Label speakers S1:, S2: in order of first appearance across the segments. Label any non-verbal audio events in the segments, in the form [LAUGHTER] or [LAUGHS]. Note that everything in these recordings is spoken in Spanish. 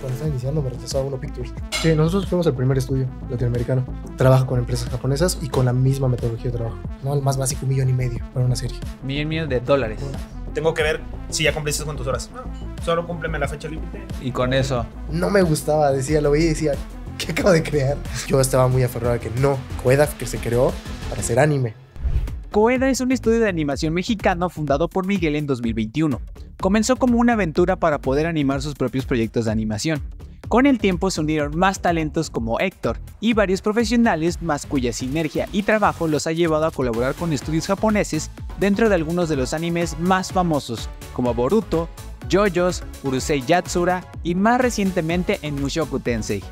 S1: cuando estaba iniciando me rechazó a Uno Pictures.
S2: Sí, nosotros fuimos el primer estudio latinoamericano. Trabajo con empresas japonesas y con la misma metodología de trabajo. No, más básico, un millón y medio para una serie.
S3: Millón y medio de dólares. Tengo que ver si ya cumpliste con tus horas. No, solo cúmpleme la fecha límite.
S2: Y con eso. No me gustaba, decía, lo veía y decía, ¿qué acabo de crear? Yo estaba muy aferrado a que no, pueda que se creó para hacer anime Coeda es un estudio de animación mexicano fundado
S1: por Miguel en 2021. Comenzó como una aventura para poder animar sus propios proyectos de animación. Con el tiempo se unieron más talentos como Héctor y varios profesionales más cuya sinergia y trabajo los ha llevado a colaborar con estudios japoneses dentro de algunos de los animes más famosos, como Boruto, JoJo's, Urusei Yatsura y más recientemente en Mushoku Tensei.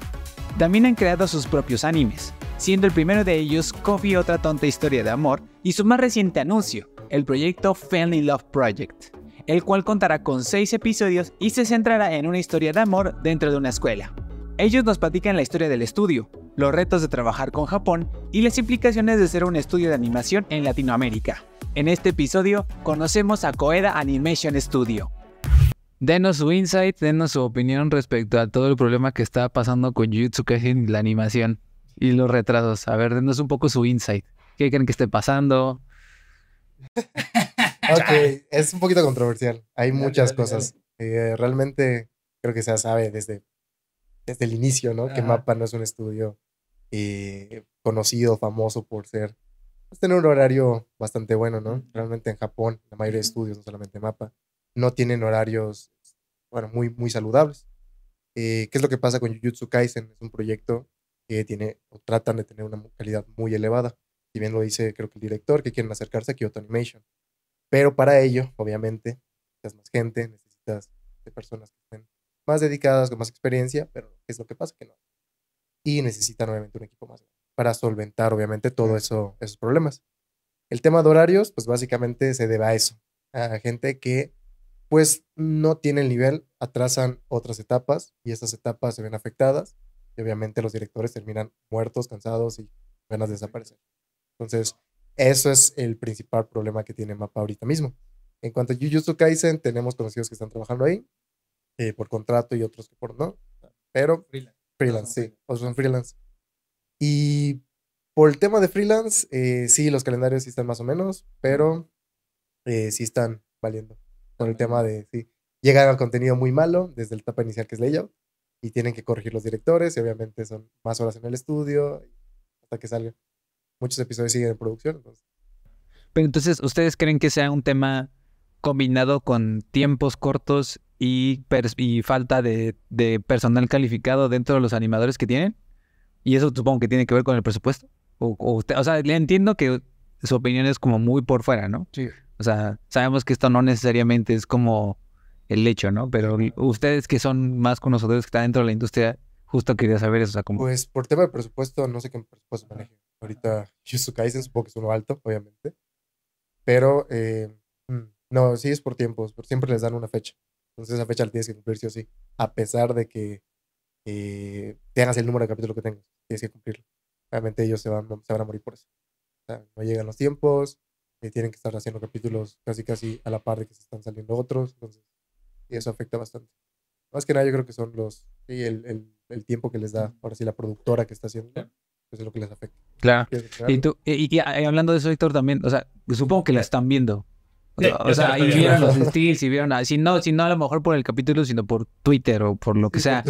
S1: También han creado sus propios animes, siendo el primero de ellos Kofi Otra Tonta Historia de Amor y su más reciente anuncio, el proyecto Family Love Project, el cual contará con 6 episodios y se centrará en una historia de amor dentro de una escuela. Ellos nos platican la historia del estudio, los retos de trabajar con Japón y las implicaciones de ser un estudio de animación en Latinoamérica. En este episodio conocemos a Koeda Animation Studio. Denos su insight, denos su opinión respecto a todo el problema que está pasando con Jujutsu Kaisen y la animación y los retrasos. A ver, denos un
S2: poco su insight. ¿Qué creen que esté pasando? [LAUGHS] ok, es un poquito controversial. Hay muchas cosas. Eh, realmente creo que se sabe desde, desde el inicio, ¿no? Que Mapa no es un estudio eh, conocido, famoso por ser, pues, tener un horario bastante bueno, ¿no? Realmente en Japón, la mayoría de estudios, no solamente Mapa, no tienen horarios, bueno, muy, muy saludables. Eh, ¿Qué es lo que pasa con Jujutsu Kaisen? Es un proyecto que tiene o tratan de tener una calidad muy elevada. Si bien lo dice, creo que el director, que quieren acercarse a Kyoto Animation. Pero para ello, obviamente, necesitas más gente, necesitas de personas que estén más dedicadas, con más experiencia, pero es lo que pasa que no. Y necesitan, obviamente, un equipo más para solventar, obviamente, todos eso, esos problemas. El tema de horarios, pues básicamente se debe a eso, a gente que pues no tiene el nivel, atrasan otras etapas y esas etapas se ven afectadas obviamente los directores terminan muertos, cansados y ganas de desaparecer. Entonces, eso es el principal problema que tiene Mapa ahorita mismo. En cuanto a Jujutsu Kaisen, tenemos conocidos que están trabajando ahí, eh, por contrato y otros que por no, pero freelance, sí, o son freelance. Y por el tema de freelance, eh, sí, los calendarios sí están más o menos, pero eh, sí están valiendo. Con el tema de, sí, llegan al contenido muy malo desde el etapa inicial que es layout y tienen que corregir los directores y obviamente son más horas en el estudio hasta que salgan. Muchos episodios siguen en producción. Entonces.
S1: Pero entonces, ¿ustedes creen que sea un tema combinado con tiempos cortos y, y falta de, personal calificado dentro de los animadores que tienen? Y eso supongo que tiene que ver con el presupuesto. O, o sea, le entiendo que su opinión es como muy por fuera, ¿no? Sí. O sea, sabemos que esto no necesariamente es como el hecho, ¿no? Pero ustedes que son más conocedores que están dentro de la industria, justo quería saber eso. ¿cómo? Pues
S2: por tema de presupuesto, no sé qué presupuesto maneje. Ahorita [LAUGHS] Yusu supongo que es uno alto, obviamente. Pero eh, mm, no, sí es por tiempos, pero siempre les dan una fecha. Entonces esa fecha la tienes que cumplir sí o sí, a pesar de que eh, tengas el número de capítulos que tengas, tienes que cumplirlo. Obviamente ellos se van, se van a morir por eso. O sea, no llegan los tiempos, eh, tienen que estar haciendo capítulos casi casi a la par de que se están saliendo otros. Entonces, y eso afecta bastante. Más que nada yo creo que son los, y el, tiempo que les da, ahora sí, la productora que está haciendo, pues es lo que les afecta. Claro. Y, tú,
S1: y, hablando de eso, Héctor, también, o sea, supongo que la están viendo. O, sea, y vieron los estilos y vieron, si no, si no a lo mejor por el capítulo, sino por Twitter o por lo que sea,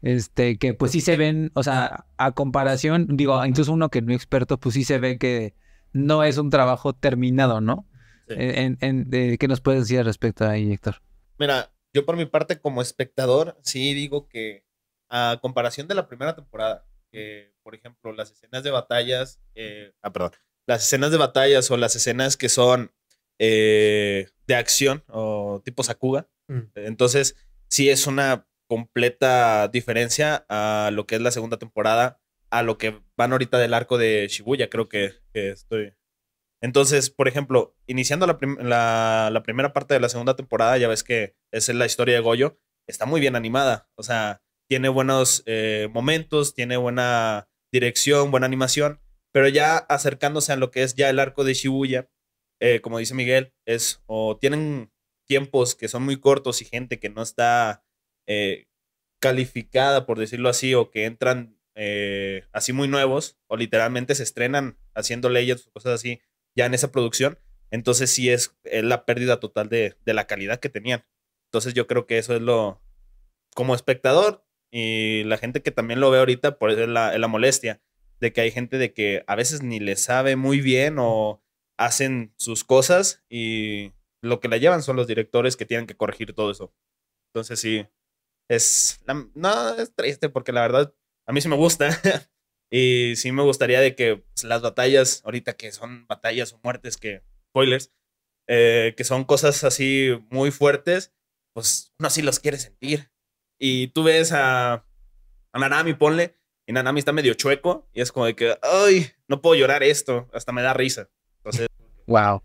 S1: este, que pues sí se ven, o sea, a comparación, digo, incluso uno que no es experto, pues sí se ve que no es un trabajo terminado, ¿no? En, en, ¿Qué nos puedes decir al respecto ahí, Héctor?
S3: Mira, yo por mi parte como espectador, sí digo que a comparación de la primera temporada, que por ejemplo las escenas de batallas, eh, ah, perdón, las escenas de batallas o las escenas que son eh, de acción o tipo Sakuga, mm. entonces sí es una completa diferencia a lo que es la segunda temporada, a lo que van ahorita del arco de Shibuya, creo que estoy entonces, por ejemplo, iniciando la, primera parte de la segunda temporada, ya ves que esa es la historia de Goyo, está muy bien animada. O sea, tiene buenos eh, momentos, tiene buena dirección, buena animación, pero ya acercándose a lo que es ya el arco de Shibuya, eh, como dice Miguel, es o tienen tiempos que son muy cortos y gente que no está eh, calificada, por decirlo así, o que entran así muy nuevos, o literalmente se estrenan haciendo leyes cosas así ya en esa producción, entonces sí es, la pérdida total de, la calidad que tenían. Entonces yo creo que eso es lo, como espectador y la gente que también lo ve ahorita, por es la, molestia, de que hay gente de que a veces ni le sabe muy bien o hacen sus cosas y lo que la llevan son los directores que tienen que corregir todo eso. Entonces sí, es, no, es triste porque la verdad a mí sí me gusta, [LAUGHS] Y sí me gustaría de que pues, las batallas, ahorita que son batallas o muertes, que spoilers, eh, que son cosas así muy fuertes, pues uno sí los quiere sentir. Y tú ves a, a Nanami, ponle, y Nanami está medio chueco, y es como de que, ay, no puedo llorar esto, hasta me da risa. Entonces...
S1: Wow.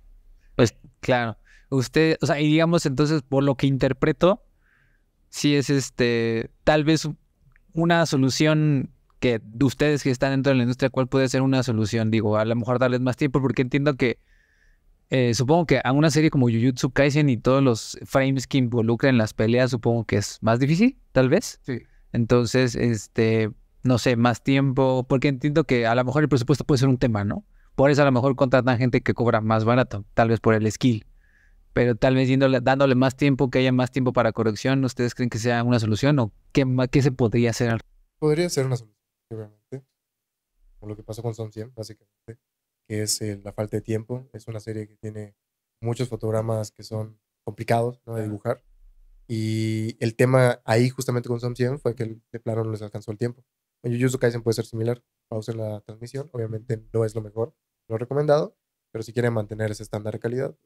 S1: Pues claro. Usted, o sea, y digamos entonces, por lo que interpreto, sí es este, tal vez una solución que ustedes que están dentro de la industria, ¿cuál puede ser una solución? Digo, a lo mejor darles más tiempo, porque entiendo que eh, supongo que a una serie como Jujutsu Kaisen y todos los frames que involucran las peleas, supongo que es más difícil, tal vez. Sí. Entonces, este, no sé, más tiempo, porque entiendo que a lo mejor el presupuesto puede ser un tema, ¿no? Por eso a lo mejor contratan gente que cobra más barato, tal vez por el skill. Pero tal vez dándole, más tiempo, que haya más tiempo para corrección, ¿ustedes creen que sea una solución o qué, qué se
S2: podría hacer? Podría ser una solución obviamente, como lo que pasó con Son 100, básicamente, que es eh, la falta de tiempo. Es una serie que tiene muchos fotogramas que son complicados de dibujar. Y el tema ahí, justamente con Son 100, fue que de plano no les alcanzó el tiempo. En Jujutsu Kaisen puede ser similar. pausa la transmisión. Obviamente no es lo mejor, lo recomendado. Pero si quieren mantener ese estándar de calidad,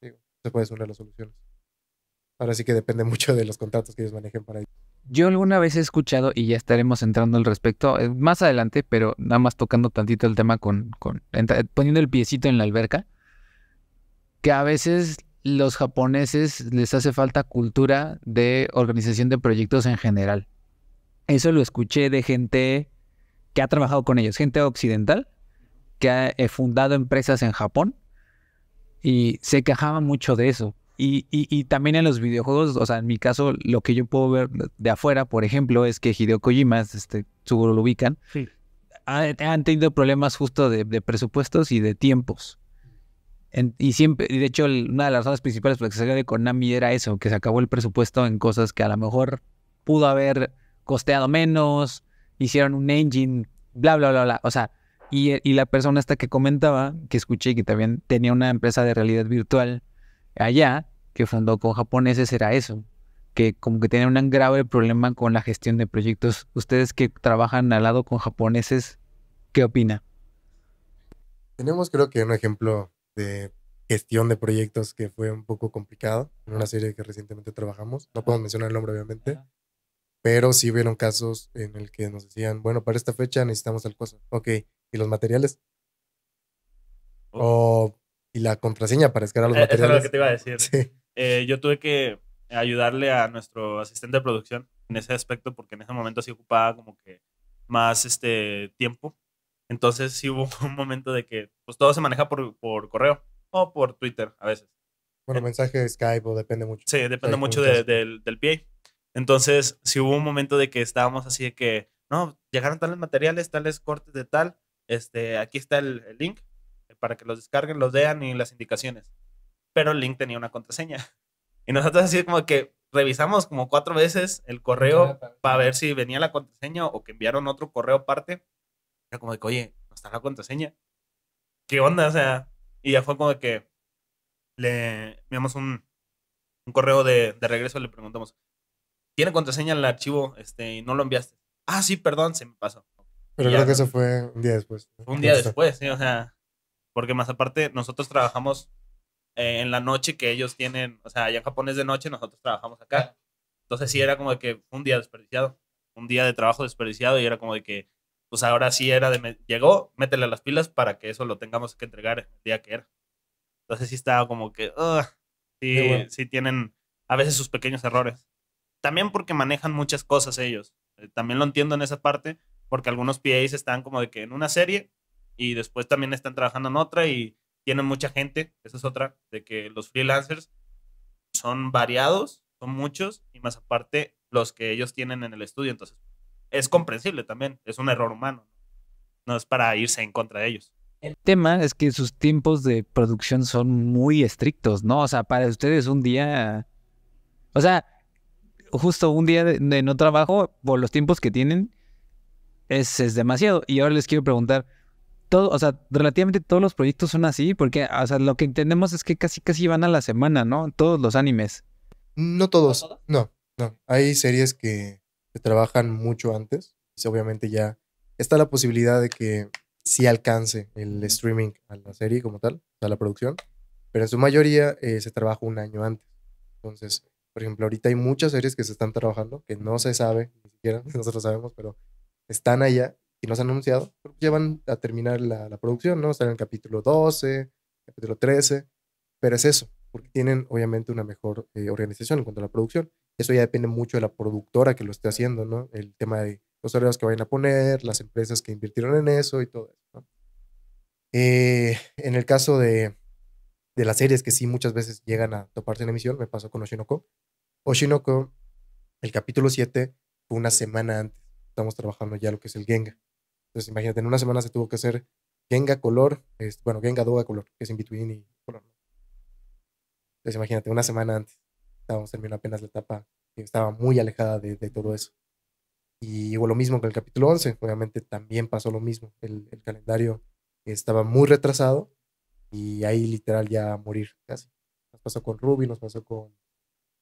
S2: se puede ser una de las soluciones. Ahora sí que depende [LAUGHS] mucho de los contratos que ellos manejen para ellos. Yo alguna vez he
S1: escuchado, y ya estaremos entrando al respecto eh, más adelante, pero nada más tocando tantito el tema con poniendo el piecito en la alberca, que a veces los japoneses les hace falta cultura de organización de proyectos en general. Eso lo escuché de gente que ha trabajado con ellos, gente occidental que ha eh, fundado empresas en Japón y se quejaba mucho de eso y, también en los videojuegos, o sea, en mi caso, lo que yo puedo ver de afuera, por ejemplo, es que Hideo Kojima, este, seguro lo ubican, han, tenido problemas justo de, presupuestos y de tiempos. y siempre, y de hecho, una de las razones principales por las que salió de Konami era eso, que se acabó el presupuesto en cosas que a lo mejor pudo haber costeado menos, hicieron un engine, bla, bla, bla, bla. O sea, y, y la persona esta que comentaba, que escuché que también tenía una empresa de realidad virtual allá, que fundó con japoneses era eso, que como que tienen un grave problema con la gestión de proyectos. Ustedes que trabajan al lado con japoneses, ¿qué opina?
S2: Tenemos creo que un ejemplo de gestión de proyectos que fue un poco complicado en una serie que recientemente trabajamos. No puedo mencionar el nombre obviamente, pero sí vieron casos en el que nos decían, bueno, para esta fecha necesitamos tal cosa. Ok, ¿y los materiales? O y la contraseña para escalar los materiales. Eh, eso es lo que te iba a decir.
S3: [LAUGHS] Sí. Eh, yo tuve que ayudarle a nuestro asistente de producción en ese aspecto porque en ese momento sí ocupaba como que más este tiempo. Entonces sí hubo [LAUGHS] un momento de que pues todo se maneja por, correo o por Twitter a veces.
S2: Bueno, mensaje de Skype o depende mucho. Sí, depende mucho del,
S3: del PA. Entonces, sí hubo un momento de que estábamos así de que,
S2: no, llegaron
S3: tales materiales, tales cortes de tal, este, aquí está el, el link para que los descarguen, los vean y las indicaciones pero Link tenía una contraseña. Y nosotros así como que revisamos como cuatro veces el correo para ver si venía la contraseña o que enviaron otro correo aparte. Era como de que, oye, no está la contraseña. ¿Qué onda? O sea, y ya fue como de que le enviamos un, un correo de, de regreso y le preguntamos, ¿tiene contraseña el archivo? Este, y no lo enviaste. Ah, sí, perdón, se me pasó. Pero creo que eso
S2: fue un día después. Un día después,
S3: sí, o sea, porque más aparte nosotros trabajamos eh, en la noche que ellos tienen, o sea, allá en Japón de noche, nosotros trabajamos acá. Entonces sí era como de que un día desperdiciado, un día de trabajo desperdiciado y era como de que, pues ahora sí era de, llegó, métele las pilas para que eso lo tengamos que entregar el día que era. Entonces sí estaba como que, sí, sí tienen a veces sus pequeños errores. También porque manejan muchas cosas ellos. Eh, también lo entiendo en esa parte, porque algunos PAs están como de que en una serie y después también están trabajando en otra y tienen mucha gente, esa es otra, de que los freelancers son variados, son muchos, y más aparte los que ellos tienen en el estudio, entonces es comprensible también, es un error humano, no es para irse en contra de ellos.
S1: El tema es que sus tiempos de producción son muy estrictos, ¿no? O sea, para ustedes un día, o sea, justo un día de, no trabajo, por los tiempos que tienen, es demasiado. Y ahora les quiero preguntar, todo, o sea, relativamente todos los proyectos son así, porque, o lo que entendemos es que casi casi van a la semana, ¿no? Todos
S2: los animes. No todos, ¿No, no, Hay series que se trabajan mucho antes, y obviamente ya está la posibilidad de que sí alcance el streaming a la serie como tal, a la producción, pero en su mayoría eh, se trabaja un año antes. Entonces, por ejemplo, ahorita hay muchas series que se están trabajando, que no se sabe, ni siquiera [LAUGHS] nosotros sabemos, pero están allá y nos han anunciado, ya van a terminar la, producción, ¿no? Están en el capítulo 12, capítulo 13, pero es eso, porque tienen obviamente una mejor eh, organización en cuanto a la producción. Eso ya depende mucho de la productora que lo esté haciendo, ¿no? El tema de los horarios que vayan a poner, las empresas que invirtieron en eso y todo eso, ¿no? Eh, en el caso de, las series que sí muchas veces llegan a toparse en emisión, me pasó con Oshinoko. Oshinoko, el capítulo 7 fue una semana antes. Estamos trabajando ya lo que es el Genga. Entonces, imagínate, en una semana se tuvo que hacer Genga color, bueno, Genga Doga color, que es in between y color. Entonces, imagínate, una semana antes estábamos terminando apenas la etapa que eh, estaba muy alejada de, todo eso. Y hubo lo mismo con el capítulo 11, obviamente también pasó lo mismo. El, calendario estaba muy retrasado y ahí literal ya morir casi. Nos pasó con Ruby, nos pasó con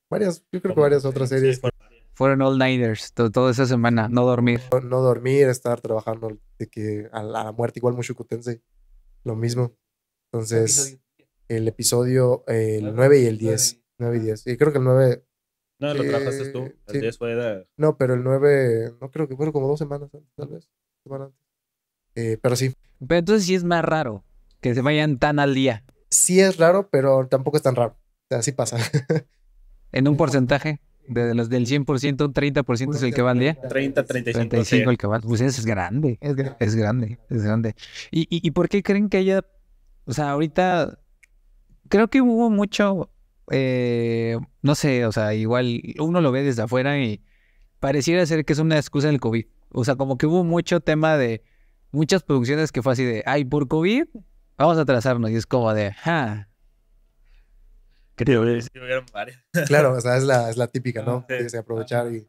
S2: varias, yo creo que varias otras series fueron all-nighters toda esa semana, no dormir. No, dormir, estar trabajando de que a la, muerte, igual mucho lo mismo. Entonces, el episodio, el 9 y el 10. 9 y 10. Y creo que el 9. No, lo trabajaste tú. El 10 fue de... No, pero el 9, no creo que fueron como dos semanas, tal vez. Semana eh, pero sí. Pero entonces sí es más raro que se vayan tan al día. Sí es raro, pero tampoco es tan raro. O sea, así pasa. [LAUGHS]
S1: ¿En un porcentaje? De los del 100%, un 30% es el que va al día.
S2: 30,
S3: 35. 35 el
S1: que va. Pues es grande. Es, grande. Es grande. ¿Y, y, por qué creen que haya... O sea, ahorita creo que hubo mucho... Eh, no sé, o sea, igual uno lo ve desde afuera y pareciera ser que es una excusa del COVID. O sea, como que hubo mucho tema de muchas producciones que fue así de, ay, por COVID vamos a atrasarnos. Y es como de, ajá varias.
S3: Claro, o [LAUGHS] sea, es la, es la típica, ¿no? Tienes De, aprovechar
S2: y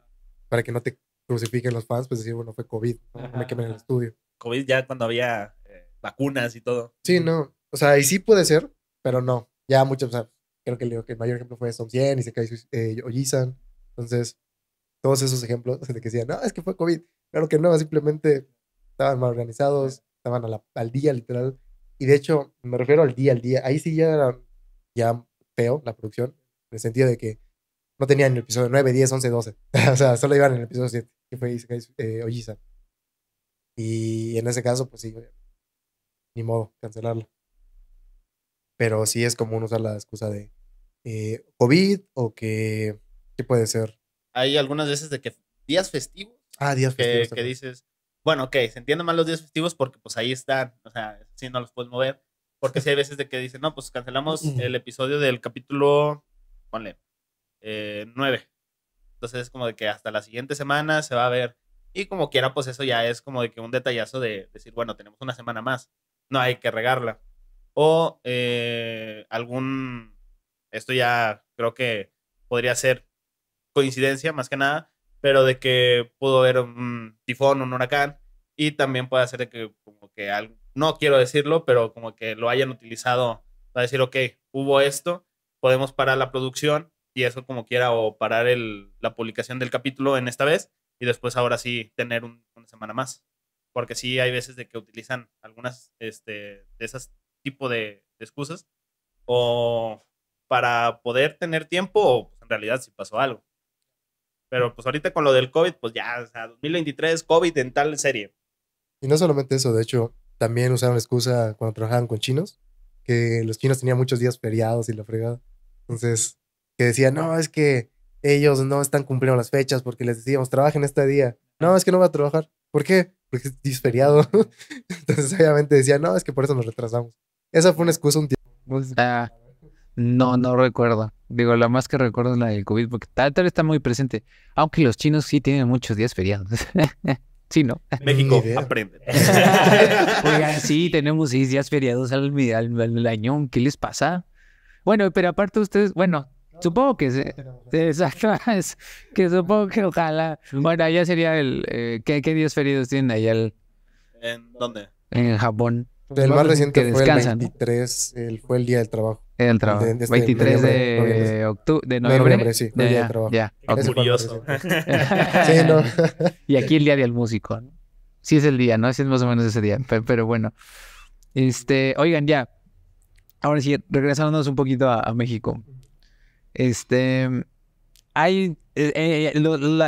S2: para que no te crucifiquen los fans, pues decir, bueno, fue COVID, me quemé en el estudio.
S3: COVID ya cuando había eh, vacunas y todo.
S2: Sí, no. O sea, y sí puede ser, pero no. Ya muchos, o sea, creo que el, mayor ejemplo fue Son 100 y se cae eh, Entonces, todos esos ejemplos [LAUGHS] de que decían, no, es que fue COVID. Claro que no, simplemente estaban mal organizados, estaban al día, literal. Y de hecho, me refiero al día, al día. Ahí sí ya, ya feo la producción, en el sentido de que no tenían el episodio 9, 10, 11, 12. o sea, solo iban en el episodio 7, que fue eh, Y en ese caso, pues sí, ni modo, cancelarlo. Pero sí es común usar la excusa de eh, COVID o que, ¿qué puede ser?
S3: Hay algunas veces de que días festivos. Ah, días que, festivos. dices, bueno, ok, se entienden mal los días festivos porque pues ahí están, o sea, si no los puedes mover. Porque si hay veces de que dicen, no, pues cancelamos el episodio del capítulo, ponle, 9. Eh, Entonces es como de que hasta la siguiente semana se va a ver. Y como quiera, pues eso ya es como de que un detallazo de decir, bueno, tenemos una semana más, no hay que regarla. O eh, algún, esto ya creo que podría ser coincidencia más que nada, pero de que pudo haber un tifón, un huracán, y también puede ser de que como que algo, no quiero decirlo, pero como que lo hayan utilizado para decir, ok, hubo esto, podemos parar la producción y eso como quiera o parar el, la publicación del capítulo en esta vez y después ahora sí tener una semana más. Porque sí hay veces de que utilizan algunas este, de esas tipo de, excusas o para poder tener tiempo o en realidad si pasó algo. Pero pues ahorita con lo del COVID, pues ya, o sea, 2023, COVID en tal serie.
S2: Y no solamente eso, de hecho, también usaron la excusa cuando trabajaban con chinos, que los chinos tenían muchos días feriados y la fregada. Entonces, que decían, no, es que ellos no están cumpliendo las fechas porque les decíamos, trabajen este día. No, es que no va a trabajar. ¿Por qué? Porque es feriado. [LAUGHS] Entonces, obviamente decían, no, es que por eso nos retrasamos. Esa fue una excusa un tiempo. Pues,
S1: ah, no, no recuerdo. Digo, la más que recuerdo es la del COVID, porque tal, tal está muy presente. Aunque los chinos sí tienen muchos días feriados. [LAUGHS] Sí, ¿no? México, aprende. [LAUGHS] Oigan, sí, tenemos seis días feriados al, año. ¿Qué les pasa? Bueno, pero aparte ustedes, bueno, supongo que... Se, que supongo que ojalá... Bueno, allá sería el... Eh, ¿qué, días feriados tienen allá? El,
S3: ¿En dónde?
S1: En Japón. El más reciente que fue descansan. el
S2: 23, el, fue el Día del Trabajo. El trabajo. 23 de, este octubre, de noviembre. sí, ya, curioso. [LAUGHS] sí, no. y aquí
S1: el día del músico. Sí es el día, ¿no? Sí es más o menos ese día, pero, bueno. Este, oigan, ya. Ahora sí, regresándonos un poquito a México. Este, eh, eh,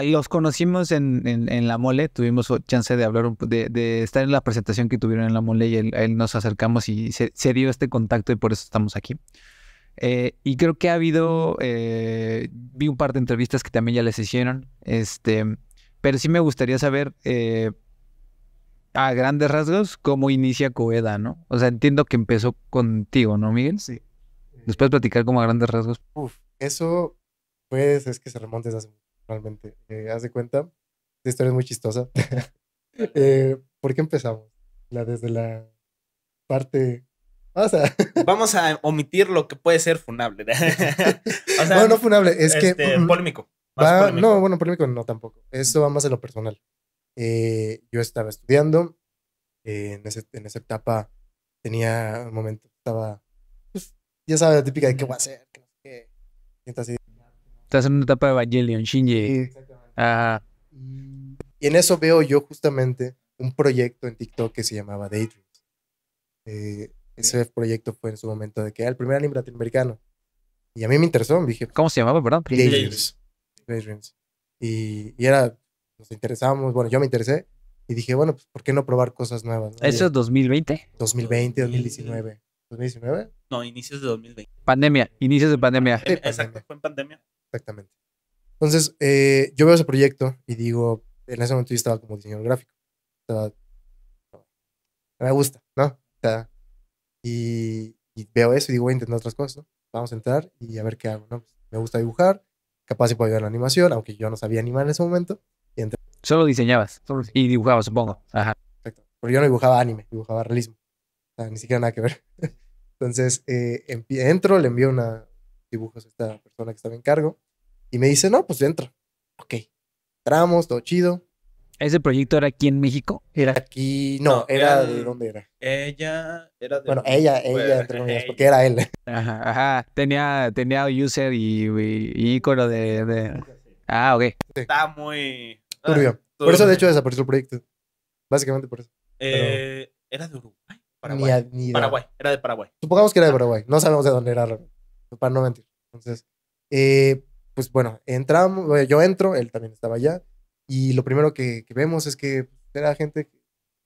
S1: los conocimos en, en, la mole, tuvimos chance de hablar, de, estar en la presentación que tuvieron en la mole y él, nos acercamos y se, dio este contacto y por eso estamos aquí. Eh, y creo que ha habido, vi un par de entrevistas que también ya les hicieron, este, pero sí me gustaría saber a grandes rasgos cómo inicia Coeda, ¿no? O sea, entiendo que empezó contigo, ¿no, Miguel? Sí. después puedes platicar como a grandes rasgos?
S2: Uf, eso pues es que se remonta realmente. Eh, haz de cuenta, esta historia es muy chistosa. [LAUGHS] eh, ¿Por qué empezamos? La, desde la parte
S3: [LAUGHS] Vamos a omitir lo que puede ser funable. [LAUGHS] no, no funable, es que. Este, polémico,
S2: No, bueno, polémico no tampoco. Eso va más a lo personal. Eh, yo estaba estudiando. Eh, en, ese, en, esa etapa tenía un momento, estaba. Pues, ya sabes, la típica de qué voy a hacer, qué Estás en una etapa de Evangelion, Shinji. Ajá. Y en eso veo yo justamente un proyecto en TikTok que se llamaba Daydreams. Eh, ese proyecto fue en su momento de que era el primer anime latinoamericano. Y a mí me interesó, dije. ¿Cómo se llamaba, perdón? Daydreams. Daydreams. Y, y, era, nos interesábamos, bueno, yo me interesé y dije, bueno, pues, ¿por qué no probar cosas nuevas? ¿Eso es 2020? 2020, 2019. ¿2019? No,
S3: inicios de 2020.
S2: Pandemia, inicios de pandemia.
S3: Exacto, fue en
S2: pandemia. Exactamente. Entonces, eh, yo veo ese proyecto y digo, en ese momento yo estaba como diseñador gráfico. me gusta, ¿no? y, veo eso y digo, voy a intentar otras cosas, ¿no? Vamos a entrar y a ver qué hago, ¿no? Pues, me gusta dibujar, capaz si puedo ayudar en la animación, aunque yo no sabía animar en ese momento. Solo diseñabas solo, y dibujabas, supongo. Ajá. Exacto. Pero yo no dibujaba anime, dibujaba realismo. ni siquiera nada que ver. [LAUGHS] Entonces, eh, entro, le envío una, dibujos esta persona que estaba en cargo. Y me dice, no, pues entra. Ok. Entramos, todo chido. ¿Ese proyecto era aquí en México? Era aquí, no, era, de dónde era. Ella era de Bueno, ella, ella entre porque era él.
S1: [LAUGHS] Ajá, ajá. Tenía, tenía user y, y, y icono de, de, Ah, ok.
S3: Está muy ah, turbio. Por eso de hecho desapareció
S2: el proyecto. Básicamente por eso.
S3: Eh, ¿Era de Uruguay? Paraguay. Paraguay, era de Paraguay.
S2: Supongamos que era de Paraguay, no sabemos de dónde era para no mentir. Entonces, eh, pues bueno, entramos, yo entro, él también estaba allá, y lo primero que, vemos es que era gente que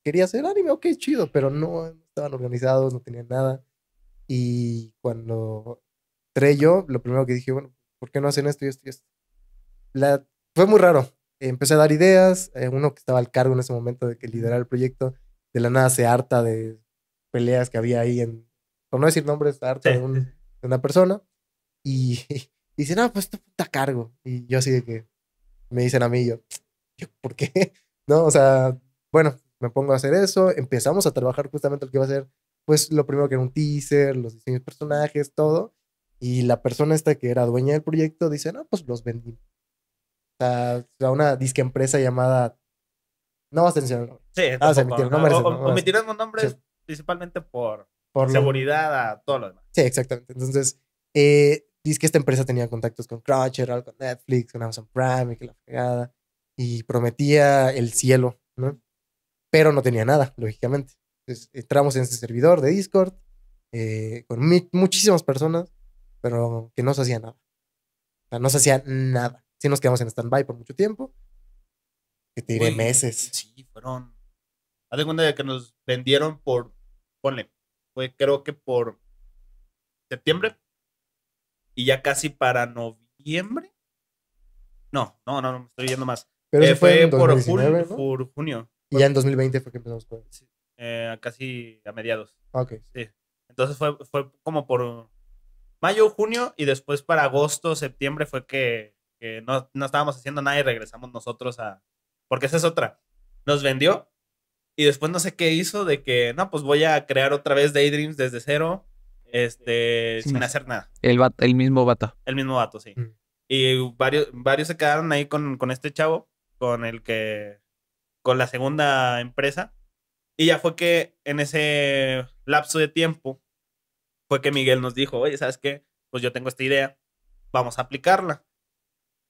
S2: quería hacer anime, ok, chido, pero no estaban organizados, no tenían nada. Y cuando entré yo, lo primero que dije, bueno, ¿por qué no hacen esto y esto y esto? fue muy raro. Empecé a dar ideas, eh, uno que estaba al cargo en ese momento de que liderar el proyecto, de la nada se harta de peleas que había ahí en, por no decir nombres, harta de un una persona [LAUGHS] y, dice, no, pues tú a cargo. Y yo así de que me dicen a mí, yo, ¿por qué? [LAUGHS] No, o sea, bueno, me pongo a hacer eso, empezamos a trabajar justamente lo que iba a ser, pues lo primero que era un teaser, los diseños personajes, todo. Y la persona esta que era dueña del proyecto dice, no, pues los vendí. A, a una disque empresa llamada... No vas a Sí, ah, se nombres. nombres
S3: principalmente por
S2: Seguridad a todo lo demás. Sí, exactamente. Entonces, eh, dice que esta empresa tenía contactos con Croucher, con Netflix, con Amazon Prime y que la fregada. Y prometía el cielo, ¿no? Pero no tenía nada, lógicamente. Entonces, entramos en ese servidor de Discord eh, con muchísimas personas, pero que no se hacía nada. O sea, no se hacía nada. Sí nos quedamos en stand-by por mucho tiempo. Que te meses. Sí,
S3: fueron. Haz de cuenta que nos vendieron por, ponle, fue creo que por septiembre y ya casi para noviembre. No, no, no, no me estoy yendo más. Pero eh, fue, por,
S2: junio, Y ya en 2020 fue que empezamos con sí,
S3: eh, casi a mediados. Ok. Sí. Entonces fue, como por mayo, junio y después para agosto, septiembre fue que, no, estábamos haciendo nada y regresamos nosotros a... Porque esa es otra. Nos vendió y después no sé qué hizo de que, no, pues voy a crear otra vez Daydreams desde cero, este, sin hacer nada.
S1: El, el mismo vato.
S3: El mismo vato, sí. Mm. Y varios, varios se quedaron ahí con, con este chavo, con el que, con la segunda empresa. Y ya fue que en ese lapso de tiempo fue que Miguel nos dijo, oye, ¿sabes qué? Pues yo tengo esta idea, vamos a aplicarla.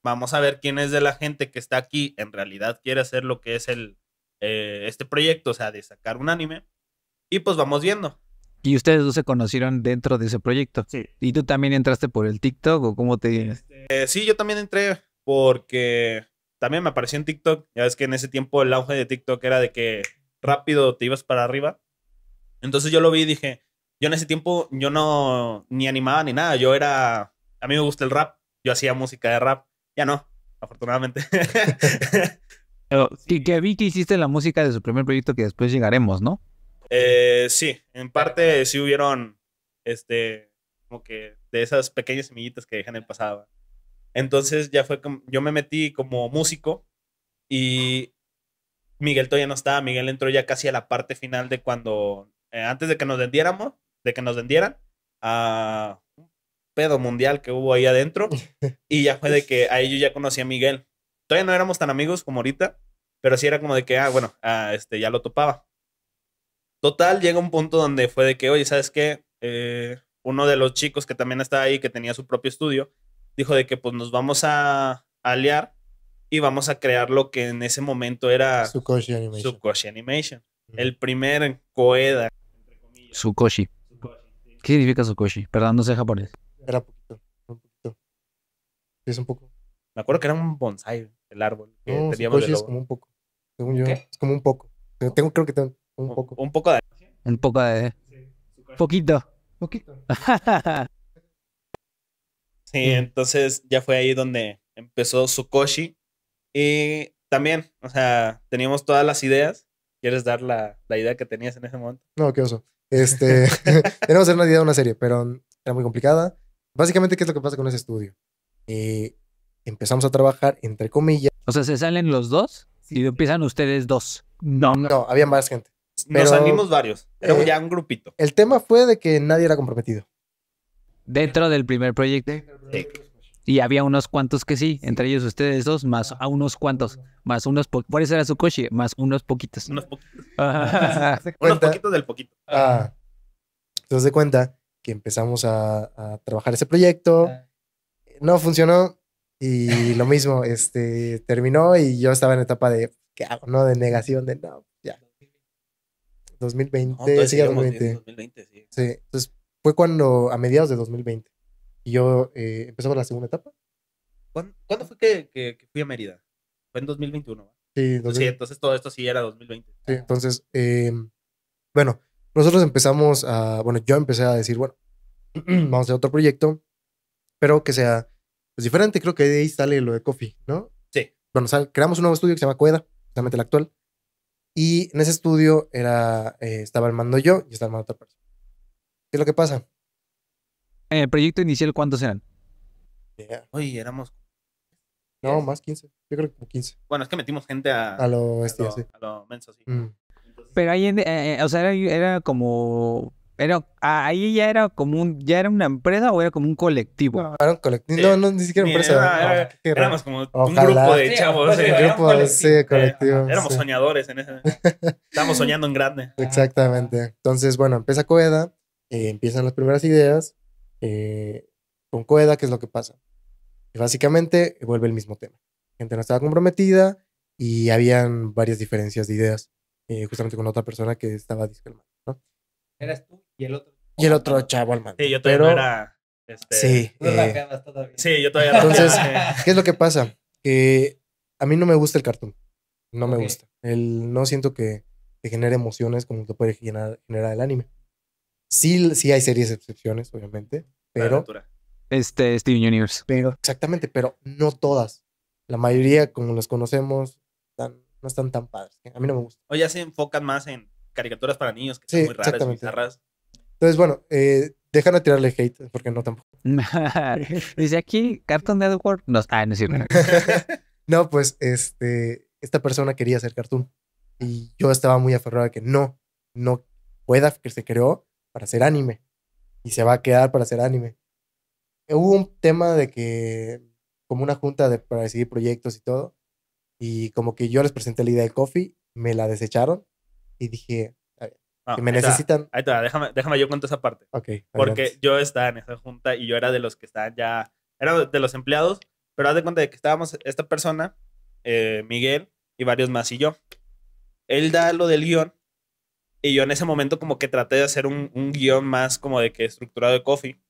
S3: Vamos a ver quién es de la gente que está aquí en realidad quiere hacer lo que es el, eh, este proyecto, o sea, de sacar un anime. Y pues vamos viendo.
S1: Y ustedes dos se conocieron dentro de ese proyecto. Sí. ¿Y tú también entraste por el TikTok o cómo te...
S3: Este, sí, yo también entré porque también me apareció en TikTok. Ya ves que en ese tiempo el auge de TikTok era de que rápido te ibas para arriba. Entonces yo lo vi y dije, yo en ese tiempo yo no ni animaba ni nada, yo era, a mí me gusta el rap, yo hacía música de rap, ya no, afortunadamente. [LAUGHS] [LAUGHS]
S1: que vi que hiciste la música de su primer proyecto que después llegaremos, ¿no?
S3: Eh, sí, en parte sí hubieron, este, como que de esas pequeñas semillitas que dejan el pasado. Entonces ya fue como, yo me metí como músico y Miguel todavía no estaba, Miguel entró ya casi a la parte final de cuando, eh, antes de que nos vendiéramos, de que nos vendieran, a un pedo mundial que hubo ahí adentro. [LAUGHS] Y ya fue de que ahí yo ya conocí a Miguel. Todavía no éramos tan amigos como ahorita, pero sí era como de que, ah, bueno, ah, este, ya lo topaba. Total, llega un punto donde fue de que, oye, ¿sabes qué? Eh, uno de los chicos que también estaba ahí, que tenía su propio estudio, dijo de que pues nos vamos a, aliar y vamos a crear lo que en ese momento era
S2: Tsukoshi Animation.
S3: Tsukoshi Animation. El primer Koeda.
S2: Tsukoshi.
S1: ¿Qué significa Tsukoshi? Perdón, no sé japonés.
S3: Era poquito, un poquito. es un poco. Me acuerdo que era un bonsai, el árbol. Que es como un
S2: poco. Según yo, es como un poco. Tengo, creo que tengo un poco. Un poco de. Un poco de. poquito. Poquito. [LAUGHS]
S3: sí, entonces ya fue ahí donde empezó Sukoshi. Y también, o sea, teníamos todas las ideas. ¿Quieres dar la, idea que tenías en ese momento?
S2: No, qué oso. Este, [LAUGHS] tenemos una idea de una serie, pero era muy complicada. Básicamente, ¿qué es lo que pasa con ese estudio? Eh, empezamos a trabajar, entre comillas. O sea, ¿se salen los dos? Y empiezan ustedes dos. No, no. No, había más gente. Nos salimos varios. pero eh, ya un grupito. El tema fue de que nadie era comprometido. Dentro del primer proyecto. Y
S1: había unos cuantos que sí, entre ellos ustedes dos, más a unos cuantos, más unos ¿Cuál era su coche?
S2: Más unos poquitos. Unos poquitos.
S3: [LAUGHS] unos poquitos del
S2: poquito. Ah. Entonces de cuenta que empezamos a trabajar ese proyecto. Ah. No funcionó. Y lo mismo, este, terminó y yo estaba en etapa de, ¿qué hago? No, de negación, de no, ya. 2020, sí, 2020. 2020 sí. sí. entonces fue cuando, a mediados de 2020, y yo eh, empezaba la segunda etapa.
S3: ¿Cuándo, fue que, que, fui a Mérida? Fue en 2021, ¿va? Sí, entonces todo esto sí era 2020.
S2: Sí, entonces, em, bueno, nosotros empezamos a, bueno, yo empecé a decir, bueno, [CLEARS THROAT] vamos a hacer otro proyecto, pero que sea pues diferente. Creo que de ahí sale lo de Coffee, ¿no? Sí. Bueno, creamos un nuevo estudio que se llama cueda justamente el actual. Y en ese estudio era, eh, Estaba estaba armando yo y estaba armando otra persona. ¿Qué es lo que pasa? En eh, el proyecto inicial, ¿cuántos eran?
S3: Oye, éramos. No, más 15. Yo creo que como 15. Bueno, es que metimos gente a. A lo, sí. menso, sí. Mm.
S1: Pero ahí, eh, o sea, era, era como pero ahí ya era como un, ya era una empresa o era como un colectivo. No, eh, No, ni siquiera
S2: empresa. éramos como un grupo de chavos. Eh. un grupo, sí, colectivo. éramos soñadores en ese. [LAUGHS] Estábamos soñando en grande. Exactamente. Entonces, bueno, empieza Coeda, eh, empiezan las primeras ideas. con Coeda, ¿qué es lo que pasa? básicamente vuelve el mismo tema. Gente no estaba comprometida y habían varias diferencias de ideas, justamente con otra persona que estaba discalmada, ¿no? eras tú y el otro. Y el otro chavo al mando. Sí, yo todavía Pero, era. Este, sí. Eh, sí, yo todavía Entonces, [LAUGHS] ¿qué es lo que pasa? Que a mí no me gusta el cartoon. No me gusta. El, no siento que te genere emociones como te puede generar, el anime. Sí, sí hay series excepciones, obviamente, pero...
S1: Este, Steven Universe.
S2: exactamente, pero no todas. La mayoría, como las conocemos, no están tan padres. A mí no me gusta.
S3: O ya se enfocan más en caricaturas para niños que son muy raras,
S2: Entonces, bueno, eh, Dejan de tirarle hate, porque no tampoco. [LAUGHS] Dice aquí, Cartoon Network. No, ah, no el [LAUGHS] no, pues este, esta persona quería hacer cartoon. Y yo estaba muy aferrado a que no, no pueda, que se creó para hacer anime. Y se va a quedar para hacer anime. Hubo un tema de que, como una junta de, para decidir proyectos y todo. Y como que yo les presenté la idea de Coffee, me la desecharon. Y dije, me necesitan.
S3: Ahí está, déjame, déjame yo cuento esa parte. Porque yo estaba en esa junta y yo era de los que estaban ya. Era de los empleados, pero haz de cuenta de que estábamos esta persona, eh, Miguel y varios más y yo. Él da lo del guión y yo en ese momento como que traté de hacer un, un guión más como de que estructurado de coffee,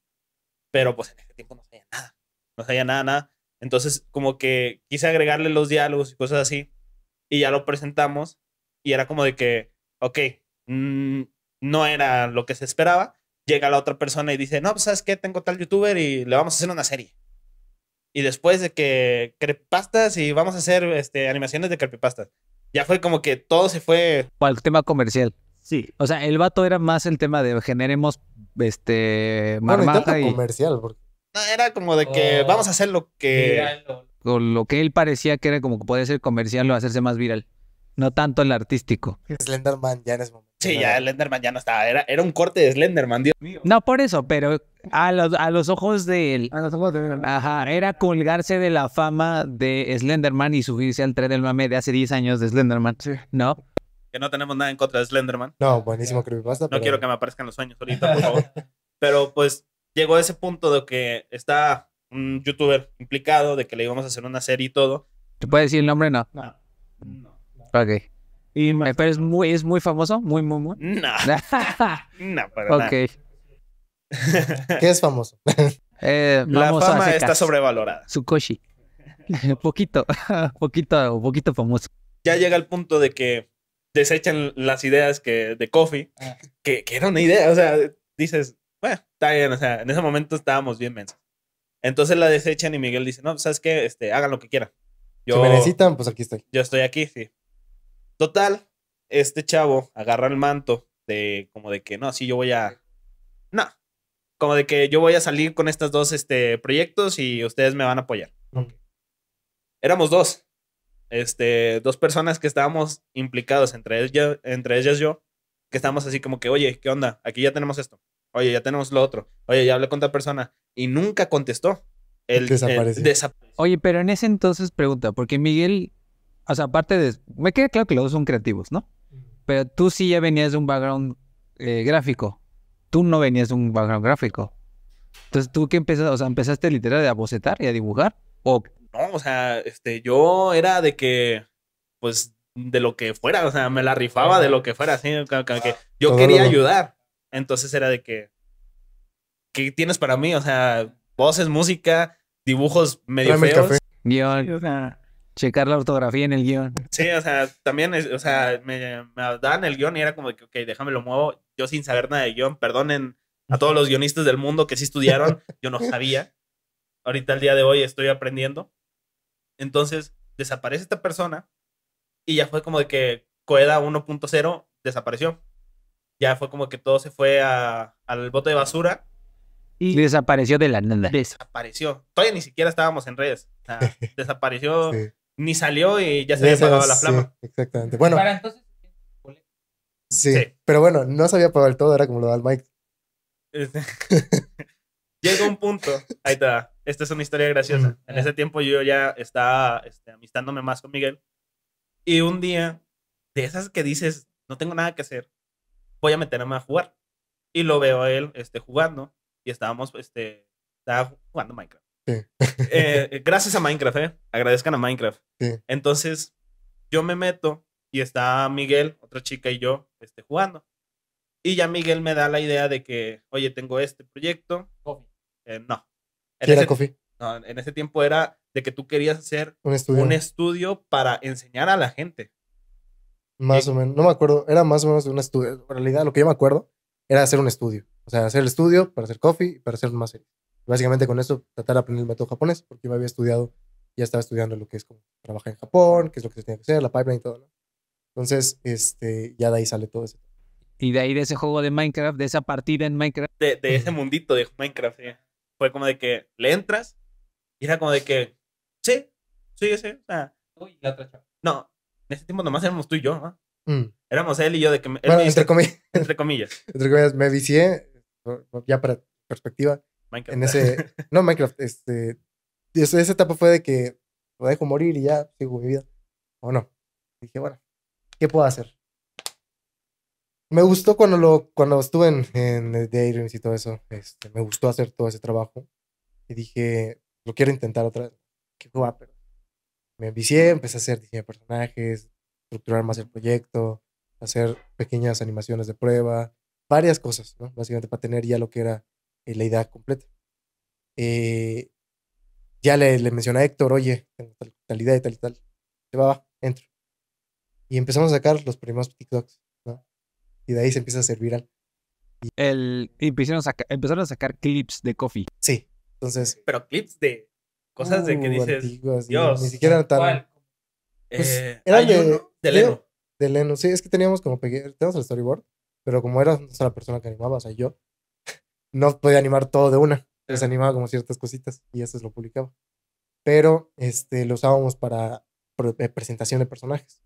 S3: pero pues en ese tiempo no sabía nada. No sabía nada, nada. Entonces como que quise agregarle los diálogos y cosas así y ya lo presentamos y era como de que ok, mm, no era lo que se esperaba, llega la otra persona y dice, no, pues sabes qué, tengo tal youtuber y le vamos a hacer una serie. Y después de que crepastas y vamos a hacer este, animaciones de crepipastas Ya fue como que todo se fue. Para el
S1: tema comercial. Sí. O sea, el vato era más el tema de generemos este comercial.
S3: No, era como de que oh. vamos a hacer lo que...
S1: lo que él parecía que era como que podía ser comercial o hacerse más viral no tanto el artístico.
S3: Slenderman ya en ese momento. Sí, ya Slenderman ya no estaba. Era, un corte de Slenderman, Dios mío.
S1: No, por eso, pero a los, a los ojos de él. A los ojos de él. Ajá, era colgarse de la fama de Slenderman y subirse al tren del mame de hace 10 años de Slenderman,
S2: ¿no?
S3: Que no tenemos nada en contra de Slenderman. No,
S2: buenísimo que creepypasta. No quiero que
S3: me aparezcan los sueños ahorita, por favor. [LAUGHS] pero pues llegó a ese punto de que está un youtuber implicado, de que le íbamos a hacer una serie y todo.
S1: ¿Te puede decir el nombre? No. No. no. Ok. Y eh, Pero es muy, es muy famoso, muy, muy, muy. No.
S3: [LAUGHS] no, para [LAUGHS] ¿Qué es
S1: famoso? [LAUGHS] Eh, la fama está sobrevalorada. Sukoshi. poquito, poquito, poquito famoso.
S3: Ya llega el punto de que desechan las ideas que, de Coffee, ah. que, era una idea. O sea, dices, bueno, está bien. O sea, en ese momento estábamos bien mensos. Entonces la desechan y Miguel dice, no, ¿sabes qué? Este, hagan lo que quieran. Yo, si me necesitan, pues aquí estoy. Yo estoy aquí, sí. Total, este chavo agarra el manto de como de que no, así yo voy a. No. Como de que yo voy a salir con estos dos este, proyectos y ustedes me van a apoyar. Éramos dos. Este, dos personas que estábamos implicados, entre ellas, entre ellas yo, que estábamos así como que, oye, ¿qué onda? Aquí ya tenemos esto. Oye, ya tenemos lo otro. Oye, ya hablé con otra persona. Y nunca contestó. El,
S1: Oye, pero en ese entonces pregunta, porque Miguel o sea, aparte de, me queda claro que los dos son creativos, ¿no? Pero tú sí ya venías de un background eh, gráfico. Tú no venías de un background gráfico. Entonces, ¿tú qué empezaste? O sea, ¿empezaste literal a bocetar y a dibujar? ¿O
S3: no, o sea, este, yo era de que, pues, de lo que fuera, o sea, me la rifaba de lo que fuera, sí, que, yo quería ayudar. Entonces era de que, ¿qué tienes para mí? O sea, voces, música, dibujos medio feos
S1: checar la ortografía en el guión.
S3: Sí, o sea, también, o sea, me, me daban el guión y era como que, ok, déjame lo muevo. Yo sin saber nada de guión, perdonen a todos los guionistas del mundo que sí estudiaron, [LAUGHS] yo no sabía. Ahorita, el día de hoy, estoy aprendiendo. Entonces, desaparece esta persona y ya fue como de que Coeda 1.0 desapareció. Ya fue como que todo se fue a, al bote de basura.
S1: Y desapareció de la nada.
S3: Desapareció. Todavía ni siquiera estábamos en redes. [LAUGHS] desapareció ni salió y ya se había pagado la flama.
S2: exactamente. Bueno. Para entonces... sí, pero bueno, no sabía había el todo, era como lo da el Mike. Este, [LAUGHS]
S3: Llegó un punto, ahí está. Esta es una historia graciosa. En ese tiempo yo ya estaba este, amistándome más con Miguel. Y un día, de esas que dices, no tengo nada que hacer, voy a meterme a jugar. Y lo veo a él este, jugando. Y estábamos, este, estaba jugando Minecraft. Eh, eh, gracias a Minecraft, ¿eh? Agradezcan a Minecraft. Entonces, yo me meto y está Miguel, otra chica y yo este, jugando. Y ya Miguel me da la idea de que, oye, tengo este proyecto. Eh, no. En era ese, coffee? en ese tiempo era de que tú querías hacer un estudio, para enseñar a la gente.
S2: Más o menos, no me acuerdo, era más o menos un estudio. En realidad, lo que yo me acuerdo era hacer un estudio. O sea, hacer el estudio para hacer coffee y para hacer más series. Básicamente con eso tratar de aprender el método japonés, porque yo había estudiado, ya estaba estudiando lo que es como trabajar en Japón, qué es lo que se tiene que hacer, la pipeline y todo, Entonces, este, ya de ahí sale todo eso. Y
S3: de ahí de ese juego de Minecraft, de esa partida en Minecraft. De, ese mundito de Minecraft, Fue como de que le entras y era como de que, sí, sí, sí. O sea, Uy, otra No, en ese tiempo nomás éramos tú y yo, ¿no? Mm. Éramos él y yo de que... entre, comillas. entre comillas. [LAUGHS]
S2: entre comillas, me vicié, ya para perspectiva, en ese, no, Minecraft, este, esa, etapa fue de que lo dejo morir y ya sigo mi vida. O no. dije, bueno, ¿qué puedo hacer? Me gustó cuando, lo, cuando estuve en, en y todo eso. Este, me gustó hacer todo ese trabajo. Y dije, lo quiero intentar otra vez. ¿Qué me envicié, empecé a hacer diseño de personajes, estructurar más el proyecto, hacer pequeñas animaciones de prueba, varias cosas, ¿no? Básicamente para tener ya lo que era la idea completa. Eh, ya le, le mencioné a Héctor, oye, tengo tal, idea y tal y tal. Se va, entro. Y empezamos a sacar los primeros TikToks, ¿no? Y de ahí se empieza a servir viral.
S1: Y... empezaron, a sacar clips de coffee. Sí, entonces.
S3: Pero clips de cosas de que uh, dices. Dios, ni siquiera tal pues, eh, de, Leno.
S2: De Leno, sí, es que teníamos como. el storyboard, pero como era la persona que animaba, o sea, yo, no podía animar todo de una. Les animaba como ciertas cositas y eso lo publicaba. Pero este, lo usábamos para eh, presentación de personajes.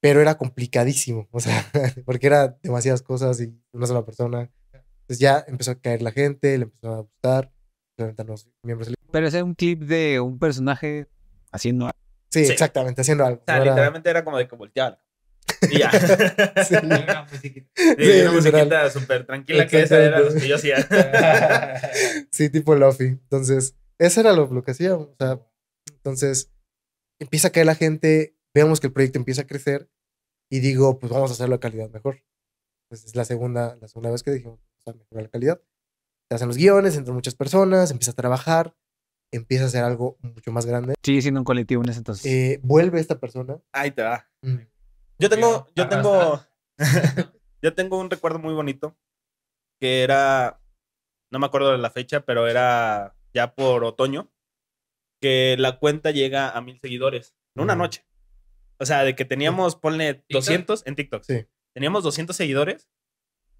S2: Pero era complicadísimo, o sea, [LAUGHS] porque era demasiadas cosas y una sola persona. Entonces ya empezó a caer la gente, le empezó a gustar, los miembros. Pero
S1: ese es un clip de un personaje haciendo algo. Sí, exactamente, haciendo algo. literalmente
S3: era... como de que voltear.
S2: Y ya. [LAUGHS] Sí,
S3: una musiquita. una súper tranquila que esa era lo que yo hacía.
S2: [LAUGHS] sí, tipo Luffy Entonces, eso era lo, que hacía. O sea, entonces, empieza a caer la gente, vemos que el proyecto empieza a crecer y digo, pues vamos a hacer la calidad mejor. Pues es la segunda, la segunda vez que dije vamos a mejorar la calidad. Te hacen los guiones, entran muchas personas, empieza a trabajar, empieza a hacer algo mucho más grande. Sí, siendo un colectivo en ese entonces. Eh, vuelve esta persona.
S3: Ahí te va. Mm. Yo tengo, yo tengo, [LAUGHS] yo tengo un recuerdo muy bonito que era, no me acuerdo de la fecha, pero era ya por otoño, que la cuenta llega a mil seguidores en una noche. O sea, de que teníamos, ponle 200 en TikTok. Sí. Teníamos 200 seguidores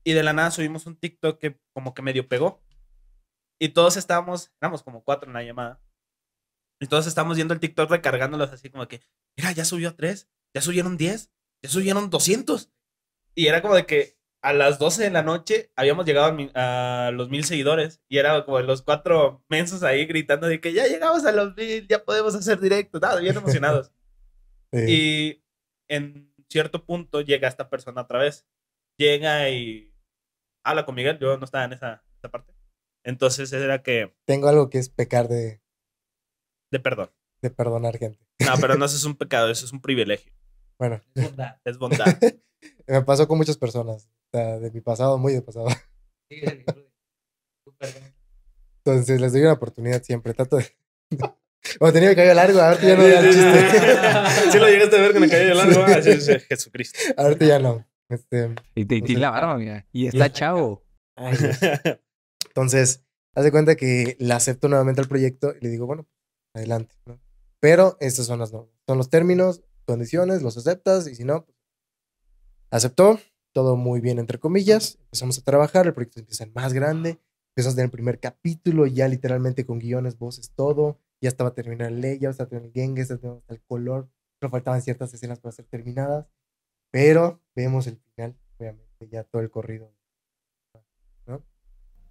S3: y de la nada subimos un TikTok que como que medio pegó. Y todos estábamos, éramos como cuatro en la llamada. Y todos estábamos viendo el TikTok recargándolos así como que, mira, ya subió a tres, ya subieron diez, ya subieron 200. Y era como de que a las 12 de la noche habíamos llegado a, los mil seguidores y era como los cuatro mensos ahí gritando de que ya llegamos a los mil, ya podemos hacer directo, nada, bien [LAUGHS] emocionados. Y en cierto punto llega esta persona otra vez, llega y habla con Miguel, yo no estaba en esa, parte. Entonces era que...
S2: Tengo algo que es pecar de... De perdón. De perdonar gente. No, pero
S3: no [LAUGHS] es un pecado, eso es un privilegio.
S2: Bueno. Es [LAUGHS] bondad. me pasó con muchas personas. de mi pasado, muy de pasado. Entonces les doy una oportunidad siempre. Tanto de. Bueno, [LAUGHS] tenía el cabello largo, ahorita ya no [LAUGHS] Sí, lo llegaste a ver con el cabello largo. Ah, Jesucristo. Ahorita ya no. Este,
S1: y te la barba, mira. Y está chavo.
S2: entonces, hace cuenta que la acepto nuevamente al proyecto y le digo, bueno, adelante. Pero estas son, las, son los términos, condiciones, los aceptas y si no, pues, aceptó, todo muy bien, entre comillas, empezamos a trabajar, el proyecto empieza en más grande, a en el primer capítulo, ya literalmente con guiones, voces, todo, ya estaba terminada la ley, ya estaba terminado el ya estaba el color, pero faltaban ciertas escenas para ser terminadas, pero vemos el final, obviamente, ya todo el corrido.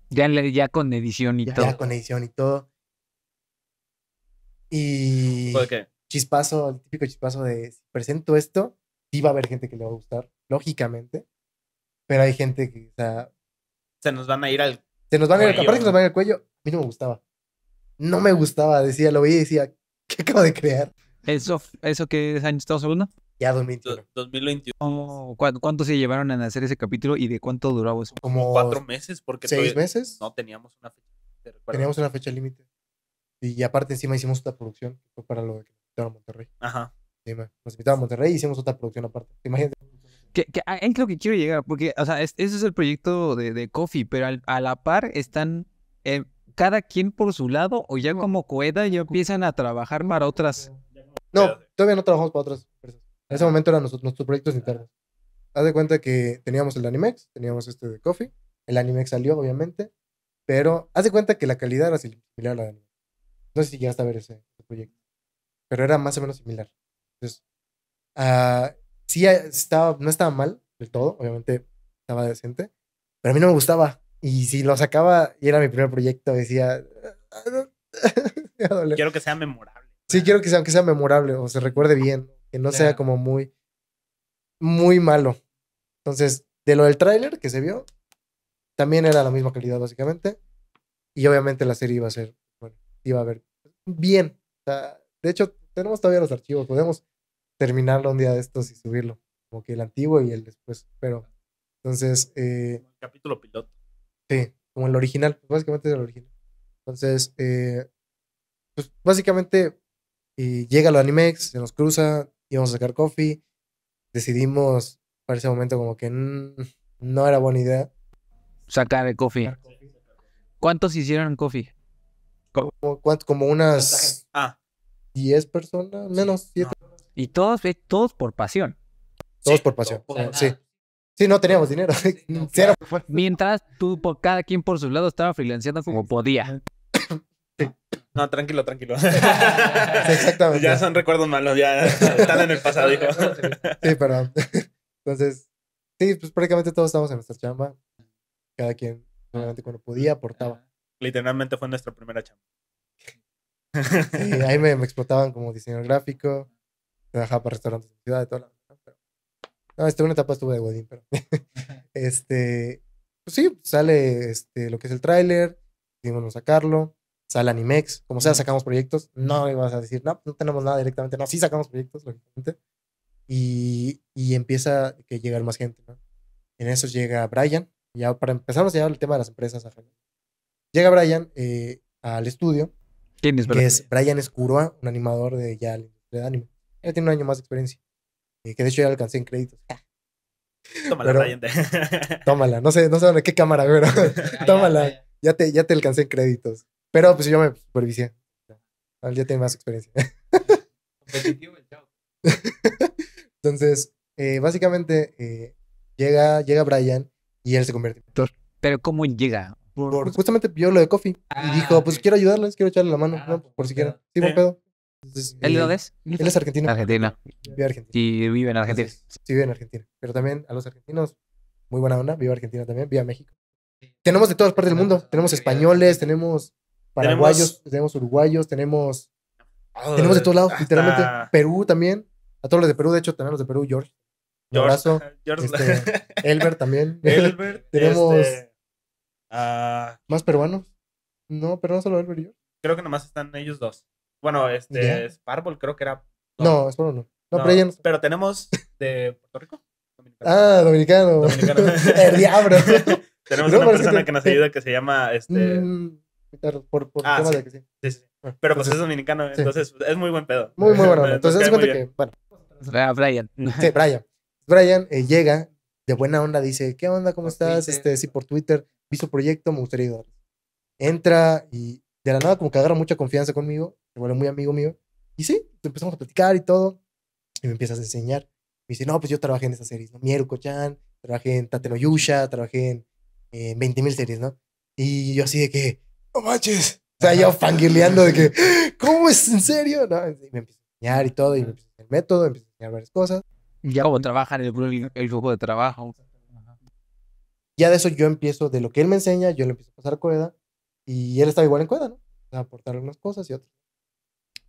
S2: Ya, ya con edición y todo. Ya con edición y todo. Y... ¿Por qué? chispazo, el típico chispazo de si presento esto, sí va a haber gente que le va a gustar, lógicamente. Pero hay gente que, o sea.
S3: Se nos van a ir al. Se nos van cuello. a ir, nos van
S2: al cuello, mí no me gustaba. No me gustaba, decía, lo veía y decía, ¿qué acabo de crear?
S1: ¿Eso, eso qué es año estado segundo? Ya
S3: 2021.
S1: ¿cuánto, se llevaron a hacer ese capítulo y de cuánto duraba eso? Como cuatro meses,
S3: porque seis meses. No teníamos una fecha. Teníamos una fecha
S2: límite. Y aparte encima hicimos otra producción, para lo que a Monterrey. Ajá. Nos invitaron a Monterrey y hicimos otra producción aparte. Imagínate.
S1: Que, ah, es lo que quiero llegar, porque, o sea, ese es el proyecto de, Coffee, pero a la par están eh, cada quien por su lado o ya como coeda ya empiezan a
S2: trabajar para otras. No, todavía no trabajamos para otras empresas. En ese ah. momento eran nuestros, nuestros proyectos internos. Haz de cuenta que teníamos el Animex, teníamos este de Coffee, el Animex salió, obviamente, pero haz de cuenta que la calidad era similar a la de Animex. No sé si llegaste a ver ese proyecto pero era más o menos similar. Entonces, ah, sí, ah, estaba, no estaba mal del todo, obviamente estaba decente, pero a mí no me gustaba. Y si lo sacaba y era mi primer proyecto, decía,
S3: [LAUGHS] ah, [LAUGHS] quiero que sea memorable.
S2: Sí, quiero que sea, que sea memorable o se recuerde bien, que no sea como muy, muy malo. Entonces, de lo del tráiler que se vio, también era la misma calidad básicamente. Y obviamente la serie iba a ser, bueno, iba a ver bien. O sea, de hecho, tenemos todavía los archivos, podemos terminarlo un día de estos y subirlo, como que el antiguo y el después, pero entonces... Eh, el capítulo piloto. Sí, como el original, pues, básicamente es el original. Entonces, eh, pues básicamente y eh, llega lo Animex, se nos cruza, íbamos a sacar coffee, decidimos para ese momento como que no era buena idea.
S1: Sacar el coffee. ¿Cuántos hicieron coffee? Como, como unas... Ah.
S2: 10 personas, menos 7. Y todos, eh, todos por pasión. Todos por pasión, sí. Sí, no teníamos dinero. [LAUGHS] Mientras tú, por cada quien
S1: por su lado, estaba freelanceando como podía.
S3: No, tranquilo, tranquilo. exactamente. Ya son recuerdos malos, ya están en el pasado, hijo. Sí, pero.
S2: Entonces, sí, pues prácticamente todos estábamos en nuestra chamba. Cada quien, cuando podía, aportaba.
S3: Literalmente fue nuestra primera chamba.
S2: [LAUGHS] y ahí me, me, explotaban como diseñador gráfico, trabajaba para restaurantes de la ciudad, de toda No, este, una etapa estuve de Godín, pero... [LAUGHS] este, pues sí, sale este, lo que es el tráiler, decidimos sacarlo, sale Animex, como sea, sacamos proyectos, no ibas a decir, no, no tenemos nada directamente, no, sí sacamos proyectos, lógicamente, y, y empieza que llegar más gente, ¿no? En eso llega Brian, ya para empezarnos ya el tema de las empresas, llega Brian eh, al estudio ¿Quién es Brian? Que es Brian Escuroa, un animador de ya de anime. Él tiene un año más de experiencia. Eh, que de hecho ya alcancé en créditos. [LAUGHS] Tómala, Brian. [LAUGHS] tómala. No sé, no sé dónde qué cámara, [LAUGHS] pero tómala. Ya te, ya te alcancé en créditos. Pero pues yo me supervisé. Ah, ya tiene más experiencia. Competitivo Entonces, eh, básicamente eh, llega, llega Brian
S1: y él se convierte en actor. Pero ¿cómo llega?
S2: justamente vio lo de Coffee y dijo, ah, pues quiero ayudarles, quiero echarle la mano, ah, Por si quieren. Sí, buen pedo.
S1: ¿Él de eh, dónde es? Él es argentino. Argentina. Vive Argentina. Y vive en Argentina. sí,
S2: vive en Argentina. Pero también a los argentinos, muy buena onda. Viva Argentina también, viva México. Tenemos de todas partes del mundo. Tenemos españoles, tenemos paraguayos, tenemos, uruguayos, tenemos... tenemos de todos lados, literalmente. Perú también. A todos los de Perú, de hecho, tenemos los de Perú, George. Un George. [LAUGHS] Este, [LAUGHS] Elber también. Elbert [LAUGHS] tenemos... Este,
S3: Ah,
S2: ¿Más peruanos? No, pero no solo él, y yo.
S3: Creo que nomás están ellos dos. Bueno, este, yeah. creo que era.
S2: No, es Sparble no. pero
S3: Pero tenemos de Puerto Rico.
S2: Dominicano. Ah, dominicano. dominicano. [LAUGHS] El diablo. [LAUGHS] tenemos una persona que, nos ayuda que se llama este. Mm, por, por ah, de que sí. sí, sí. Ah, pero pues es dominicano, entonces
S3: es muy buen pedo. Muy, muy [LAUGHS] bueno. entonces, es que. Bueno. Brian. Sí, Brian.
S2: Brian eh, llega de buena onda, dice: ¿Qué onda? ¿Cómo estás? Este, sí, por Twitter vi proyecto, me gustaría ayudar. Entra y de la nada como que agarra mucha confianza conmigo, se vuelve muy amigo mío. Y sí, empezamos a platicar y todo. Y me empiezas a enseñar. Me dice, no, pues yo trabajé en esa series, ¿no? Mieruko-chan, trabajé en Tate trabajé en, eh, 20.000 series, ¿no? Y yo así de que, no manches.
S3: O sea, yo fangirleando de que,
S2: ¿cómo es? ¿En serio? ¿No? Y me empieza a enseñar y todo, y me empiezo a enseñar el método, me a enseñar varias cosas. Ya como trabajar
S1: en el grupo de trabajo.
S2: Ya de eso yo empiezo, de lo que él me enseña, yo le empiezo a pasar a y él estaba igual en Cueda, ¿no? A aportar unas cosas y otras.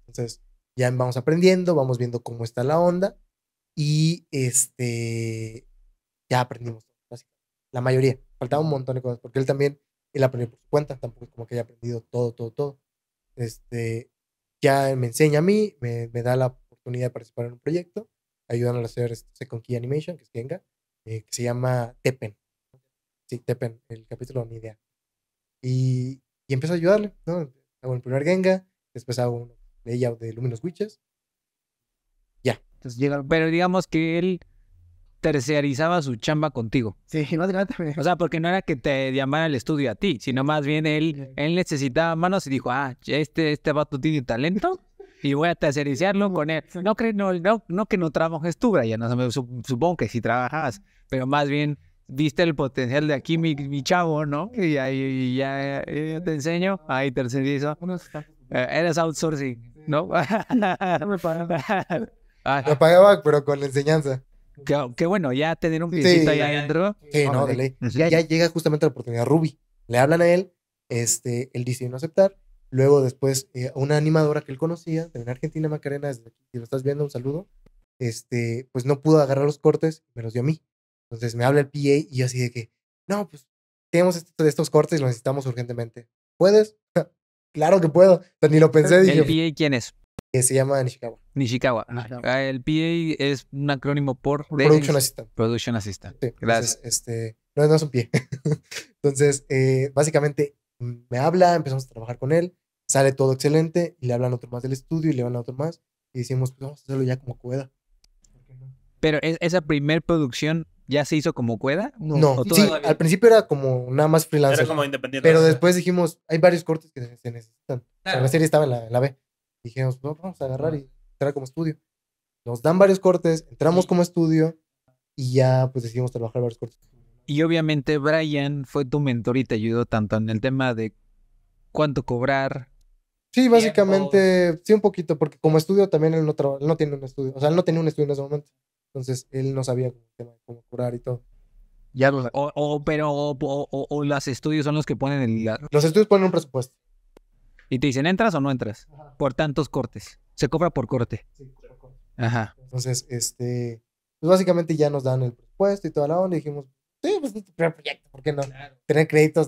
S2: Entonces, ya vamos aprendiendo, vamos viendo cómo está la onda y este, ya aprendimos, la mayoría. Faltaba un montón de cosas, porque él también, él aprendió por su cuenta, tampoco es como que haya aprendido todo, todo, todo. Este, ya me enseña a mí, me, da la oportunidad de participar en un proyecto, ayudan a hacer este con Key Animation, que es Tenga, eh, que se llama Tepen, sí, Tepen, el capítulo ni idea. Y, y a ayudarle, ¿no? Hago el primer Genga, después hago un de Luminous Witches. Ya. Entonces llega,
S1: pero digamos que él terciarizaba su chamba contigo.
S2: Sí, no adelante. [LAUGHS]
S1: O sea, porque no era que te llamara el estudio a ti, sino más bien él, él necesitaba manos y dijo, ah, este, este vato tiene talento y voy a tercerizarlo con él. No, no, no, que no trabajes tú, Brian, supongo que sí trabajas, pero más bien viste el potencial de aquí, mi, chavo, ¿no? Y ahí ya, eh, te enseño, ahí tercerizo. Eh, eres outsourcing, ¿no? Me [LAUGHS] ah.
S2: pagaba, pero con la enseñanza.
S1: Que, bueno, ya tener un piecito sí, ahí adentro. no, de
S2: Ya, llega justamente la oportunidad Ruby. Le hablan a él, este, él dice no aceptar. Luego después, eh, una animadora que él conocía, de Argentina, Macarena, desde aquí, si lo estás viendo, un saludo. Este, pues no pudo agarrar los cortes, me los dio a mí entonces me habla el PA y yo así de que, no, pues tenemos este, estos, cortes y los necesitamos urgentemente. ¿Puedes? [LAUGHS] claro que puedo. ni lo pensé. Dije,
S1: ¿El PA quién es? Que se llama Nishikawa. Nishikawa. Ah, el PA es un acrónimo por... Production Assistant. Production Assistant. Gracias. este,
S2: no, es un pie. [LAUGHS] entonces, eh, básicamente me habla, empezamos a trabajar con él, sale todo excelente, y le hablan otro más del estudio y le hablan otro más y decimos, pues vamos a hacerlo ya como pueda.
S1: Pero esa primer producción ya se hizo como cueda? No, sí, al principio
S2: era como nada más freelancer. Era como independiente. Pero después dijimos, hay varios cortes que se necesitan. la serie estaba en la, B. Dijimos, vamos a agarrar y entrar como estudio. Nos dan varios cortes, entramos como estudio y ya pues decidimos trabajar varios cortes.
S1: Y obviamente Brian fue tu mentor y te ayudó tanto en el tema de cuánto cobrar.
S2: Sí, básicamente, sí, un poquito, porque como estudio también él no, él no tiene un estudio, o sea, él no tenía un estudio en ese momento. Entonces él no sabía cómo, curar y todo.
S1: Ya o, pero o, o, los estudios son los que ponen el. Los estudios ponen un presupuesto. Y te dicen, ¿entras o no entras? Por tantos cortes.
S2: Se cobra por corte.
S1: Sí,
S4: por corte.
S2: Ajá. Entonces, este. Pues básicamente ya nos dan el presupuesto y toda la onda. Y dijimos, sí, pues tu proyecto, ¿por qué no? Tener créditos,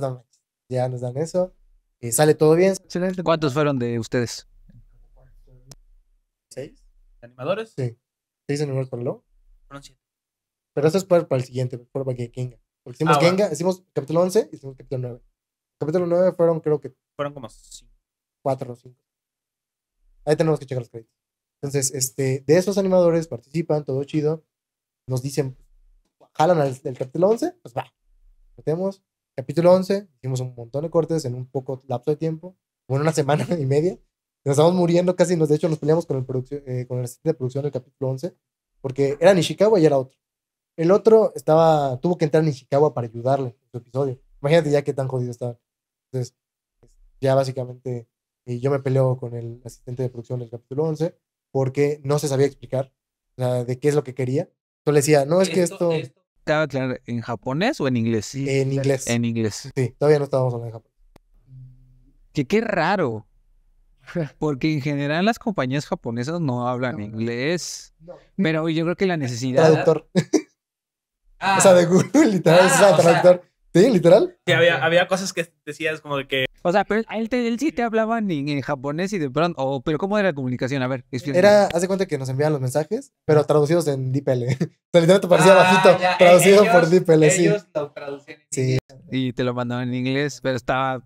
S2: Ya nos dan eso. Y eh, sale todo bien. Excelente. ¿Cuántos fueron de ustedes?
S3: ¿Seis? ¿Animadores?
S2: Sí. ¿Seis animadores por lo? Pero eso es para, el siguiente, para que Genga. Porque hicimos ah, Genga, hicimos capítulo 11 y hicimos capítulo 9. Capítulo 9 fueron, creo que. Fueron como 4 o 5. Ahí tenemos que checar los créditos. Entonces, este, de esos animadores participan, todo chido. Nos dicen, jalan al, capítulo 11, pues va. Metemos. Capítulo 11, hicimos un montón de cortes en un poco lapso de tiempo. en una semana [LAUGHS] y media. Nos estamos muriendo casi. Nos, de hecho, nos peleamos con el, eh, con el asistente de producción del capítulo 11 porque era Nishikawa y era otro. El otro estaba, tuvo que entrar a Nishikawa para ayudarle en su episodio. Imagínate ya qué tan jodido estaba. Entonces, ya básicamente y eh, yo me peleo con el asistente de producción del capítulo 11 porque no se sabía explicar de qué es lo que quería. Entonces le decía, no, es que esto...
S1: ¿Estaba claro en japonés o en inglés? en inglés. En inglés. Sí, todavía no
S2: estábamos hablando en japonés.
S1: Que qué raro. [LAUGHS] Porque en general las compañías japonesas no hablan inglés. No. Pero yo creo que la necesidad. Traductor. Ah. [LAUGHS] o sea, de Google, literal, ah, traductor. sí, literal.
S3: Sí, había, había, cosas que decías como de que.
S1: O sea, pero él, te, él sí te hablaba en, japonés y de pronto. Oh, pero ¿cómo era la comunicación? A ver, explícame. Era,
S2: hace cuenta que nos envían los mensajes, pero traducidos en DPL. [LAUGHS] o sea, te parecía ah, bajito, traducido por DPL, ellos sí.
S1: Lo sí. Y te lo mandaban en inglés, pero
S2: estaba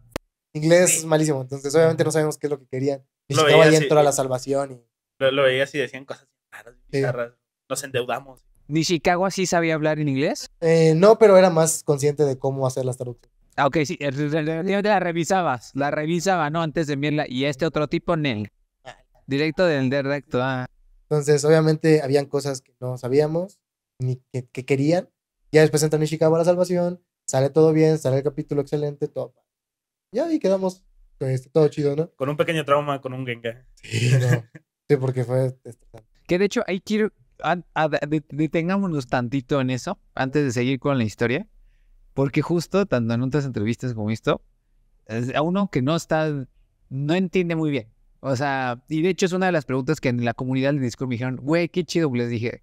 S2: inglés es malísimo, entonces obviamente no sabemos qué es lo que querían. Y ahí entró a la salvación. Y...
S3: Lo, veía veías y decían cosas
S2: raras,
S3: Nos endeudamos.
S2: ¿Ni Chicago así sabía hablar en inglés? Eh, no, pero era más consciente de cómo hacer las traducciones.
S3: Ah, ok, sí, eh,
S1: la revisabas, la revisaba, ¿no? Antes de enviarla. Y este otro tipo, Nel. Directo del directo. Ah.
S2: Entonces, obviamente, habían cosas que no sabíamos, ni que, querían. Ya después entra en Chicago a la salvación, sale todo bien, sale el capítulo excelente, todo. Y quedamos este, todo chido, ¿no?
S3: Con un pequeño trauma, con un genga. Sí,
S2: no. sí, porque fue este,
S1: Que de hecho, ahí quiero. A, detengámonos tantito en eso antes de seguir con la historia. Porque justo, tanto en otras entrevistas como esto, a uno que no está. No entiende muy bien. O sea, y de hecho es una de las preguntas que en la comunidad de Discord me dijeron, güey, qué chido. Pues les dije,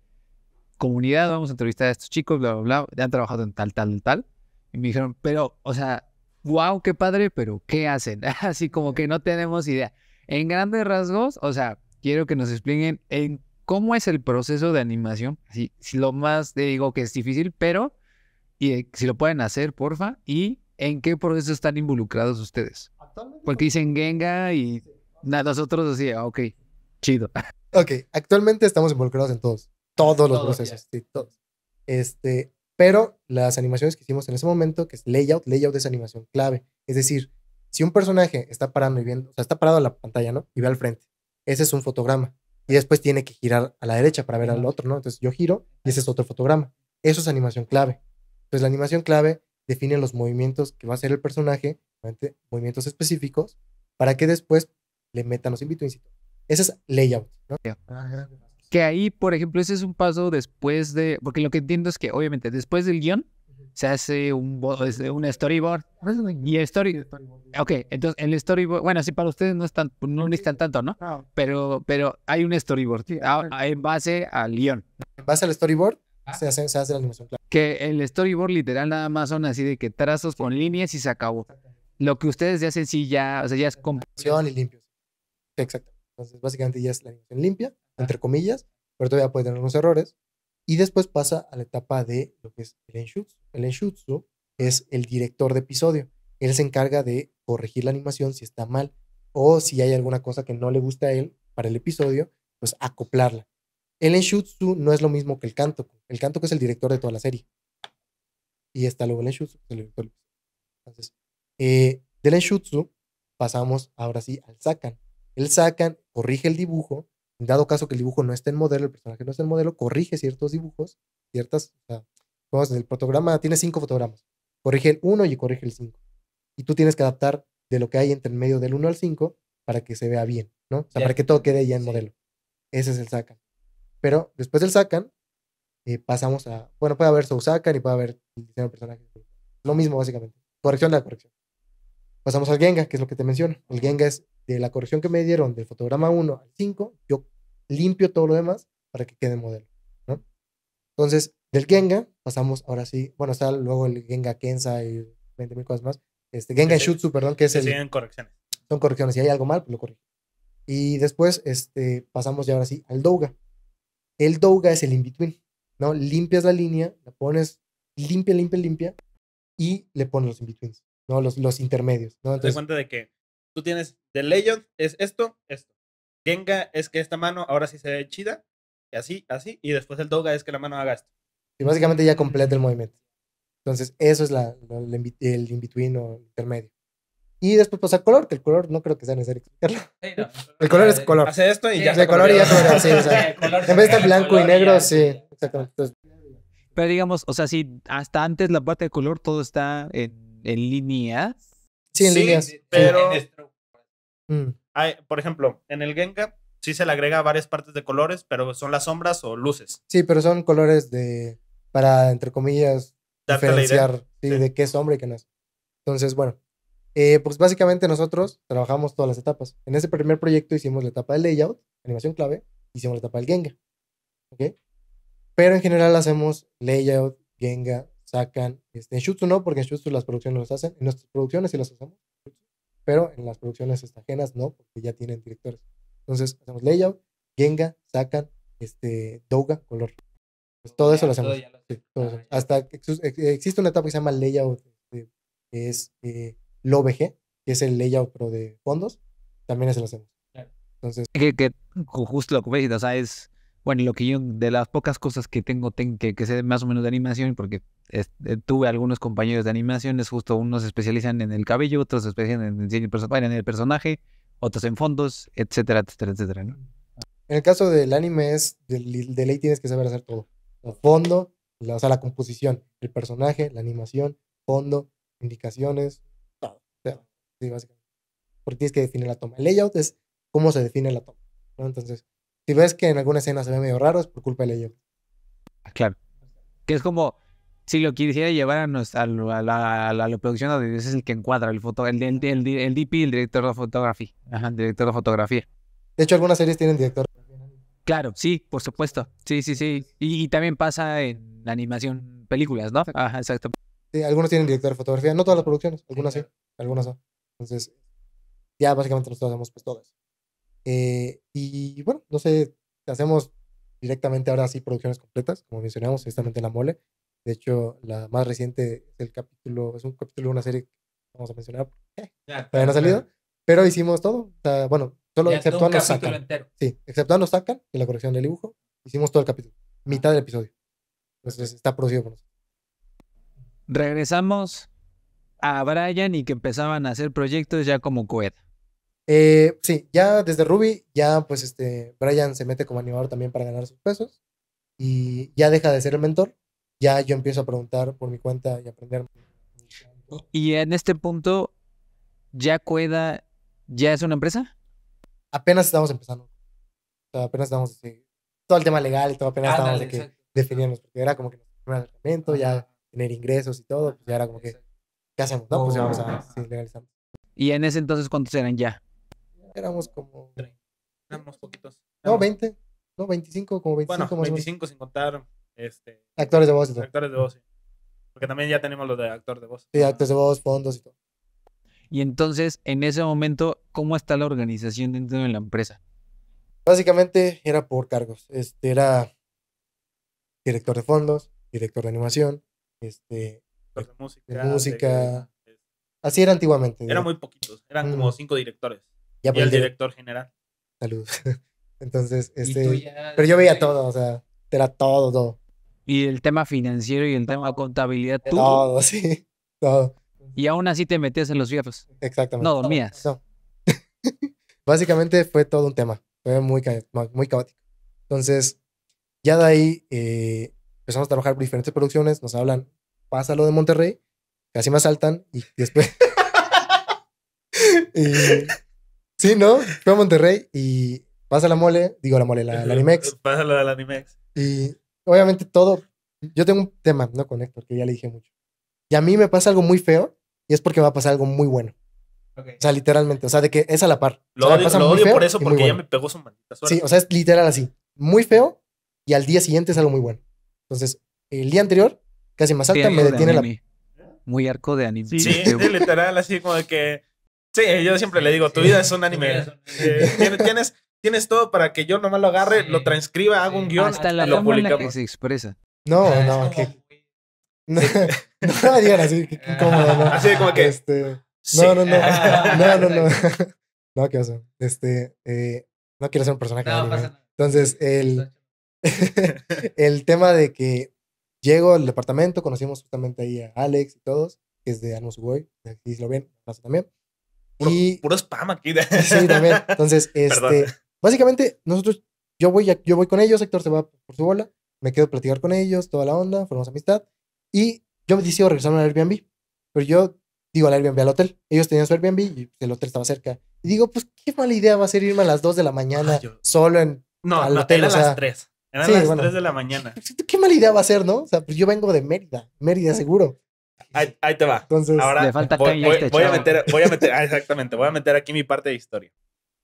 S1: comunidad, vamos a entrevistar a estos chicos, bla, bla, bla. Ya han trabajado en tal, tal, tal. Y me dijeron, pero, o sea, wow, qué padre, pero ¿qué hacen? [LAUGHS] Así como que no tenemos idea. En grandes rasgos, o sea, quiero que nos expliquen en cómo es el proceso de animación. Si, si lo más te digo que es difícil, pero y, eh, si lo pueden hacer, porfa, y en qué proceso están
S2: involucrados ustedes. Porque
S1: dicen Genga y nosotros así, ah, ok,
S2: chido. [LAUGHS] Ok, actualmente estamos involucrados en todos, todos los procesos, sí, todos. Este, pero las animaciones que hicimos en ese momento, que es layout, layout es animación clave. Es decir, si un personaje está parando y viendo, o sea, está parado en la pantalla, ¿no? Y ve al frente. Ese es un fotograma. Y después tiene que girar a la derecha para ver al otro, ¿no? Entonces yo giro y ese es otro fotograma. Eso es animación clave. Entonces la animación clave define los movimientos que va a hacer el personaje, movimientos específicos, para que después le metan los invito, incito. Ese es layout, ¿no? Ah,
S1: que ahí, por ejemplo, ese es un paso después de, porque lo que entiendo es que obviamente después del guión se hace un, un storyboard. Ah, y story, ok, entonces el storyboard, bueno, sí, para ustedes no, es no necesitan tanto, ¿no? Ah, pero, pero hay un storyboard ah, en base al guión. En base al storyboard
S2: se hace, la animación. Claro.
S1: Que el storyboard literal nada más son así de que trazos con líneas y se acabó.
S2: Lo que ustedes ya hacen sí ya, o sea, ya es comprensión y limpio. exacto. Entonces, básicamente ya es la animación limpia entre comillas, pero todavía puede tener unos errores. Y después pasa a la etapa de lo que es el enshutsu. El enshutsu es el director de episodio. Él se encarga de corregir la animación si está mal o si hay alguna cosa que no le gusta a él para el episodio, pues acoplarla. El enshutsu no es lo mismo que el canto. El canto que es el director de toda la serie. Y está luego el enshutsu, el director del Entonces, eh, del enshutsu pasamos ahora sí al Sakan El Sakan corrige el dibujo dado caso que el dibujo no esté en modelo, el personaje no esté en modelo, corrige ciertos dibujos, ciertas, o vamos, el fotograma tiene cinco fotogramas, corrige el 1 y corrige el cinco. Y tú tienes que adaptar de lo que hay entre el medio del 1 al cinco para que se vea bien, ¿no? O sea, para que todo quede ya en modelo. Ese es el Sacan. Pero después del Sacan, eh, pasamos a, bueno, puede haber Sousakan y puede haber diseño del personaje. Lo mismo, básicamente. Corrección de la corrección. Pasamos al Genga, que es lo que te menciono. El Genga es de la corrección que me dieron del fotograma 1 al 5, yo limpio todo lo demás para que quede modelo, ¿no? Entonces, del Genga pasamos ahora sí, bueno, está luego el Genga Kensa y 20.000 cosas más. Este, Genga Shutsu, perdón, que es el... Son correcciones. Son correcciones, si hay algo mal, pues lo corrijo. Y después este, pasamos ya ahora sí al Douga. El Douga es el in-between, ¿no? Limpias la línea, la pones limpia, limpia, limpia y le pones los in-betweens, ¿no? Los, los intermedios, ¿no? Entonces, cuenta
S3: de que tú tienes, de Legend es esto, esto. Genga es que esta mano ahora sí se ve chida, y así, así, y después el Doga es que la mano haga esto. Y básicamente
S2: ya completa el movimiento. Entonces, eso es la, el, in-between o intermedio. Y después pasa pues, el color, que el color no creo que sea necesario explicarlo. [LAUGHS] el color es eh, color. Hace esto y ya. El color y ya [LAUGHS] En vez de estar blanco y negro, sí. pero
S1: digamos, o sea, si hasta antes la parte de color todo está en, en línea.
S2: Sí, en líneas. Pero, Mm.
S3: por ejemplo, en el genga sí se le agrega varias partes de colores, pero son las sombras o luces.
S2: Sí, pero son colores de para entre comillas
S3: diferenciar de
S2: qué es y qué no es. Entonces, bueno, eh, pues básicamente nosotros trabajamos todas las etapas. En ese primer proyecto hicimos la etapa del layout, animación clave, hicimos la etapa del Genga. ¿Ok? Pero en general hacemos layout, Genga, sacan. Este, en Shutsu no, porque en Shutsu las producciones las hacen, en nuestras producciones sí las hacemos pero en las producciones extranjeras no, porque ya tienen directores. Entonces, hacemos layout, Genga, sacan este, Doga, color. Pues todo eso lo hacemos. Hasta existe una etapa que se llama layout, este, que es eh, LOBG, que es el layout pero de fondos, también eso lo hacemos. Claro. Entonces.
S1: Que, justo lo que me o sea, es bueno, lo que yo, de las pocas cosas que tengo, que, que, sé más o menos de animación, porque eh, tuve algunos compañeros de animación, es justo unos se especializan en el cabello, otros se especializan en el en el personaje, otros en fondos, etcétera, etcétera, etcétera, ¿no?
S2: En el caso del anime es, de, de ley tienes que saber hacer todo. El fondo, la, o sea, la composición, el personaje, la animación, fondo, indicaciones, todo. O sea, sí, básicamente. Porque tienes que definir la toma. El layout es cómo se define la toma. ¿no? Entonces, si ves que en alguna escena se ve medio raro, es por culpa de ello Claro. Que es
S1: como, si lo quisiera llevar a, la, producción ese es el que encuadra, el, foto, el, el, DP, el director de fotografía. Ajá, director de fotografía.
S2: De hecho, algunas series tienen director.
S1: Claro, sí, por supuesto. Sí, sí, sí. Y, también pasa en la animación, películas, ¿no? Ajá, exacto.
S2: Sí, algunos tienen director de fotografía, no todas las producciones, algunas sí, algunas no. Entonces, ya básicamente nosotros hacemos pues todas. Eh, y bueno, no sé, hacemos directamente ahora sí producciones completas, como mencionamos, justamente la mole. De hecho, la más reciente es capítulo, es un capítulo de una serie que vamos a mencionar, eh, todavía no ha salido, pero hicimos todo. O sea, bueno, solo exceptuando Sacan. Sí, exceptuando Sacan y la corrección del dibujo, hicimos todo el capítulo, ah. mitad del episodio. Entonces está producido por nosotros.
S1: Regresamos a Brian y que empezaban a hacer proyectos ya como coed.
S2: Eh, sí, ya desde Ruby, ya pues este, Brian se mete como animador también para ganar sus pesos y ya deja de ser el mentor. Ya yo empiezo a preguntar por mi cuenta y aprender.
S1: Oh, y en este punto, ¿ya Cueda ya es una empresa?
S2: Apenas estamos empezando. O sea, apenas estamos este, Todo el tema legal todo, apenas estábamos de que definíamos, porque era como que el momento ya tener ingresos y todo, pues ya era como que, ¿qué hacemos? No, pues oh, ya vamos a sí, legalizar.
S1: ¿Y en ese entonces cuántos eran ya?
S2: Éramos como. Éramos poquitos. No, 20. No, 25, como 25 bueno, 25 sin contar este, actores de voz
S3: Actores de voz, Porque también ya tenemos los de actor de voz.
S2: Sí, actores de voz, fondos y todo.
S1: Y entonces, en ese momento, ¿cómo está la organización dentro de la empresa?
S2: Básicamente era por cargos. Este era director de fondos, director de animación, este de música, así era antiguamente. Eran muy
S3: poquitos, eran mm. como cinco directores y el director general.
S2: Salud. [LAUGHS] Entonces, este. pero yo veía todo, o sea, era todo, todo. Y el tema financiero
S1: y el tema contabilidad, todo. Todo, [LAUGHS]
S2: sí. Todo.
S1: Y aún así te metías en los viejos.
S2: Exactamente. No dormías. No. [LAUGHS] Básicamente fue todo un tema. Fue muy, muy caótico. Entonces, ya de ahí eh, empezamos a trabajar por diferentes producciones. Nos hablan, pasa lo de Monterrey, casi me asaltan y después. y Sí, ¿no? Fue a Monterrey y pasa la mole, digo la mole, la, Animex.
S3: [LAUGHS] Pasa la Animex.
S2: Y obviamente todo, yo tengo un tema, no con Héctor, que ya le dije mucho. Y a mí me pasa algo muy feo y es porque me va a pasar algo muy bueno. O sea, literalmente, o sea, de que es a la par. Lo odio, lo odio por eso, porque ella me
S3: pegó su maldita Sí, o sea, es
S2: literal así. Muy feo y al día siguiente es algo muy bueno. Entonces, el día anterior, casi más alta, me detiene la...
S1: Muy arco de anime. Sí, sí. [LAUGHS]
S3: literal, así como de que Sí, yo siempre le digo, tu vida es un anime. Eh, tienes, tienes todo para que yo nomás lo agarre, lo transcriba, haga un guión y lo
S2: expresa. Ah, este, no, no, No, no digan así, incómodo, ¿no? como que... Este... No, no, no, no, no, no. No, qué oso. Este, eh, no quiero ser un personaje no, Entonces, el, [LAUGHS] el tema de que llego al departamento, conocimos justamente ahí a Alex y todos, que es de Almost Boy, si lo ven, pasa también.
S3: Puro, y, puro spam aquí. Sí, también. [LAUGHS] Entonces, este,
S2: básicamente, nosotros, yo voy, yo voy con ellos, Héctor se va por su bola, me quedo a platicar con ellos, toda la onda, formamos amistad. Y yo me decido regresarme al Airbnb, pero yo digo al Airbnb al hotel. Ellos tenían su Airbnb y el hotel estaba cerca. Y digo, pues qué mala idea va a ser irme a las 2 de la mañana solo en.
S3: No, al hotel, a las 3. Eran las 3 de la mañana. Pues,
S2: qué mala idea va a ser, ¿no? O sea, pues yo vengo de Mérida, Mérida seguro.
S3: Ahí, te va. Entonces, ahora este voy, a meter, voy a meter, ah, exactamente, voy a meter aquí mi parte de historia.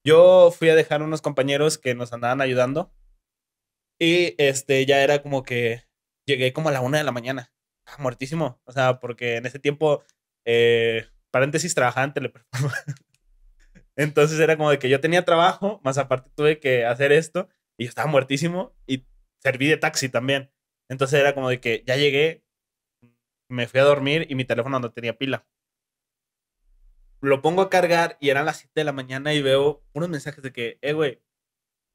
S3: Yo fui a dejar unos compañeros que nos andaban ayudando y este ya era como que llegué como a la una de la mañana, muertísimo, o sea, porque en ese tiempo, eh, paréntesis, trabajante, le [LAUGHS] Entonces era como de que yo tenía trabajo, más aparte tuve que hacer esto y yo estaba muertísimo y serví de taxi también. Entonces era como de que ya llegué, me fui a dormir y mi teléfono no tenía pila. Lo pongo a cargar y eran las 7 de la mañana y veo unos mensajes de que, eh, güey,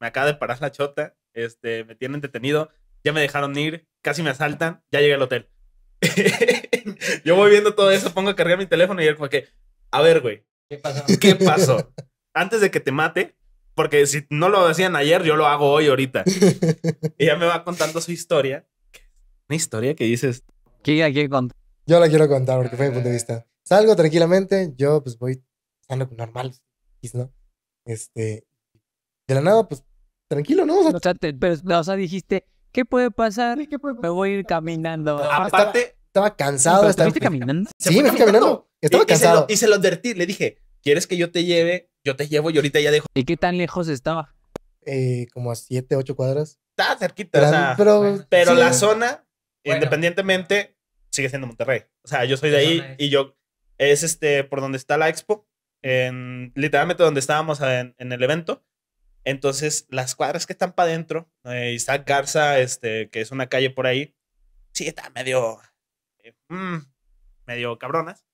S3: me acaba de parar la chota, este, me tienen detenido, ya me dejaron ir, casi me asaltan, ya llegué al hotel. [LAUGHS] Yo voy viendo todo eso, pongo a cargar mi teléfono y él fue que, a ver, güey, ¿qué pasó? Antes de que te mate, porque si no lo hacían ayer, yo lo hago hoy, ahorita. [LAUGHS] Ella me va contando su historia. Una historia que dices, ¿Qué aquí,
S2: Yo la quiero contar porque fue mi punto de ah. vista. Salgo tranquilamente, yo pues voy sano normal, ¿no? Este, de la nada, pues tranquilo, ¿no? O sea, pero, dijiste, ¿qué puede pasar? Me voy a ir caminando. Aparte, estaba, cansado. ¿Estaba caminando? Sí, me fui caminando. Estaba cansado. Y
S3: se, lo, advertí, le dije, ¿quieres que yo te lleve? Yo te llevo y ahorita ya dejo. ¿Y qué tan lejos
S2: estaba? Eh, como a 7, 8 cuadras. Está cerquita, o sea, pero, pero la
S3: zona, independientemente, sigue siendo Monterrey. O sea, yo soy de ahí y yo es este por donde está la expo, en, literalmente donde estábamos ah, en, el evento. Entonces, las cuadras que están para adentro, eh, Isaac Garza, este, que es una calle por ahí, sí está medio, eh, mm, medio cabronas.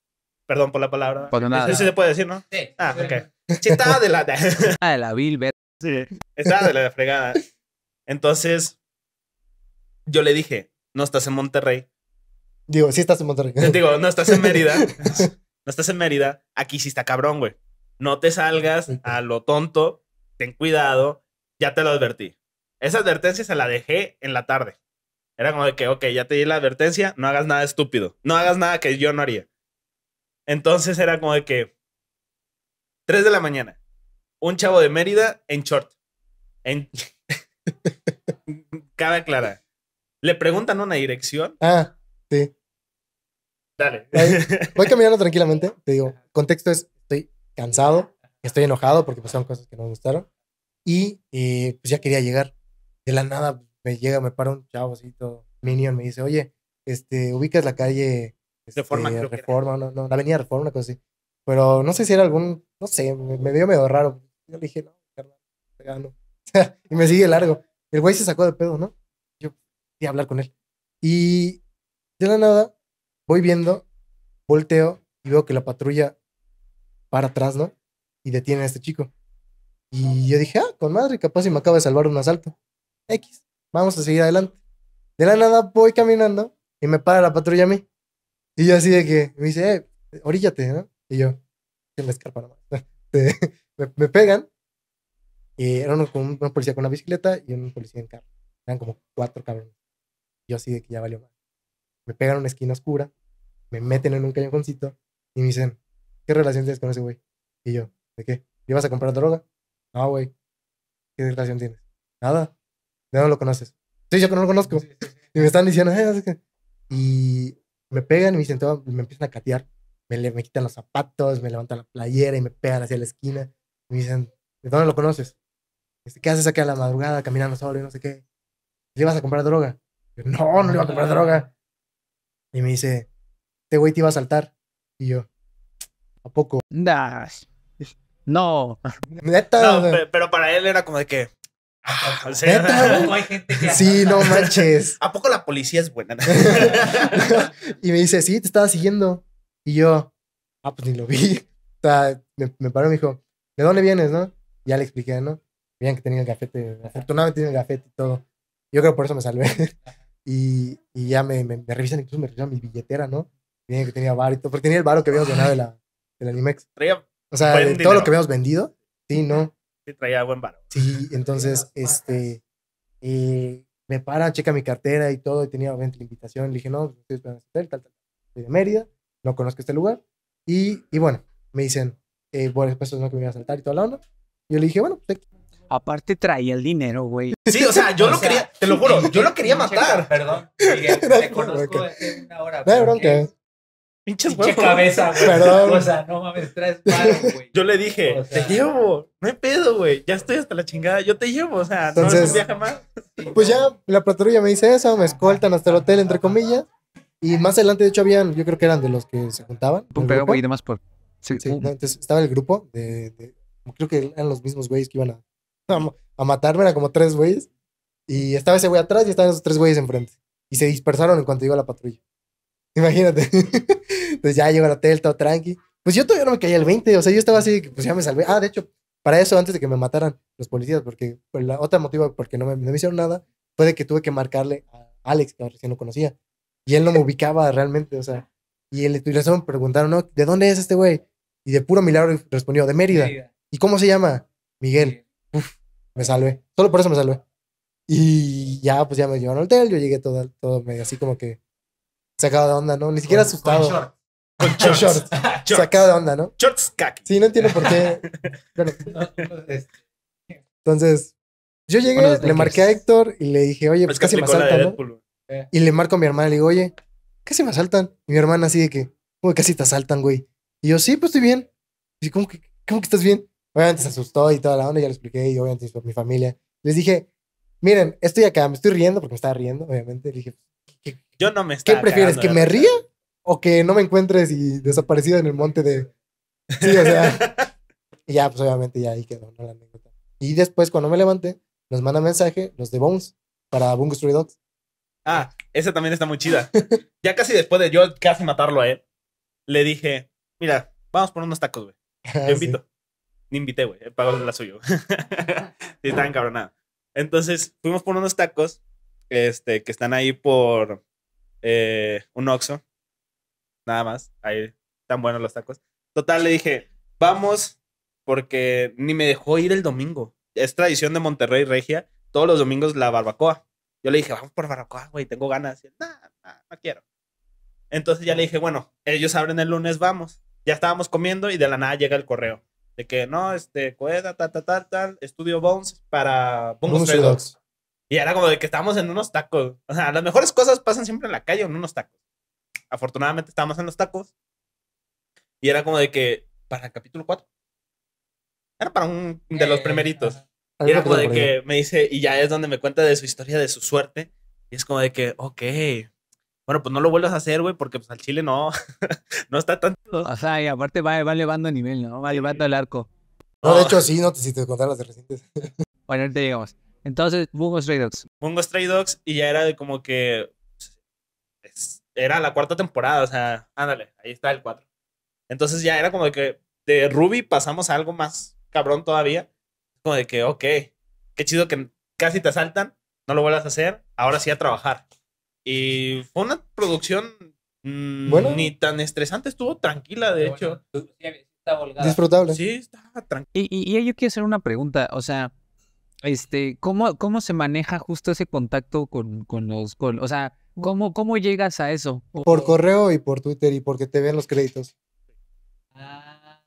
S3: Perdón por la palabra. Eso pues se puede decir, ¿no? Sí. Ah, ok. Sí estaba de la... Estaba [LAUGHS] ah, de la Sí. Estaba de la fregada. Entonces, yo le dije, no estás en Monterrey,
S2: Digo, sí estás en Monterrey. [LAUGHS] Digo, no estás en Mérida. [LAUGHS]
S3: no estás en Mérida. Aquí sí está cabrón, güey. No te salgas a lo tonto. Ten cuidado. Ya te lo advertí. Esa advertencia se la dejé en la tarde. Era como de que, ok, ya te di la advertencia. No hagas nada estúpido. No hagas nada que yo no haría. Entonces era como de que... 3 de la mañana. Un chavo de Mérida en short. En... [LAUGHS] Cada clara. Le preguntan una dirección.
S2: Ah, sí.
S3: Dale. [LAUGHS]
S2: Voy caminando tranquilamente, te digo, contexto es, estoy cansado, estoy enojado porque pasaron cosas que no me gustaron y eh, pues ya quería llegar. De la nada me llega, me para un chavo así minion, me dice, oye, este, ubicas la calle de este, Reforma, creo Reforma, no, no, la avenida Reforma, una cosa así. Pero no sé si era algún, no sé, me, vio medio raro. Yo le dije, no, [LAUGHS] y me sigue largo. El güey se sacó de pedo, ¿no? Yo fui a hablar con él. Y de la nada Voy viendo, volteo y veo que la patrulla para atrás, ¿no? Y detiene a este chico. Y yo dije, ah, con madre, capaz si me acaba de salvar un asalto. X, vamos a seguir adelante. De la nada voy caminando y me para la patrulla a mí. Y yo así de que me dice, eh, oríllate, ¿no? Y yo, que [LAUGHS] me me, pegan. Y eran como un, policía con una bicicleta y un policía en carro. Eran como cuatro cabrones. Yo así de que ya valió mal. Me pegan una esquina oscura me meten en un cañoncito y me dicen, ¿qué relación tienes con ese güey? Y yo, ¿de qué? vas a comprar droga? No, güey. ¿Qué relación tienes? Nada. ¿De dónde lo conoces? Sí, yo que no lo conozco. Y me están diciendo, eh, Y me pegan y me dicen, me empiezan a catear. Me, quitan los zapatos, me levantan la playera y me pegan hacia la esquina. Y me dicen, ¿de dónde lo conoces? Este, ¿Qué haces aquí a la madrugada caminando solo y no sé qué? ¿Le a comprar droga? no, no le iba a comprar droga. Y me dice, este güey te iba a saltar. Y yo, ¿a poco? no. No,
S3: pero para él era como de que.
S2: Ah, [LAUGHS] sí, no [LAUGHS] manches. ¿A
S3: poco la policía es buena? [LAUGHS]
S2: y me dice, sí, te estaba siguiendo. Y yo, ah, pues ni lo vi. O sea, me, paró y me dijo, ¿de dónde vienes, no? Ya le expliqué, ¿no? Veían que tenía el gafete. Afortunadamente tenía el gafete y todo. Yo creo que por eso me salvé. y, ya me, me revisan, incluso me revisan mi billetera, ¿no? Tenía que tenía bar y todo, porque tenía el baro que habíamos ganado de la, de la Animex. Traía o sea, de todo lo que habíamos vendido. Sí, no.
S3: Sí, traía buen bar.
S2: Sí, entonces, este, eh, me paran, checa mi cartera y todo, y tenía obviamente la invitación. Le dije, no, estoy pues, tal, tal. de Mérida, no conozco este lugar. Y, y bueno, me dicen, eh, bueno, después no que me iba a saltar y toda la onda. Yo le dije, bueno, pues Aparte traía el dinero, güey. [LAUGHS] Sí, o sea, yo [LAUGHS] lo quería, te lo juro, yo lo quería [LAUGHS] matar.
S4: Perdón, te conozco okay.
S2: ahora. No, bronca. Pinches Pinche cabeza, güey. Perdón. O sea,
S1: no mames, traes
S3: güey. Yo le dije, te llevo. No hay pedo, güey. Ya estoy hasta la chingada. Yo te llevo. O sea, no
S2: es más. pues ya la patrulla me dice eso. Me escoltan hasta el hotel, entre comillas. Y más adelante, de hecho, habían, yo creo que eran de los que se juntaban. Pumpeo, güey, más por. Sí, Entonces estaba el grupo de, Creo que eran los mismos güeyes que iban a, a, matarme. Eran como tres güeyes. Y estaba ese güey atrás y estaban esos tres güeyes enfrente. Y se dispersaron en cuanto llegó la patrulla. Imagínate. [LAUGHS] pues ya llego al hotel, todo tranqui. Pues yo todavía no me caía el 20, o sea, yo estaba así, pues ya me salvé. Ah, de hecho, para eso, antes de que me mataran los policías, porque pues, la otra motivo porque no me, hicieron nada, fue de que tuve que marcarle a Alex, que recién lo conocía. Y él no me ubicaba realmente, o sea. Y él preguntaron, ¿no? ¿De dónde es este güey? Y de puro milagro respondió, de Mérida. ¿Y cómo se llama? Miguel. Uf, me salvé. Solo por eso me salvé. Y ya, pues ya me llevaron al hotel, yo llegué todo, todo así como que sacado de onda, ¿no? Ni siquiera asustado. Con, short. con shorts. [LAUGHS] Sacado de onda, ¿no? Shorts cac. Sí, no entiendo por qué. [LAUGHS] Entonces, yo llegué, le marqué a Héctor y le dije, oye, pues casi me asaltan, ¿no? Y le marco a mi hermana y le digo, oye, casi me asaltan. Y mi hermana así de que, como casi te asaltan, güey. Y yo, sí, pues estoy bien. Y ¿cómo que, cómo que estás bien? Obviamente se asustó y toda la onda, ya lo expliqué, y obviamente por mi familia. Les dije, miren, estoy acá, me estoy riendo porque me estaba riendo, obviamente. Le dije, pues.
S3: Yo no me estaba ¿Qué prefieres? ¿Que me ría?
S2: ¿O que no me encuentres y desaparecido en el monte de.? Sí, o sea. y [LAUGHS] ya, pues obviamente ya ahí quedó anécdota. Y después, cuando me levante, nos manda mensaje los de Bones para Bungus Story
S3: Ah, esa también está muy chida. ya casi después de yo casi matarlo a él, le dije: Mira, vamos por unos tacos, güey. Te [LAUGHS] ah, invito. Ni invité, güey. Pagó la suyo. [LAUGHS] sí, estaba encabronado. Entonces, fuimos por unos tacos este, que están ahí por eh, un Oxxo, nada más, ahí tan buenos los tacos. Total, le dije, vamos, porque ni me dejó ir el domingo. Es tradición de Monterrey Regia, todos los domingos la barbacoa. Yo le dije, vamos por barbacoa, güey, tengo ganas. Y no quiero. Entonces ya le dije, bueno, ellos abren el lunes, vamos. Ya estábamos comiendo y de la nada llega el correo. De que, no, este, coeda, tal, tal, estudio Bones para Bones y era como de que estábamos en unos tacos. O sea, las mejores cosas pasan siempre en la calle o en unos tacos. Afortunadamente estábamos en los tacos. Y era como de que, para el capítulo 4. Era para un de los eh, primeritos. Y era como de que me dice, y ya es donde me cuenta de su historia, de su suerte. Y es como de que, ok, bueno, pues no lo vuelvas a hacer, güey, porque pues al Chile no, [LAUGHS] no está tanto.
S1: O sea, y aparte va, elevando el nivel, ¿no? Va elevando el arco. No, de hecho,
S2: sí, no, si te contar las de recientes.
S1: bueno, ahorita digamos entonces, Bungo Stray Dogs.
S3: Bungo Stray Dogs y ya era de como que. Pues, era la cuarta temporada, o sea, ándale, ahí está el 4. Entonces ya era como de que de Ruby pasamos a algo más cabrón todavía. Como de que, ok, qué chido que casi te asaltan, no lo vuelvas a hacer, ahora sí a trabajar. Y fue una producción mm, bueno. ni tan estresante, estuvo tranquila, de hecho. Sí está
S1: Disfrutable. Sí, está tranquila. Y, y, y yo quiero hacer una pregunta, o sea, este, ¿cómo, ¿cómo se maneja justo ese contacto con, los, con, o sea, ¿cómo, cómo llegas a eso?
S2: Por correo y por Twitter y porque te ven los créditos. Ah,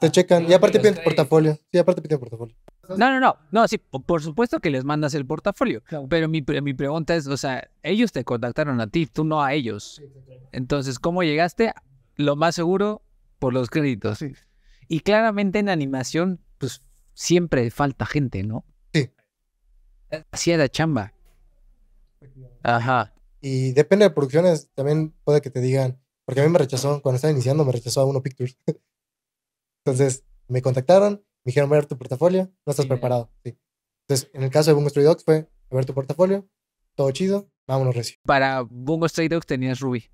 S2: te checan, y aparte piden portafolio, sí, aparte piden portafolio.
S1: No, no, no, no, sí, por supuesto que les mandas el portafolio, pero mi, mi pregunta es, o sea, ellos te contactaron a ti, tú no a ellos. Entonces, ¿cómo llegaste? Lo más seguro, por los créditos. Y claramente en animación, pues siempre falta gente, ¿no?
S2: hacía la chamba. Ajá. Y depende de producciones, también puede que te digan, porque a mí me rechazó, cuando estaba iniciando me rechazó a Uno Pictures. [LAUGHS] Entonces, me contactaron, me dijeron, a Voy ver tu portafolio, no estás preparado. Sí. Entonces, en el caso de Bungo Stray Dogs fue, a ver tu portafolio, todo chido, vámonos recién.
S1: Para Bungo Stray Dogs tenías Ruby.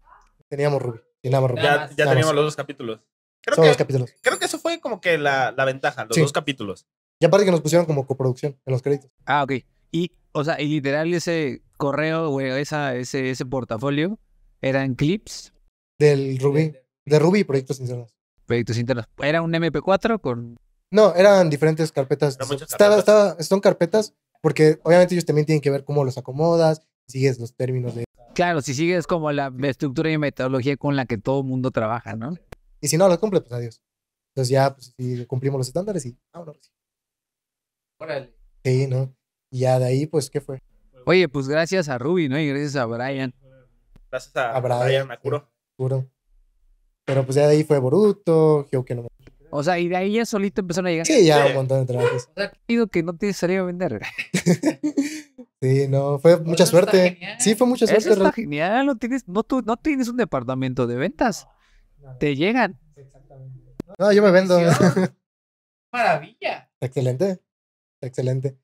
S2: Teníamos Ruby, Ya, teníamos los dos capítulos. Creo que,
S3: Creo que eso fue como que la, ventaja, los dos capítulos.
S2: Y aparte que nos pusieron como coproducción en los créditos.
S3: Ah, ok.
S1: Y, o sea, y literal ese correo, güey, esa, ese, ese portafolio eran
S2: clips. Del Ruby, de Ruby proyectos internos. Proyectos internos. Era un
S1: MP4 con...
S2: No, eran diferentes carpetas. Eran carpetas. Estaba, son carpetas porque obviamente ellos también tienen que ver cómo los acomodas, sigues los términos de...
S1: Claro, si sigues como la estructura y metodología con la que todo el mundo trabaja, ¿no?
S2: Y si no lo cumple, pues adiós. Entonces ya, pues, si cumplimos los estándares y ah, pues, Órale. Sí, ¿no? Y ya de ahí, pues, ¿qué fue?
S1: Oye, pues gracias a Ruby, ¿no? Y gracias a Brian. Gracias a, Brian, me juro.
S2: juro. Pero pues ya de ahí fue Boruto, que no
S1: O sea, y de ahí ya solito empezaron a llegar. Sí, ya un
S2: montón de trabajos. O
S1: sea, que no te salió a vender. [LAUGHS]
S2: [LAUGHS] sí, no, fue pues mucha suerte. Sí, fue mucha suerte. Eso está
S1: genial, no tienes, no, tienes un departamento de ventas. te llegan. Exactamente. No, yo me vendo.
S2: [LAUGHS]
S4: Maravilla.
S2: Excelente, excelente.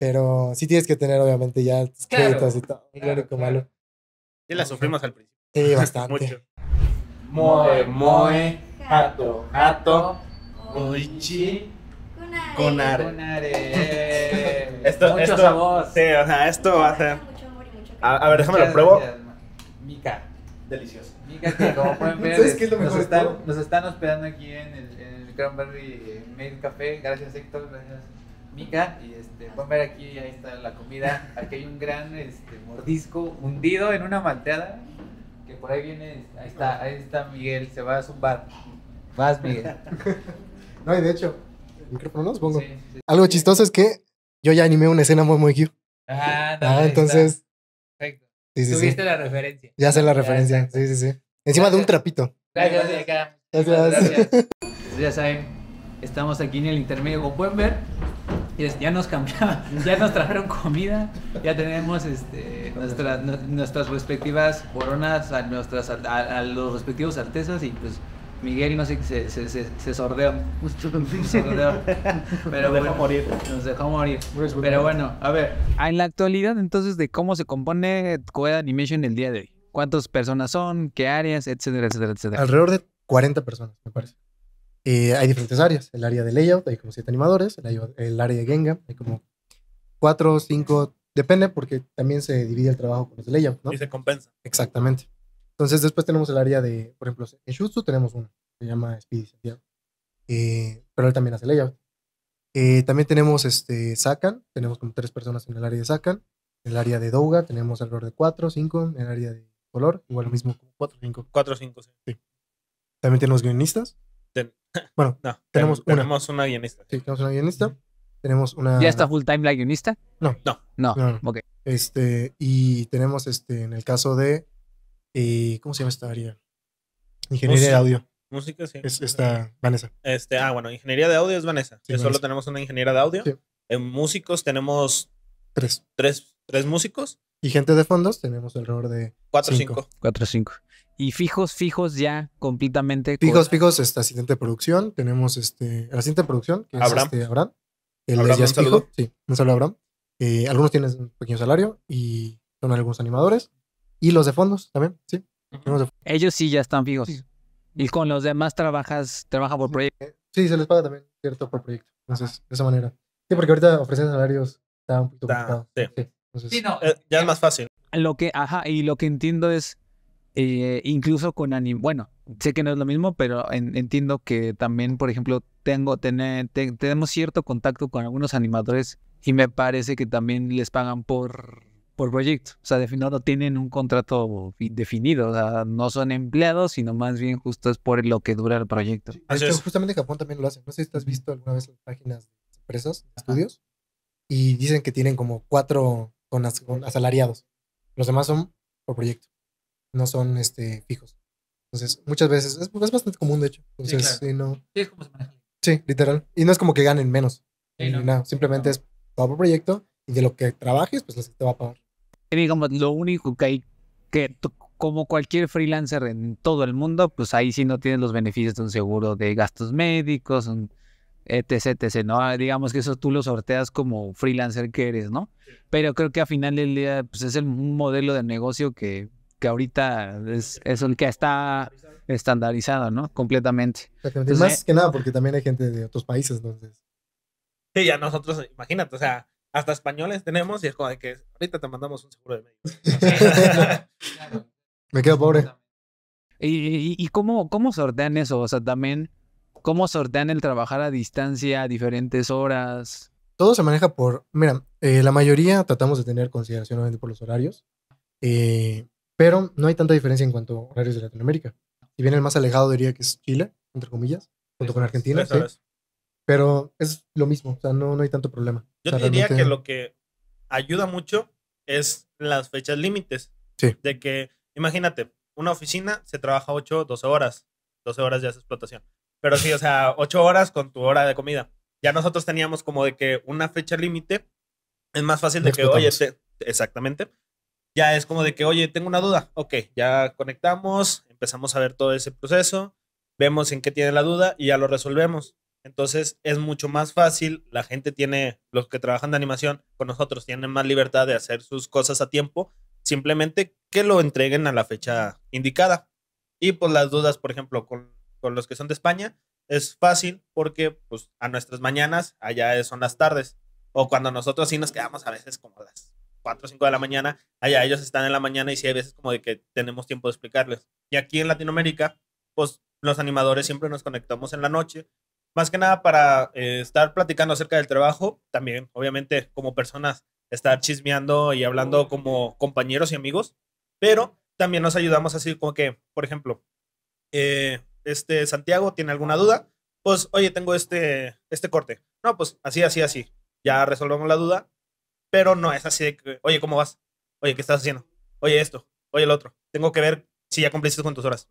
S2: Pero sí tienes que tener, obviamente, ya tus créditos y todo. Claro, que malo.
S3: y la sufrimos al principio.
S2: Sí, [LAUGHS] bastante. Mucho.
S1: Moe, moe,
S3: hato, hato, oichi, conare. [LAUGHS] esto, Muchos esto, Sí, o sea, esto va a ser. A, ver, déjame lo pruebo.
S1: Mica. Delicioso. Mica, como pueden [LAUGHS] ver, es lo nos, están, nos están hospedando aquí en el, en el Cranberry Mail Café. Gracias, Héctor. Gracias y este, pueden ver aquí, ahí está la comida. Aquí hay un gran este, mordisco hundido en una malteada que por ahí viene, ahí está, ahí está Miguel, se va a zumbar. Vas, Miguel. [LAUGHS]
S2: No, y de hecho, el micrófono no, supongo. Algo chistoso es que yo ya animé una escena muy, muy cute. Ah, no, ah entonces... Tuviste la referencia. Ya sé la referencia, sí, sí, sí. Encima de un trapito. Gracias, gracias. gracias. gracias.
S1: ya saben, Estamos aquí en el intermedio, como pueden ver. Ya nos cambiaron, [LAUGHS] ya nos trajeron comida, ya tenemos este, nuestras, respectivas coronas, a, nuestras, a, los respectivos artesas y pues Miguel no sé se, se, se, [LAUGHS] sordeó. Pero nos dejó morir. Nos dejó morir. Pero bueno, a ver. Ah, en la actualidad, entonces, de cómo se compone Coeda Animation el día de hoy. ¿Cuántas personas son? ¿Qué áreas? Etcétera, etcétera, etcétera. Alrededor
S2: de 40 personas, me parece. Eh, hay diferentes áreas. El área de layout, hay como siete animadores. El, área de Genga, hay como cuatro, cinco, depende porque también se divide el trabajo con los de layout, ¿no? Y se compensa. Exactamente. Entonces después tenemos el área de, por ejemplo, en Shutsu tenemos uno, se llama Speedy Santiago, eh, pero él también hace layout. Eh, también tenemos este Sakan, tenemos como tres personas en el área de Sakan, en el área de Douga tenemos alrededor de cuatro, cinco, en el área de color, igual lo mismo,
S3: cuatro, cinco. Cuatro, cinco, sí.
S2: También tenemos guionistas, bueno,
S3: no, tenemos, una. guionista. Sí, tenemos
S2: una guionista. Tenemos una. ¿Ya está
S3: full time la guionista?
S2: No. No. No. Este, y tenemos este, en el caso de. Eh, ¿Cómo se llama esta área? Ingeniería de audio. Música, sí. Es esta Vanessa.
S3: Este, ah, bueno, ingeniería de audio es Vanessa. solo tenemos una ingeniera de audio. En músicos tenemos. Tres. Tres, músicos.
S2: Y gente de fondos tenemos alrededor de. Cuatro o cinco. cinco. Cuatro o
S1: cinco. Y fijos, fijos ya completamente. Fijos,
S2: fijos, este asistente de producción. Tenemos este, el asistente de producción, que Abraham. es Abraham. el este, ya es fijo. Sí, un saludo a Abraham. Eh, algunos tienen un pequeño salario y son algunos animadores. Y los de fondos también, sí.
S1: Ellos sí ya están fijos. Y con los demás trabajas, trabaja por proyecto.
S2: Sí, se les paga también, cierto, por proyecto. Entonces, de esa manera. Sí, porque ahorita ofrecen salarios está un poquito complicado.
S3: Sí. no, eh, ya es más fácil.
S1: Lo que, ajá, y lo que entiendo es eh, incluso con anime, bueno, sé que no es lo mismo, pero entiendo que también, por ejemplo, tengo, tenemos cierto contacto con algunos animadores y me parece que también les pagan por, por proyecto. O sea, fin, no tienen un contrato definido, o sea, no son empleados, sino más bien justo es por lo que dura el proyecto. Justamente en
S2: justamente Japón también lo hace. No sé si has visto alguna vez las páginas de empresas, estudios, y dicen que tienen como cuatro con asalariados. Los demás son por proyecto no son este, fijos. Entonces, muchas veces es, es bastante común, de hecho. Entonces, sí, no, sí, literal. Y no es como que ganen menos. no, simplemente es por proyecto y de lo que trabajes, pues te va a pagar.
S1: Digamos, lo único que hay que, como cualquier freelancer en todo el mundo, pues ahí sí no tienes los beneficios de un seguro de gastos médicos, etc, ah, Digamos que eso tú lo sorteas como freelancer que eres, ¿no? Pero creo que al final del día, pues es el modelo de negocio que que ahorita es, el que está estandarizado, ¿no? Completamente.
S2: más que nada porque también hay gente de otros países, entonces. Sí, ya
S3: nosotros, imagínate, o sea, hasta españoles tenemos y es como de que ahorita te mandamos un seguro de médico.
S2: [LAUGHS] Me quedo pobre.
S1: ¿Y, cómo, cómo sortean eso? O sea, también, ¿cómo sortean el trabajar a distancia, a diferentes horas?
S2: Todo se maneja por, mira, eh, la mayoría tratamos de tener consideración por los horarios. Eh, pero no hay tanta diferencia en cuanto a horarios de Latinoamérica. Si bien el más alejado diría que es Chile, entre comillas, junto con Argentina. Pero es lo mismo, o sea, no, no hay tanto problema. Yo diría que lo
S3: que ayuda mucho es las fechas límites. Sí. De que, imagínate, una oficina se trabaja 8, 12 horas. 12 horas ya es explotación. Pero sí, o sea, 8 horas con tu hora de comida. Ya nosotros teníamos como de que una fecha límite es más fácil de que, oye, esté... exactamente, ya es como de que, oye, tengo una duda. Ok, ya conectamos, empezamos a ver todo ese proceso, vemos en qué tiene la duda y ya lo resolvemos. Entonces es mucho más fácil, la gente tiene, los que trabajan de animación con nosotros tienen más libertad de hacer sus cosas a tiempo, simplemente que lo entreguen a la fecha indicada. Y pues las dudas, por ejemplo, con, los que son de España, es fácil porque pues a nuestras mañanas allá son las tardes o cuando nosotros sí nos quedamos a veces como las 4 o 5 de la mañana, allá ellos están en la mañana y sí hay veces como de que tenemos tiempo de explicarles. Y aquí en Latinoamérica, pues los animadores siempre nos conectamos en la noche, más que nada para eh, estar platicando acerca del trabajo, también obviamente como personas, estar chismeando y hablando como compañeros y amigos, pero también nos ayudamos así como que, por ejemplo, eh, este Santiago tiene alguna duda, pues oye, tengo este, este corte. No, pues así, así, así. Ya resolvemos la duda, pero no es así de que, oye, ¿cómo vas? Oye, ¿qué estás haciendo? Oye, esto, oye, el otro. Tengo que ver si ya cumpliste con tus horas.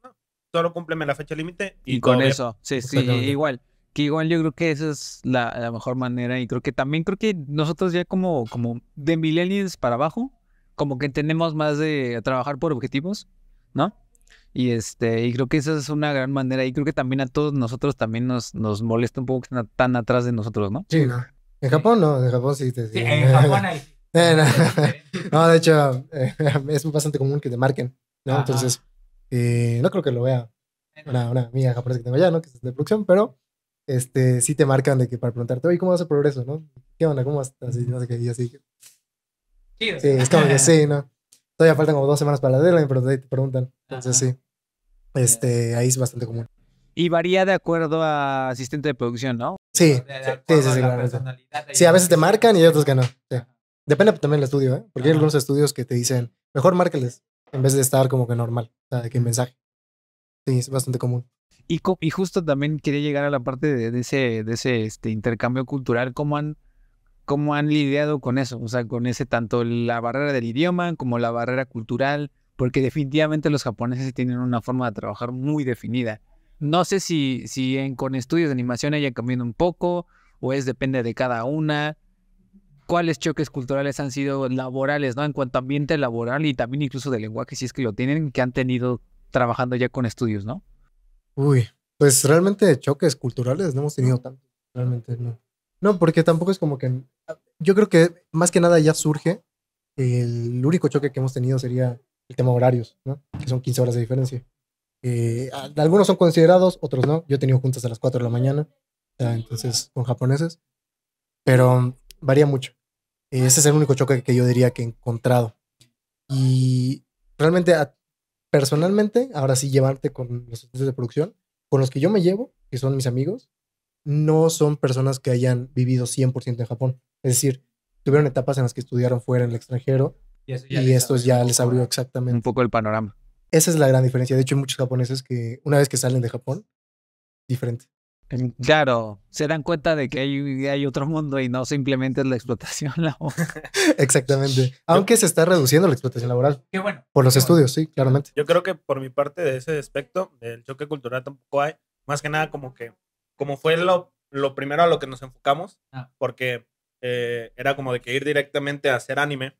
S3: solo cúmpleme la fecha límite y, con eso. Sí, sí, igual. Que
S1: igual yo creo que esa es la, mejor manera y creo que también creo que nosotros ya como, como de millennials para abajo, como que tenemos más de trabajar por objetivos, ¿no? Y este, y creo que esa es una gran manera. Y creo que también a todos nosotros también nos, nos molesta un poco que estén tan atrás de nosotros, ¿no?
S2: Sí, en Japón no, en Japón sí. Te, sí, en Japón hay. [LAUGHS] Eh, [LAUGHS] no, de hecho, eh, es bastante común que te marquen, ¿no? Entonces, eh, no creo que lo vea una, una amiga japonesa que tengo allá, ¿no? Que es de producción, pero este, sí te marcan de que para preguntarte, oye, ¿cómo vas a progreso, no? ¿Qué onda? ¿Cómo vas? Así, no sé qué, y así. Sí,
S1: es como que sí,
S2: ¿no? [LAUGHS] Todavía faltan como dos semanas para la deadline, pero te preguntan. Entonces, sí. Este, ahí es bastante común.
S1: Y varía de acuerdo a asistente de producción, ¿no?
S2: Sí, sí, sí, a veces te marcan y hay otros que no. Depende también del estudio, ¿eh? Porque hay algunos estudios que te dicen, mejor márqueles en vez de estar como que normal, o de que mensaje. Sí, es bastante común.
S1: Y, justo también quería llegar a la parte de, de ese, de ese este, intercambio cultural, cómo han, cómo han lidiado con eso, o sea, con ese tanto la barrera del idioma como la barrera cultural, porque definitivamente los japoneses tienen una forma de trabajar muy definida. No sé si, si en, con estudios de animación hayan cambiado un poco o es depende de cada una. ¿Cuáles choques culturales han sido laborales, ¿no? En cuanto a ambiente laboral y también incluso de lenguaje, si es que lo tienen, que han tenido trabajando ya con estudios, ¿no?
S2: Uy, pues realmente choques culturales no hemos tenido tanto. Realmente no. No, porque tampoco es como que. Yo creo que más que nada ya surge. El único choque que hemos tenido sería el tema horarios, ¿no? Que son 15 horas de diferencia. Eh, algunos son considerados, otros no. Yo he tenido juntas a las 4 de la mañana, entonces con japoneses, pero varía mucho. Ese es el único choque que yo diría que he encontrado. Y realmente, personalmente, ahora sí llevarte con los estudios de producción, con los que yo me llevo, que son mis amigos, no son personas que hayan vivido 100% en Japón. Es decir, tuvieron etapas en las que estudiaron fuera en el extranjero y, y esto ya les abrió exactamente. Un poco el panorama. Esa es la gran diferencia. De hecho, hay muchos japoneses que una vez que salen de Japón, diferente. Em,
S1: claro, se dan cuenta de que hay, otro mundo y no simplemente es la explotación
S2: [LAUGHS] laboral. Exactamente. Aunque se está reduciendo la explotación laboral. Qué bueno. Por los estudios, sí, claramente.
S3: Yo creo que por mi parte de ese aspecto, del choque cultural tampoco hay. Más que nada como que, como fue lo, lo primero a lo que nos enfocamos, ah. porque eh, era como de que ir directamente a hacer anime,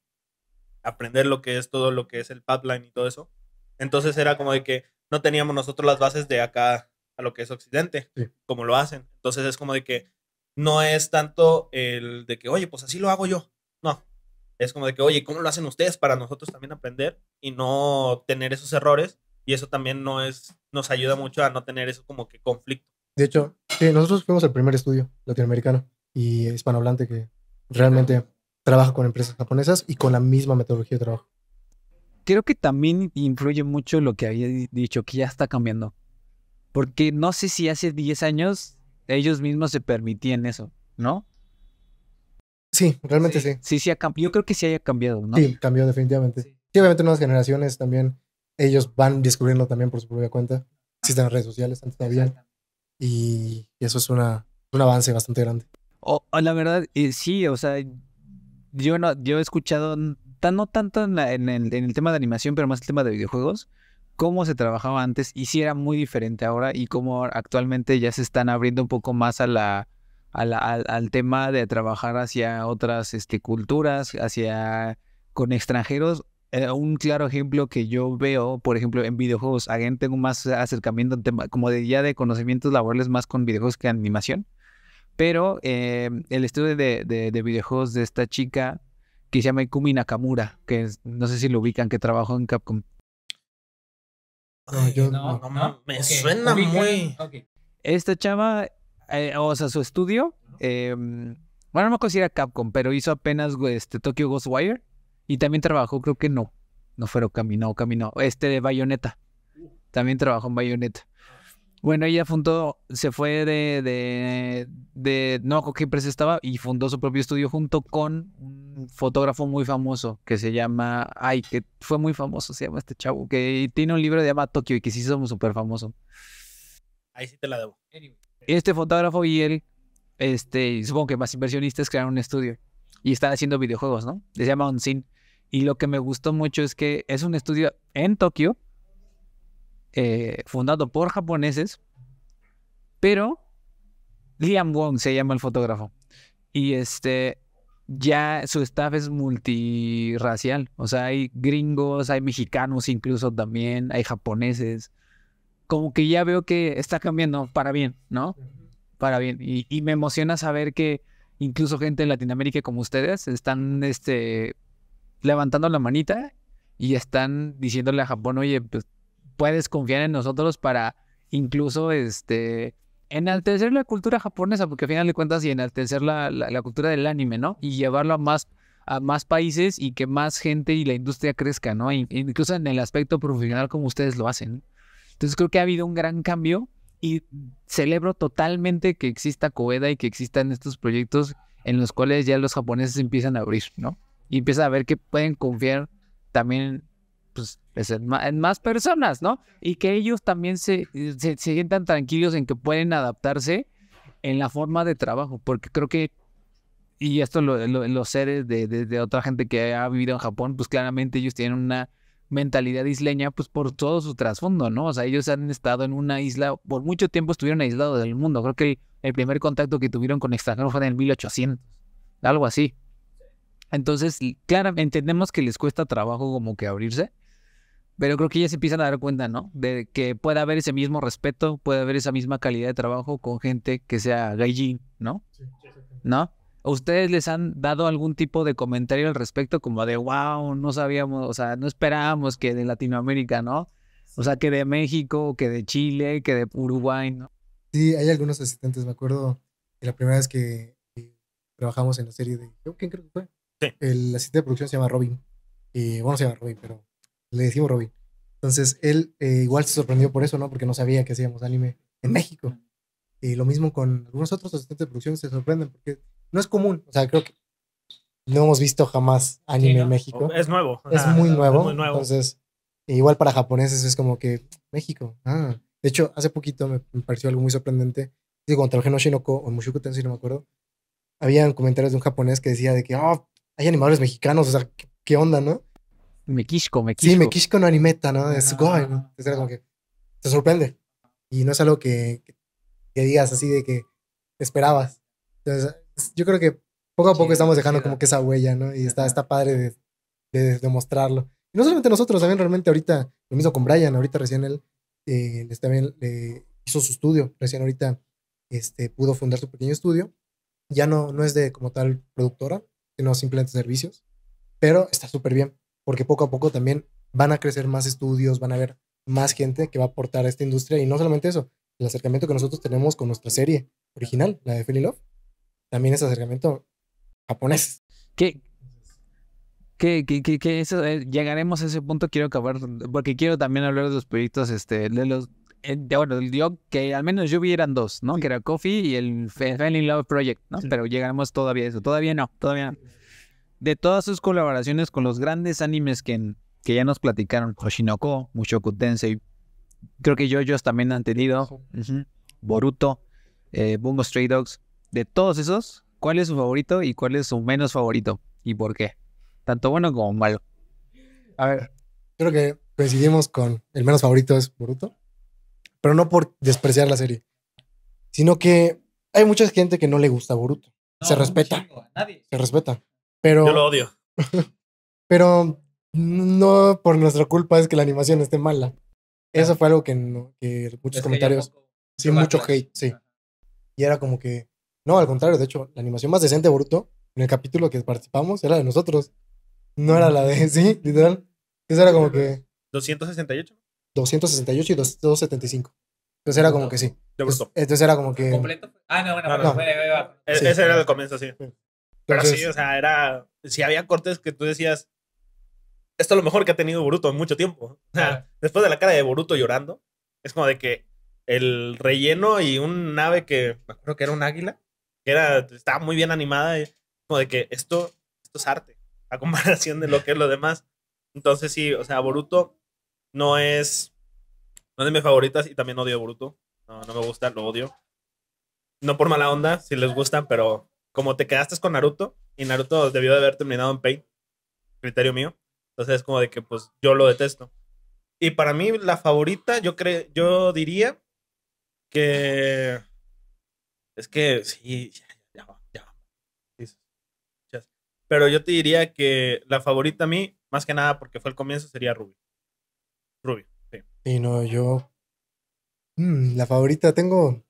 S3: aprender lo que es todo lo que es el pipeline y todo eso entonces era como de que no teníamos nosotros las bases de acá a lo que es Occidente, como lo hacen. Entonces es como de que no es tanto el de que, oye, pues así lo hago yo. No. Es como de que, oye, ¿cómo lo hacen ustedes para nosotros también aprender y no tener esos errores? Y eso también no es, nos ayuda mucho a no tener eso como que conflicto.
S2: De hecho, nosotros fuimos el primer estudio latinoamericano y hispanohablante que realmente trabaja con empresas japonesas y con la misma metodología de trabajo
S1: creo que también influye mucho lo que había dicho, que ya está cambiando. Porque no sé si hace 10 años ellos mismos se permitían eso, ¿no?
S2: Sí, realmente sí.
S1: Sí, sí, ha yo creo que sí haya cambiado, ¿no? Sí,
S2: cambió definitivamente. Sí. obviamente nuevas generaciones también, ellos van descubriendo también por su propia cuenta. Existen las redes sociales, antes Y, eso es una, un avance bastante grande.
S1: la verdad, eh, sí, o sea, yo no, yo he escuchado no tanto en, el, tema de animación, pero más el tema de videojuegos, cómo se trabajaba antes y si era muy diferente ahora y cómo actualmente ya se están abriendo un poco más a la, al, tema de trabajar hacia otras este, culturas, hacia con extranjeros. Eh, un claro ejemplo que yo veo, por ejemplo, en videojuegos, again tengo más acercamiento como de ya de conocimientos laborales más con videojuegos que animación. Pero eh, el estudio de videojuegos de esta chica y se llama Ikumi Nakamura, que no sé si lo ubican, que trabajó en Capcom.
S4: me suena muy.
S1: Esta chava, eh, o sea, su estudio, em, bueno, no me acuerdo si era Capcom, pero hizo apenas este, Tokyo Ghostwire y también trabajó, creo que no, no fueron caminó, Camino, este de Bayonetta. También trabajó en Bayonetta. Bueno, ella fundó, se fue de, de, de no qué empresa estaba y fundó su propio estudio junto con un fotógrafo muy famoso que se llama, ay, que fue muy famoso, se llama este chavo, que tiene un libro que se llama Tokio y que sí somos súper famoso.
S3: Ahí sí te la debo.
S1: Este fotógrafo y él, este, supongo que más inversionistas crearon un estudio y están haciendo videojuegos, ¿no? Se llama Onsin Y lo que me gustó mucho es que es un estudio en Tokio eh, fundado por japoneses, pero Liam Wong se llama el fotógrafo. Y este, ya su staff es multiracial. O sea, hay gringos, hay mexicanos incluso también, hay japoneses. Como que ya veo que está cambiando para bien, ¿no? Para bien. Y, me emociona saber que incluso gente en Latinoamérica como ustedes están este, levantando la manita y están diciéndole a Japón, oye, pues puedes confiar en nosotros para incluso este, enaltecer la cultura japonesa, porque al final de cuentas y enaltecer la, cultura del anime, ¿no? Y llevarlo a más, a más países y que más gente y la industria crezca, ¿no? incluso en el aspecto profesional como ustedes lo hacen. Entonces creo que ha habido un gran cambio y celebro totalmente que exista Coeda y que existan estos proyectos en los cuales ya los japoneses empiezan a abrir, ¿no? Y empiezan a ver que pueden confiar también pues, en, más personas, ¿no? Y que ellos también se, se, sientan tranquilos en que pueden adaptarse en la forma de trabajo, porque creo que y esto lo, los seres de, otra gente que ha vivido en Japón, pues claramente ellos tienen una mentalidad isleña, pues por todo su trasfondo, ¿no? O sea, ellos han estado en una isla, por mucho tiempo estuvieron aislados del mundo. Creo que el, primer contacto que tuvieron con extranjeros fue en el 1800, algo así. Entonces, claro, entendemos que les cuesta trabajo como que abrirse, pero creo que ya se empiezan a dar cuenta, ¿no? De que puede haber ese mismo respeto, puede haber esa misma calidad de trabajo con gente que sea gay, ¿no? ¿No? ¿Ustedes les han dado algún tipo de comentario al respecto como de, wow, no sabíamos, o sea, no esperábamos que de Latinoamérica, ¿no? O sea, que de México, que de Chile, que de Uruguay, ¿no?
S2: Sí, hay algunos asistentes, me acuerdo que la primera vez que trabajamos en la serie de, ¿quién creo que fue? El asistente de producción se llama Robin. Y, eh, bueno, se llama Robin, pero le decimos Robin. Entonces él eh, igual se sorprendió por eso, ¿no? Porque no sabía que hacíamos anime en México. Y lo mismo con algunos otros asistentes de producción se sorprenden porque no es común. O sea, creo que no hemos visto jamás anime en México. Es nuevo. Es, ah, muy nuevo. Entonces, igual para japoneses es como que México. Ah. De hecho, hace poquito me, pareció algo muy sorprendente. Digo, cuando trabajé en Oshinoko o en no me acuerdo, habían comentarios de un japonés que decía de que, ah, hay animadores mexicanos, o sea, qué onda, no? Me quisco, me quisco. Sí, me quisco no animeta, ¿no? Es como que te sorprende. Y no es algo que, que, digas así de que esperabas. Entonces, yo creo que poco a poco estamos dejando como que esa huella, ¿no? Y está, está padre de, de demostrarlo. Y no solamente nosotros, también realmente ahorita, lo mismo con Brian, ahorita recién él eh, también hizo su estudio, recién ahorita este, pudo fundar su pequeño estudio. Ya no, no es de como tal productora, sino simplemente servicios, pero está súper bien porque poco a poco también van a crecer más estudios, van a haber más gente que va a aportar a esta industria. Y no solamente eso, el acercamiento que nosotros tenemos con nuestra serie original, la de Feli Love, también es acercamiento japonés. ¿Qué?
S1: Que, que, que, llegaremos a ese punto, quiero acabar, porque quiero también hablar de los proyectos, este, de los, eh, de, bueno, Dio que al menos yo vi eran dos, ¿no? Que era Coffee y el Fell Love Project, ¿no? Pero llegaremos todavía a eso, todavía no, todavía no de todas sus colaboraciones con los grandes animes que, que ya nos platicaron, Hoshinoko, Mushoku Tensei, creo que JoJo's también han tenido, Boruto, eh, Bungo Stray Dogs, de todos esos, ¿cuál es su favorito y cuál es su menos favorito? ¿Y por qué? Tanto bueno como malo.
S2: A ver, creo que coincidimos con el menos favorito es Boruto, pero no por despreciar la serie, sino que hay mucha gente que no le gusta Boruto. se respeta. Se respeta. Pero. Yo lo odio. [LAUGHS] pero no por nuestra culpa es que la animación esté mala. Eso fue algo que, muchos comentarios. sí, mucho hate, sí. Y era como que. No, al contrario, de hecho, la animación más decente, Boruto, en el capítulo que participamos, era de nosotros. No era la de. [LAUGHS] Sí, literal. Eso era como que.
S3: 268.
S2: 268 y 275. Entonces era como que sí. De Entonces, era como que. ¿Completo?
S3: Ah, no, bueno, bueno e-, Ese era el comienzo, sí. sí. Pero sí, o sea, era. Si había cortes que tú decías. Esto es lo mejor que ha tenido Boruto en mucho tiempo. O sea, después de la cara de Boruto llorando, es como de que el relleno y un ave que me acuerdo que era un águila, que era, estaba muy bien animada, como de que esto, esto es arte, a [LAUGHS] comparación de lo que es lo demás. Entonces sí, o sea, Boruto no es, una de mis favoritas y también odio a Boruto. No, no me gusta, lo odio. No por mala onda, si les gustan, pero como te quedaste con Naruto, y Naruto debió de haber terminado en Pain, criterio mío. Entonces es como de que, pues, yo lo detesto. Y para mí, la favorita, yo, creo yo diría que... Es que, sí, ya, va, ya Pero yo te diría que la favorita a mí, más que nada porque fue el comienzo, sería Ruby. Ruby, sí.
S2: y no, yo... Mm, la favorita tengo...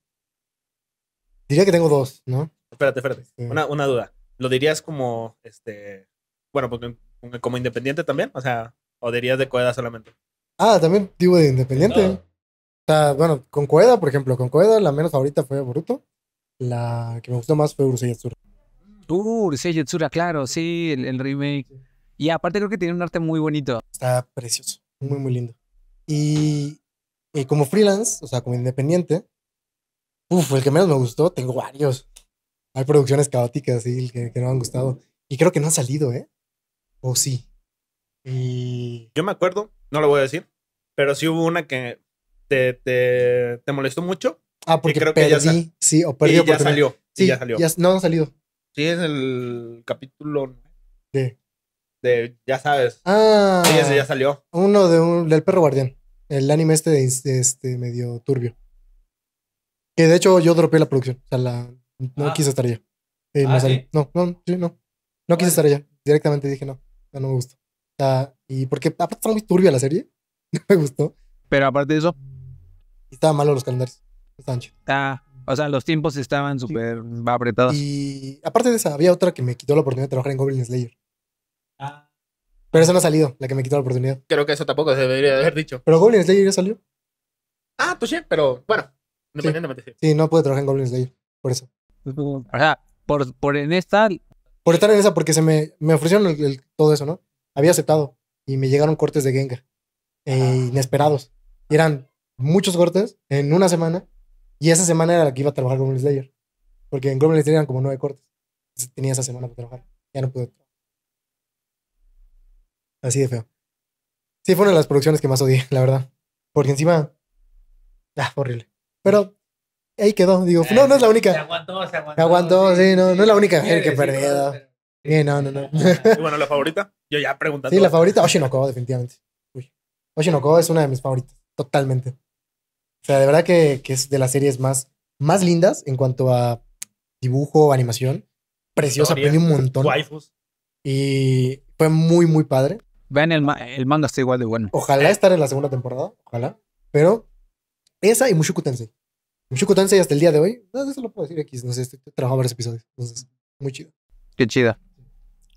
S2: Diría que tengo dos, ¿no?
S3: Espérate, espérate. Una, duda. ¿Lo dirías como, este, bueno, pues, como independiente también? O sea, ¿o dirías de Coeda solamente?
S2: Ah, también digo de independiente. O sea, bueno, con Coeda, por ejemplo, con Coeda la menos favorita fue Bruto. La que me gustó más fue Urusei Yatsura.
S1: Uh, Urusei Yatsura, claro, sí, el, remake. Y aparte creo que tiene un arte muy bonito.
S2: Está precioso, muy, muy lindo. Y, como freelance, o sea, como independiente, uf, el que menos me gustó, tengo varios. Hay producciones caóticas sí, que, no han gustado. Y creo que no han salido, ¿eh? O sí. Y...
S3: Yo me acuerdo, no lo voy a decir, pero sí hubo una que te, te, molestó mucho.
S2: Ah, porque creo que ya sí, o perdió. y ya salió. Sí, ya salió. no, han ha salido.
S3: Sí, es el capítulo de, de ya sabes. Ah, sí, ese ya salió.
S2: Uno de un, del perro guardián. El anime este de, este medio turbio. Que de hecho yo dropeé la producción. O sea, la, no ah. quise estar allá. no, eh, ah, no, no, sí, no. No quise estar allá. Directamente dije no, no, no me gustó. y porque aparte estaba muy turbia la serie. [LAUGHS] No me gustó. Pero aparte de eso. Estaban malos los calendarios. Estaban chidos.
S1: Ah, o sea, los tiempos estaban súper
S3: apretados.
S2: Y aparte de esa, había otra que me quitó la oportunidad de trabajar en Goblin Slayer. Ah. Pero esa no ha salido, la que me quitó la oportunidad.
S3: Creo que eso tampoco se debería haber dicho. Pero
S2: Goblin Slayer ya salió.
S3: Ah, pues sí, pero bueno, independientemente. Sí,
S2: sí no pude trabajar en Goblin Slayer, por eso. O sea, por, en esta. Por estar en esa, porque se me, ofrecieron todo eso, ¿no? Había aceptado y me llegaron cortes de Gengar eh, inesperados. Y eran muchos cortes en una semana y esa semana era la que iba a trabajar Goblin Slayer. Porque en Goblin Slayer eran como nueve cortes. tenía esa semana para trabajar. Ya no pude. Así de feo. Sí, fue una de las producciones que más odié, [LAUGHS] la verdad. Porque encima. Ah, horrible. Pero ahí quedó. Digo, no, no es la única. Se aguantó, se aguantó. Se Aguantó, sí, no, no es la única mujer que
S3: perdió.
S2: no, no, no. Y bueno,
S3: la favorita, yo ya preguntando. Sí, la favorita,
S2: Oshinoko, definitivamente. Uy. Oshinoko es una de mis favoritas, totalmente. O sea, de verdad que, es de las series más, más lindas en cuanto a dibujo, animación. Preciosa, aprendí un montón. Y fue muy, muy padre. Vean,
S1: el, manga está igual de bueno. Ojalá estar en la segunda temporada,
S2: ojalá. Pero esa y Mushoku Mushoku Tensei hasta el día de hoy. No, eso lo puedo decir aquí, no sé, estoy, trabajando varios episodios. Entonces, muy chido.
S1: Qué chida.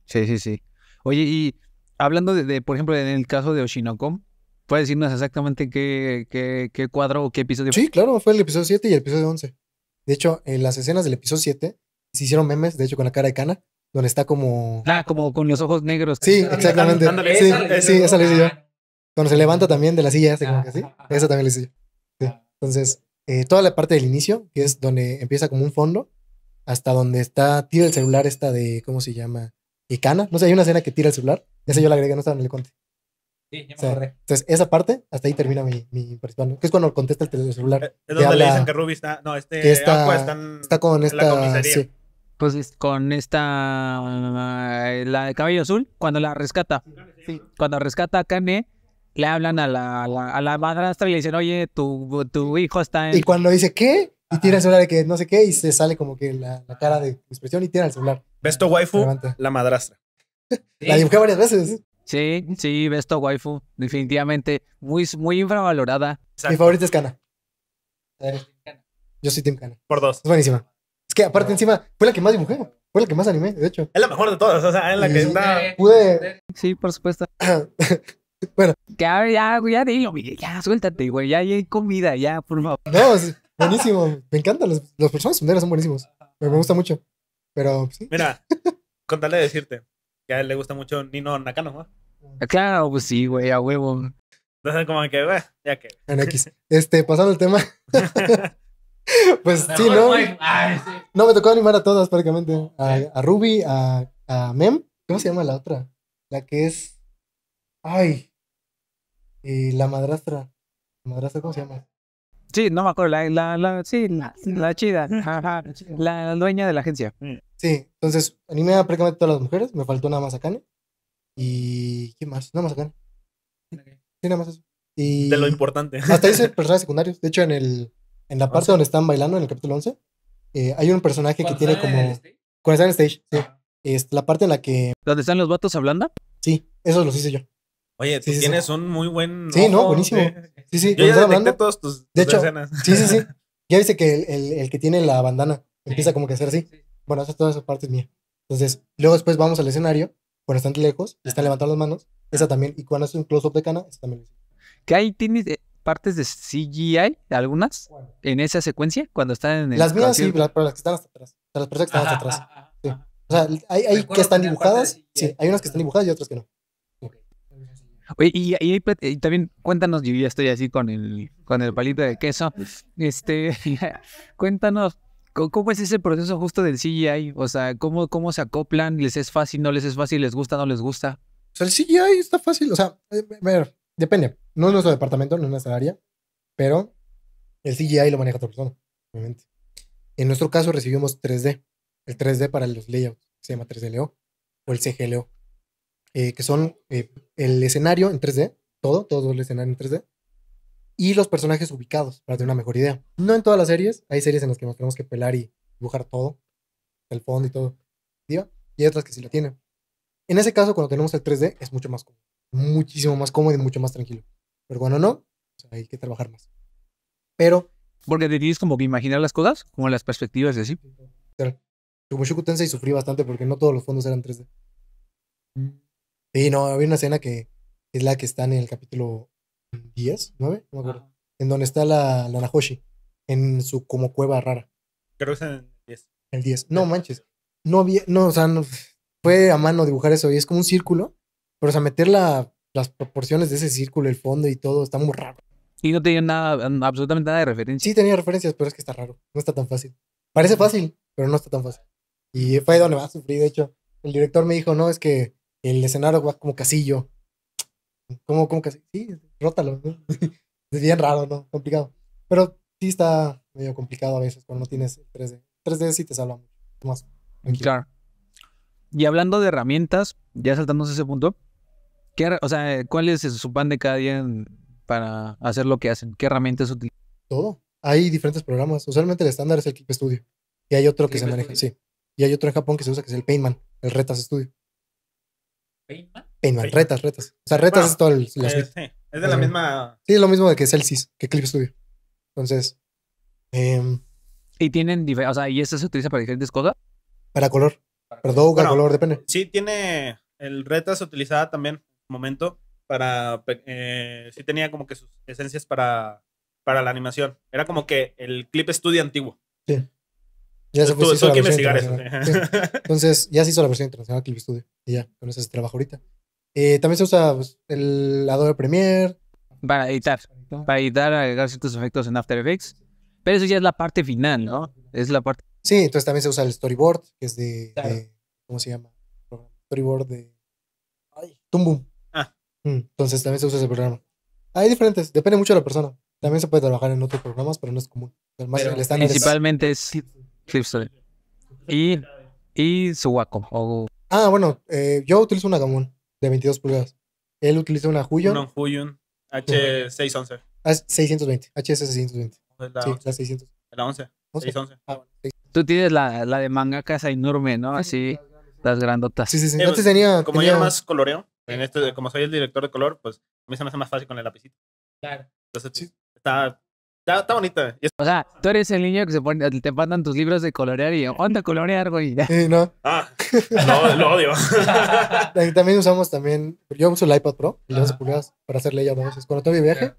S1: Sí, sí, sí. Oye, y hablando de, por ejemplo, en el caso de Oshinokon, ¿puedes decirnos exactamente qué, qué, cuadro o qué episodio? Sí,
S2: claro, fue el episodio 7 y el episodio 11. De hecho, en las escenas del episodio 7 se hicieron memes, de hecho, con la cara de Kana, donde está como.
S1: Ah, como con los ojos negros. Sí, exactamente. sí,
S2: esa le hice yo. Cuando se levanta también de la silla, así. Esa también le hice yo. Entonces, eh, toda la parte del inicio, que es donde empieza como un fondo, hasta donde está, tira el celular esta de, ¿cómo se llama? Y No sé, hay una escena que tira el celular. Esa yo la agregué, no estaba en el conte. Sí, ya me entonces, esa parte, hasta ahí termina mi, mi que es cuando contesta el celular. Es eh, donde le dicen que Ruby está, no, este está, está con esta,
S1: Pues con esta, la de cabello azul, cuando la rescata, sí, cuando rescata a Kane, le hablan a la, madrastra y le dicen,
S3: oye, tu, hijo está en... Y
S2: cuando dice, ¿qué? Y tira el celular de que no sé qué y se sale como que la, cara de expresión y tira el celular. Besto waifu,
S3: la madrastra.
S2: [LAUGHS] la dibujé varias veces.
S1: Sí, sí, Besto waifu, definitivamente. Muy, muy infravalorada.
S2: Mi favorita es Kana. Yo soy Tim Kana. Por dos. Es buenísima. Es que aparte encima fue la que más dibujé. Fue la que más animé, de hecho. Es la
S3: mejor de todas, o sea, es la que Pude...
S2: Sí, por supuesto. [LAUGHS] Bueno. Ya, ya, ya, dilo,
S3: ya, suéltate, güey, ya, hay comida, ya, por favor.
S2: No, buenísimo, me encantan, los, los personas son buenísimos, me, gusta mucho, pero sí.
S3: Mira, [LAUGHS] contale de decirte, que a él le gusta mucho Nino Nakano, ¿no?
S2: Ah, claro, pues sí, güey, a huevo.
S3: Entonces, como que, güey, ya que. En X.
S2: Este, pasando el tema. [LAUGHS] pues sí, ¿no? No, me tocó animar a todas prácticamente. A, a Ruby, a, a Mem. ¿Cómo se llama la otra? La que es. Ay, y la madrastra. madrastra cómo se llama?
S1: Sí, no me acuerdo. La, la, sí, la, la chida. la
S2: dueña de la agencia. Mm. Sí, entonces animé a prácticamente todas las mujeres. Me faltó nada más a Kane. Y. ¿Qué más? Nada más a Kane. Sí, nada más eso. Y de lo
S3: importante. Hasta hice
S2: personajes secundarios. De hecho, en, el, en la parte donde están bailando, en el capítulo 11, eh, hay un personaje que tiene como. Con el stage, sí. Es la parte en la que. ¿Donde están
S3: los vatos hablando?
S2: Sí, esos los hice yo.
S3: Oye, tienes un muy buen. Sí, no, buenísimo. ¿eh? Sí, sí, yo ya detecté tus, de hecho, escenas. [LAUGHS] Sí, sí, sí.
S2: Ya viste que el, el, que tiene la bandana empieza como que a hacer así. Bueno, esa, toda esa parte mía. Entonces, luego después vamos al escenario, por están lejos, están levantando las manos. Esa también. Y cuando hace un close-up de cana, esa también.
S1: ¿Qué hay? tienes eh, partes de CGI, algunas, en esa secuencia, cuando están en el. Las mías sí, pero las que están hasta atrás.
S2: O sea, las personas que están hasta atrás. O sea, hay, hay que están dibujadas. Sí, hay unas que están dibujadas y otras que no.
S1: Oye, y, también cuéntanos, yo ya estoy así con el, con el palito de queso. Este, [LAUGHS] cuéntanos, ¿cómo es ese proceso justo del CGI? O sea, ¿cómo, ¿cómo se acoplan? ¿Les es fácil? ¿No les es fácil? ¿Les gusta? ¿No les gusta?
S2: O sea, el CGI está fácil. O sea, eh, ver, depende. No es nuestro departamento, no es nuestra área, pero el CGI lo maneja otra persona, obviamente. En nuestro caso recibimos 3D. El 3D para los layouts se llama 3DLO o el CGLO. Eh, que son eh, el escenario en 3D, todo, todo el escenario en 3D, y los personajes ubicados, para tener una mejor idea. No en todas las series, hay series en las que nos tenemos que pelar y dibujar todo, el fondo y todo, y hay otras que sí la tienen. En ese caso, cuando tenemos el 3D, es mucho más cómodo, muchísimo más cómodo y mucho más tranquilo. Pero bueno, no, pues, hay que trabajar más.
S1: Pero... Porque te tienes como que imaginar las cosas, como las perspectivas y así.
S2: Como Shoku sufrí bastante porque no todos los fondos eran 3D. Sí, no, había una escena que es la que está en el capítulo 10, 9, no me acuerdo. En donde está la, la Nahoshi, en su como cueva rara.
S3: Creo que es en el 10.
S2: El 10. No manches. No había, no, o sea, fue a mano dibujar eso y es como un círculo, pero o sea, meter las proporciones de ese círculo, el fondo y todo, está muy raro.
S1: Y no tenía nada, absolutamente nada de referencia. Sí tenía referencias, pero es que está raro,
S2: no está tan fácil. Parece fácil, pero no está tan fácil. Y fue donde a sufrir, de hecho. El director me dijo, no, es que el escenario va como casillo. Como, casillo. Sí, rótalo. [LAUGHS] es bien raro, ¿no? Complicado. Pero sí está medio complicado a veces cuando no tienes 3D. 3D sí te salva mucho más.
S1: Mm, claro. Y hablando de herramientas, ya saltándose ese punto, ¿qué, o sea, ¿cuál es su pan de cada día para hacer lo que hacen? ¿Qué herramientas utilizan?
S2: Todo. Hay diferentes programas. Usualmente el estándar es el Clip Studio. Y hay otro que se maneja, sí. Y hay otro en Japón que se usa que es el Paintman, el Retas Studio.
S1: Painman. retas, retas. O sea, retas es todo el. Eh, es de la misma.
S2: Sí, es lo mismo de que Celsius, que Clip Studio. Entonces. Em,
S1: y tienen. O sea, ¿y este se utiliza para diferentes
S3: cosas?
S2: Para color. Para, para color, depende.
S3: Sí, tiene. El retas utilizaba también, momento, para. Eh, sí, tenía como que sus esencias para, para la animación. Era como que el Clip Studio antiguo. Sí. Ya se, la versión ¿eh?
S2: Entonces, ya se hizo la versión internacional Clip Studio. Y ya, con eso se trabaja ahorita. Eh, también se usa pues, el Adobe Premiere.
S1: Para editar. Para editar, agregar ciertos efectos en After Effects. Pero eso ya es la parte final, ¿no? Es la parte.
S2: Sí, entonces también se usa el storyboard, que es de. ¿Cómo se llama? Storyboard de. Ay, Tumbum. Ah. Mm, entonces también se usa ese programa. Hay diferentes, depende mucho de la persona. También se puede trabajar en otros programas, pero no es común. principalmente
S1: es Clipstone. Y, y su Wacom. O...
S2: Ah, bueno, eh, yo utilizo una Gamón de 22 pulgadas. Él utiliza una Huyun. Una
S3: H611.
S2: H620, HS620. La sí, la 600. La 11. 611.
S3: Ah, Tú tienes la, la
S1: de manga casa enorme, ¿no? Así, las grandotas. Sí, sí, sí. Eh, tenía. Como tenía... yo más
S2: coloreo,
S3: en este, como soy el director de color, pues a mí se me hace más fácil con el lapicito. Claro. Entonces, sí. está Está, bonita.
S1: O sea, tú eres el niño que se pone, te mandan tus libros de colorear y onda
S2: colorear, güey. [LAUGHS] Sí, no. Ah, no, lo odio. [LAUGHS] también usamos también, yo uso el iPad Pro, pulgadas, para hacer ley a veces. Cuando tengo mi viaje,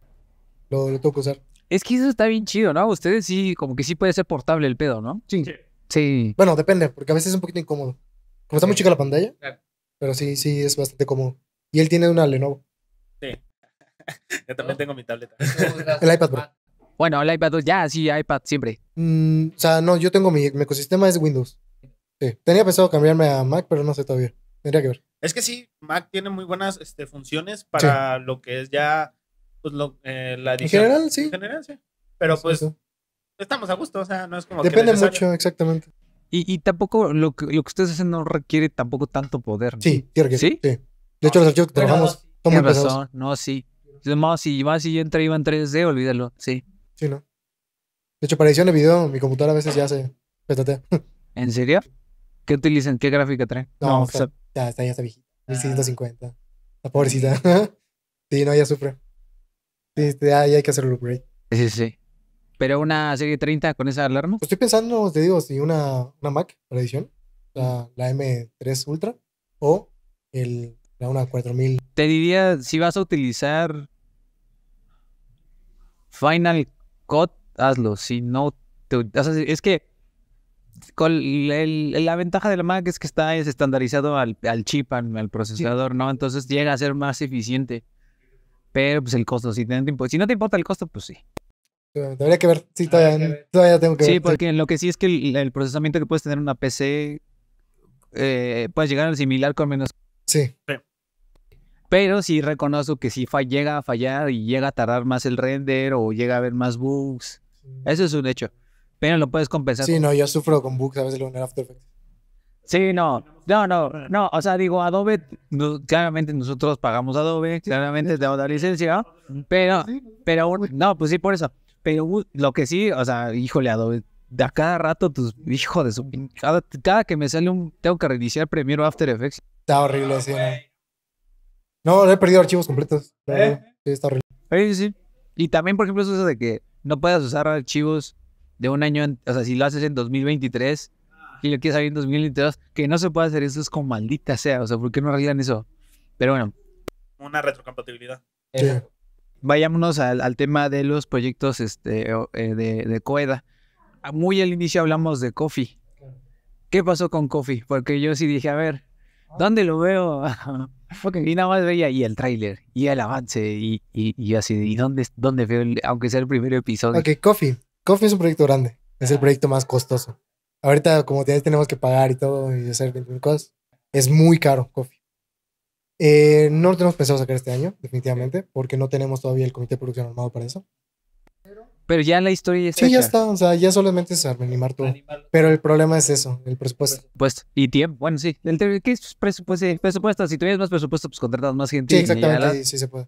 S2: lo, tengo que usar.
S1: Es que eso está bien chido, ¿no? Ustedes sí, como que sí puede ser portable el pedo, ¿no? Sí.
S2: Sí. Bueno, depende, porque a veces es un poquito incómodo. Como está muy chica la pantalla, pero sí, sí, es bastante cómodo. Y él tiene una Lenovo.
S3: Sí. [LAUGHS] Yo también tengo mi tableta. El iPad
S1: Pro. Bueno, el iPad 2, ya, sí, iPad siempre.
S2: Mm, o sea, no, yo tengo mi, ecosistema es Windows. Sí, tenía pensado cambiarme a Mac, pero no sé todavía. Tendría que ver.
S3: Es que sí, Mac tiene muy buenas este, funciones para lo que es ya pues, lo, eh, la edición. En general, sí. En general, sí. Pero pues estamos a gusto, o sea, no es como Depende mucho,
S2: exactamente.
S1: Y, y tampoco lo que, lo que ustedes hacen no requiere tampoco tanto poder. Sí, tiene que ¿Sí? sí. De hecho, los archivos que trabajamos son muy pesados. no, sí. si, más si yo entré, iba en 3D, olvídalo,
S2: sí. Sí, ¿no? De hecho, para edición de video, mi computadora a veces ya se petatea.
S1: ¿En serio? ¿Qué utilizan? ¿Qué gráfica traen? No, pues,
S2: ya, está, ya está viejita. 1650. Ah. La pobrecita. Mm. [LAUGHS] sí, no, ya sufre. Sí, este, ya, hay que hacer el upgrade.
S1: Sí, sí. ¿Pero una serie 30 con esa alarma?
S2: estoy pensando, te digo, si una, Mac para edición, la, M3 Ultra o el, la una 4000.
S1: Te diría, si vas a utilizar Final cut, hazlo. Si no, es que la ventaja de la Mac es que está es estandarizado al, chip, al, procesador, ¿no? Entonces llega a ser más eficiente. Pero pues el costo, si, no te importa el costo, pues sí.
S2: Debería que ver, sí, todavía, tengo que ver. Sí, porque
S1: lo que sí es que el, procesamiento que puedes tener en una PC eh, puedes llegar al similar con menos. Sí. Pero sí reconozco que si llega a fallar y llega a tardar más el render o llega a haber más bugs. Eso es un hecho. Pero lo puedes compensar. Sí, no, yo
S2: sufro con bugs a veces en After Effects.
S1: Sí, no, no, no, no, o sea, digo, Adobe, claramente nosotros pagamos Adobe, claramente te dar licencia, pero, pero, no, pues sí, por eso, pero lo que sí, o sea, híjole, Adobe, de a cada rato, tus, pues, hijo de su, cada, cada que me sale un, tengo que reiniciar primero After Effects. Está
S2: horrible, sí, no, he perdido archivos completos. ¿Eh? Sí, está horrible.
S1: Sí, sí. Y también, por ejemplo, eso de que no puedas usar archivos de un año, o sea, si lo haces en 2023 y lo quieres abrir en 2022, que no se puede hacer eso es como maldita sea, o sea, ¿por qué no arreglan eso? Pero bueno.
S3: Una retrocompatibilidad.
S1: Sí. vayámonos al, tema de los proyectos este, eh, de, de, Coeda. Ah, muy al inicio hablamos de Coffee. ¿Qué pasó con Coffee? Porque yo sí dije, a ver, ¿dónde lo veo? [LAUGHS] Y nada más veía
S2: y el tráiler,
S1: y el avance, y, y, y así, ¿y dónde, dónde veo, aunque sea el primer episodio? Ok,
S2: Coffee. Coffee es un proyecto grande. Es el ah. proyecto más costoso. Ahorita, como tenemos que pagar y todo, y hacer 20 cosas, es muy caro Coffee. Eh, no lo tenemos pensado sacar este año, definitivamente, porque no tenemos todavía el comité de producción armado para eso.
S1: Pero ya la historia está. Sí, ya está.
S2: O sea, ya solamente es animar todo. Pero el problema es eso, el presupuesto.
S1: Pues, y tiempo. Bueno, sí. El, ¿Qué es presupuesto? presupuesto. Si tuvieras más presupuesto, pues contratas más
S2: gente. Sí, exactamente. Sí, se puede.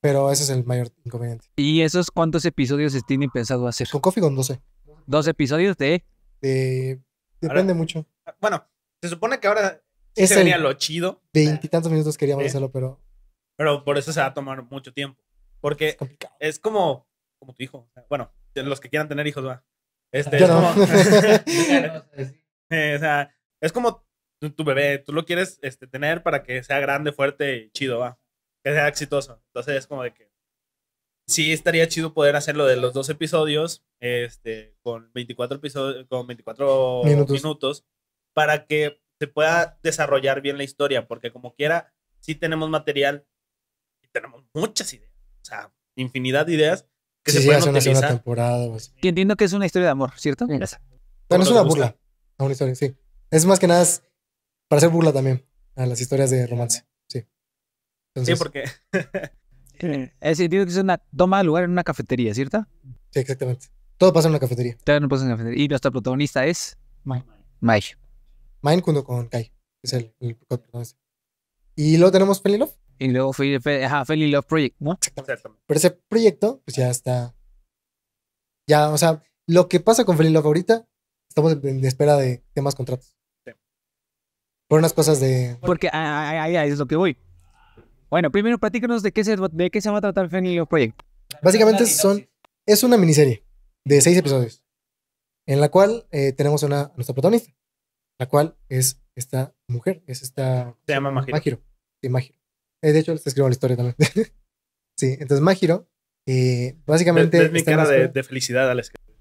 S2: Pero ese es el mayor inconveniente.
S1: ¿Y esos cuántos episodios
S2: tiene pensado hacer? Con Coffee con 12. 12
S3: episodios de. de... Depende mucho. Ah, bueno, se supone que ahora ese sería lo chido.
S2: Veintitantos minutos queríamos hacerlo, pero.
S3: Pero por eso se va a tomar mucho tiempo. Porque es como como tu hijo. Bueno, los que quieran tener hijos, va. Este, es no. como, [LAUGHS] [LAUGHS] o sea, es como tu, bebé, tú lo quieres este, tener para que sea grande, fuerte y chido, va. Que sea exitoso. Entonces es como de que sí estaría chido poder hacerlo de los dos episodios, este, con 24 episodios, con 24 minutos. minutos. para que se pueda desarrollar bien la historia, porque como quiera, sí tenemos material y tenemos muchas ideas, o sea, infinidad de ideas, Sí, sí, hace
S1: una temporada. Y entiendo que es una historia de amor, ¿cierto? Bueno, es una burla
S2: a una historia, sí. Es más que nada para hacer burla también a las historias de romance, sí. sí, porque... es,
S1: [LAUGHS] eh, entiendo que es una toma de lugar en una cafetería, ¿cierto?
S2: Sí, exactamente. Todo pasa en una cafetería.
S1: Todo no pasa en una cafetería. Y nuestro protagonista es...
S2: Mine. Mine Mai junto con Kai. Es el, protagonista. Y luego tenemos Penny
S1: y luego fui a Love Project, ¿no? Exactamente.
S2: Pero ese proyecto, pues ya está. Ya, o sea, lo que pasa con Feli Love ahorita, estamos en espera de más contratos. Por unas cosas de.
S1: Porque ahí ah, ah, es lo que voy. Bueno, primero platícanos de qué se, de qué se va a tratar Feli Love Project.
S2: Básicamente son. Es una miniserie de seis episodios. En la cual eh, tenemos una, nuestra protagonista. La cual es esta mujer. Es esta. Se llama Magiro. Magiro. Sí, Magiro eh, de hecho, les escribo la historia también. [LAUGHS] sí, entonces Majiro, eh, básicamente... Es mi cara de,
S3: felicidad al escribir.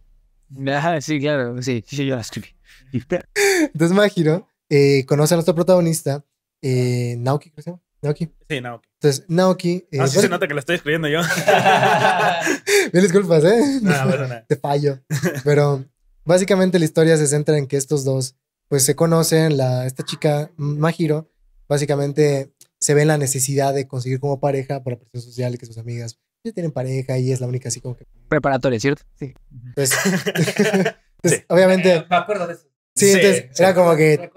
S3: sí, claro, sí, sí, yo la escribí.
S2: entonces Majiro eh, conoce a nuestro protagonista, Naoki, ¿cómo se llama? Naoki. Sí, Naoki. Entonces, Naoki. Así se nota
S3: que lo estoy escribiendo yo.
S2: Bien, [LAUGHS] disculpas, ¿eh? No, bueno, no. Te fallo. Pero básicamente la historia se centra en que estos dos, pues se conocen. La, esta chica, Mahiro, básicamente se ve la necesidad de conseguir como pareja por la presión social y que sus amigas ya tienen pareja y es la única así como que... [LAUGHS] Preparatoria, ¿cierto? Sí. Entonces, pues, [LAUGHS] pues, obviamente... Eh, me acuerdo de eso. Sí, entonces era como que...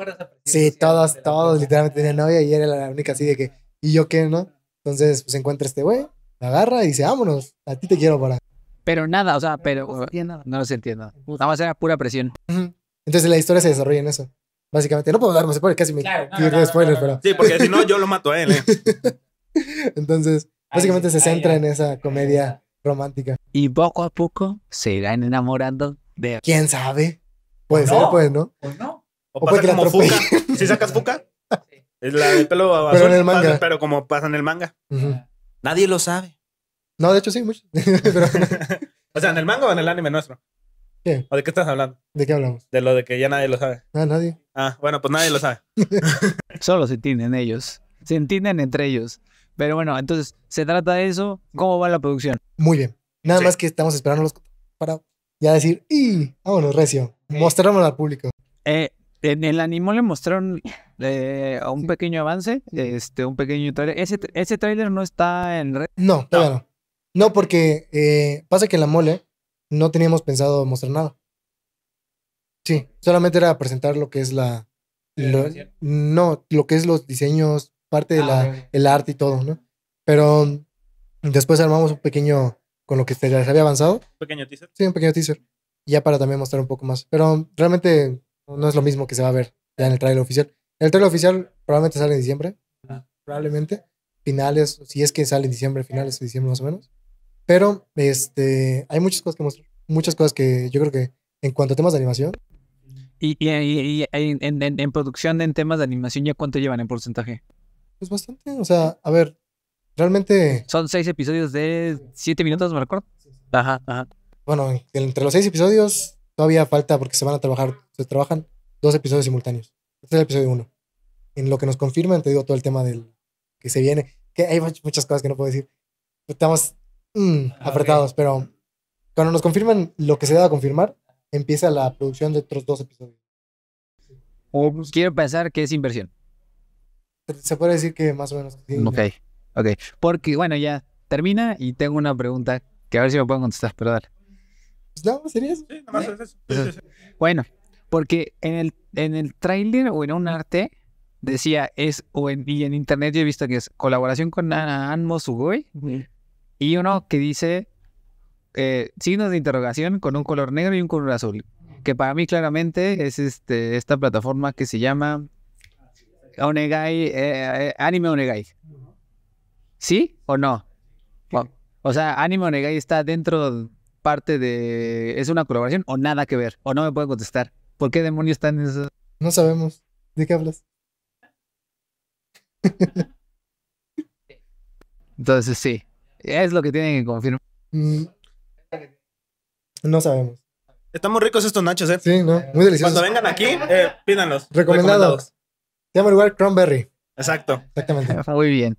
S2: Sí, todos, todos literalmente tenían novia y era la única así de que, ¿y yo qué, no? Entonces, pues encuentra este güey, la agarra y dice, vámonos, a ti te quiero para...
S1: Pero nada, o sea, pero... No se entiende No se entiende nada. más era pura presión.
S2: Entonces la historia se desarrolla en eso. Básicamente, no puedo darme más spoilers, casi me claro, spoilers, pero... Sí,
S3: porque si no, yo lo mato a él. ¿eh?
S2: [LAUGHS] Entonces, básicamente se centra en esa comedia romántica. Y poco a poco se irán enamorando de... ¿Quién sabe? Puede ser, pues, ¿no? o no.
S3: O, puede que como Fuca. ¿Si sacas Fuca? [LAUGHS] Es la del pelo azul, pero, en el manga. pero como pasa en el manga. Ah. Nadie lo sabe.
S2: No, de hecho sí, mucho. [LAUGHS]
S3: o sea, ¿en el manga o en el anime nuestro? ¿Qué? ¿O de qué estás hablando? ¿De qué hablamos? De lo de que ya nadie lo sabe. Ah, nadie. Ah, bueno, pues nadie lo sabe.
S1: [LAUGHS] Solo se entienden ellos. Se entienden entre ellos. Pero bueno, entonces, se trata de eso. ¿Cómo va la producción?
S2: Muy bien. Nada más que estamos esperando los para ya decir, y vámonos, recio. Mostramos al público.
S1: Eh, en el Animole le mostraron eh, un pequeño avance, este, un pequeño trailer. Ese,
S2: trailer no está en red. No, claro. No. porque eh, pasa que en la mole no teníamos pensado mostrar nada. Sí, solamente era presentar lo que es la... no, lo que es los diseños, parte del ah, arte y todo, ¿no? Pero después armamos un pequeño, con lo que se había avanzado. ¿Un pequeño teaser? Sí, un pequeño teaser. Ya para también mostrar un poco más. Pero realmente no es lo mismo que se va a ver en el trailer oficial. El trailer oficial probablemente sale en diciembre. Ah. Probablemente. Finales, si es que sale en diciembre, finales de diciembre más o menos. Pero este, hay muchas cosas que mostrar. Muchas cosas que yo creo que en cuanto a temas de animación,
S1: y, en, producción, en temas de animación, ¿ya cuánto llevan en porcentaje?
S2: Pues bastante. O sea, a ver, realmente.
S1: Son seis episodios de siete minutos, ¿me recuerdo? Ajá, ajá.
S2: Bueno, entre los seis episodios todavía falta porque se van a trabajar, se trabajan dos episodios simultáneos. Este es el episodio uno. En lo que nos confirman, te digo todo el tema del que se viene. Que hay muchas cosas que no puedo decir. Estamos mm, apretados, pero cuando nos confirman lo que se debe confirmar, empieza la producción de otros dos episodios.
S1: Pues, quiero pensar que es
S2: inversión. Se puede decir que más o menos. así. ok,
S1: ok. Porque, bueno, ya termina y tengo una pregunta que a ver si me pueden contestar, pero
S4: pues, no, sería Sí, nada más.
S1: ¿Eh? Bueno, porque en el, en el tráiler o en un arte decía, es, o en, y en internet yo he visto que es colaboración con Anmo Sugoi, y uno que dice eh, signos de interrogación con un color negro y un color azul. Que para mí claramente es este, esta plataforma que se llama Onegai, eh, eh, Anime Onegai. ¿Sí o no? O, sea, Anime Onegai está dentro parte de... ¿Es una colaboración o nada que ver? ¿O no me puede contestar? ¿Por qué demonios están en eso?
S2: No sabemos. ¿De qué hablas? [LAUGHS]
S1: Entonces sí, es lo que tienen que confirmar.
S2: Mm. No sabemos.
S3: Estamos ricos estos nachos, ¿eh? Sí, ¿no? Muy deliciosos. Cuando vengan aquí, eh, pídanlos. Recomendados.
S2: Se el lugar Cranberry. Exacto. Exactamente. [LAUGHS] Muy bien.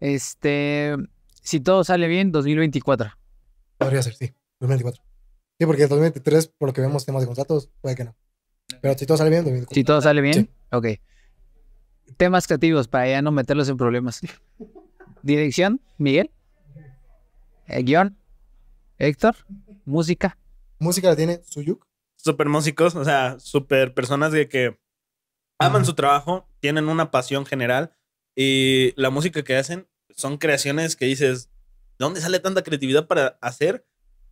S1: Este, si todo sale bien, 2024.
S2: Podría ser, sí. 2024. Sí, porque el 2023, por lo que vemos, temas de contratos, puede que no. Pero si todo sale bien, 2024. Si
S1: todo sale bien, sí. ok. Temas creativos para ya no meterlos en problemas.
S3: [LAUGHS] Dirección, Miguel. Eh, guión, Héctor
S2: música. Música la tiene Suyuk.
S3: Super músicos, o sea, super personas de que aman su trabajo, tienen una pasión general y la música que hacen son creaciones que dices, ¿de dónde sale tanta creatividad para hacer?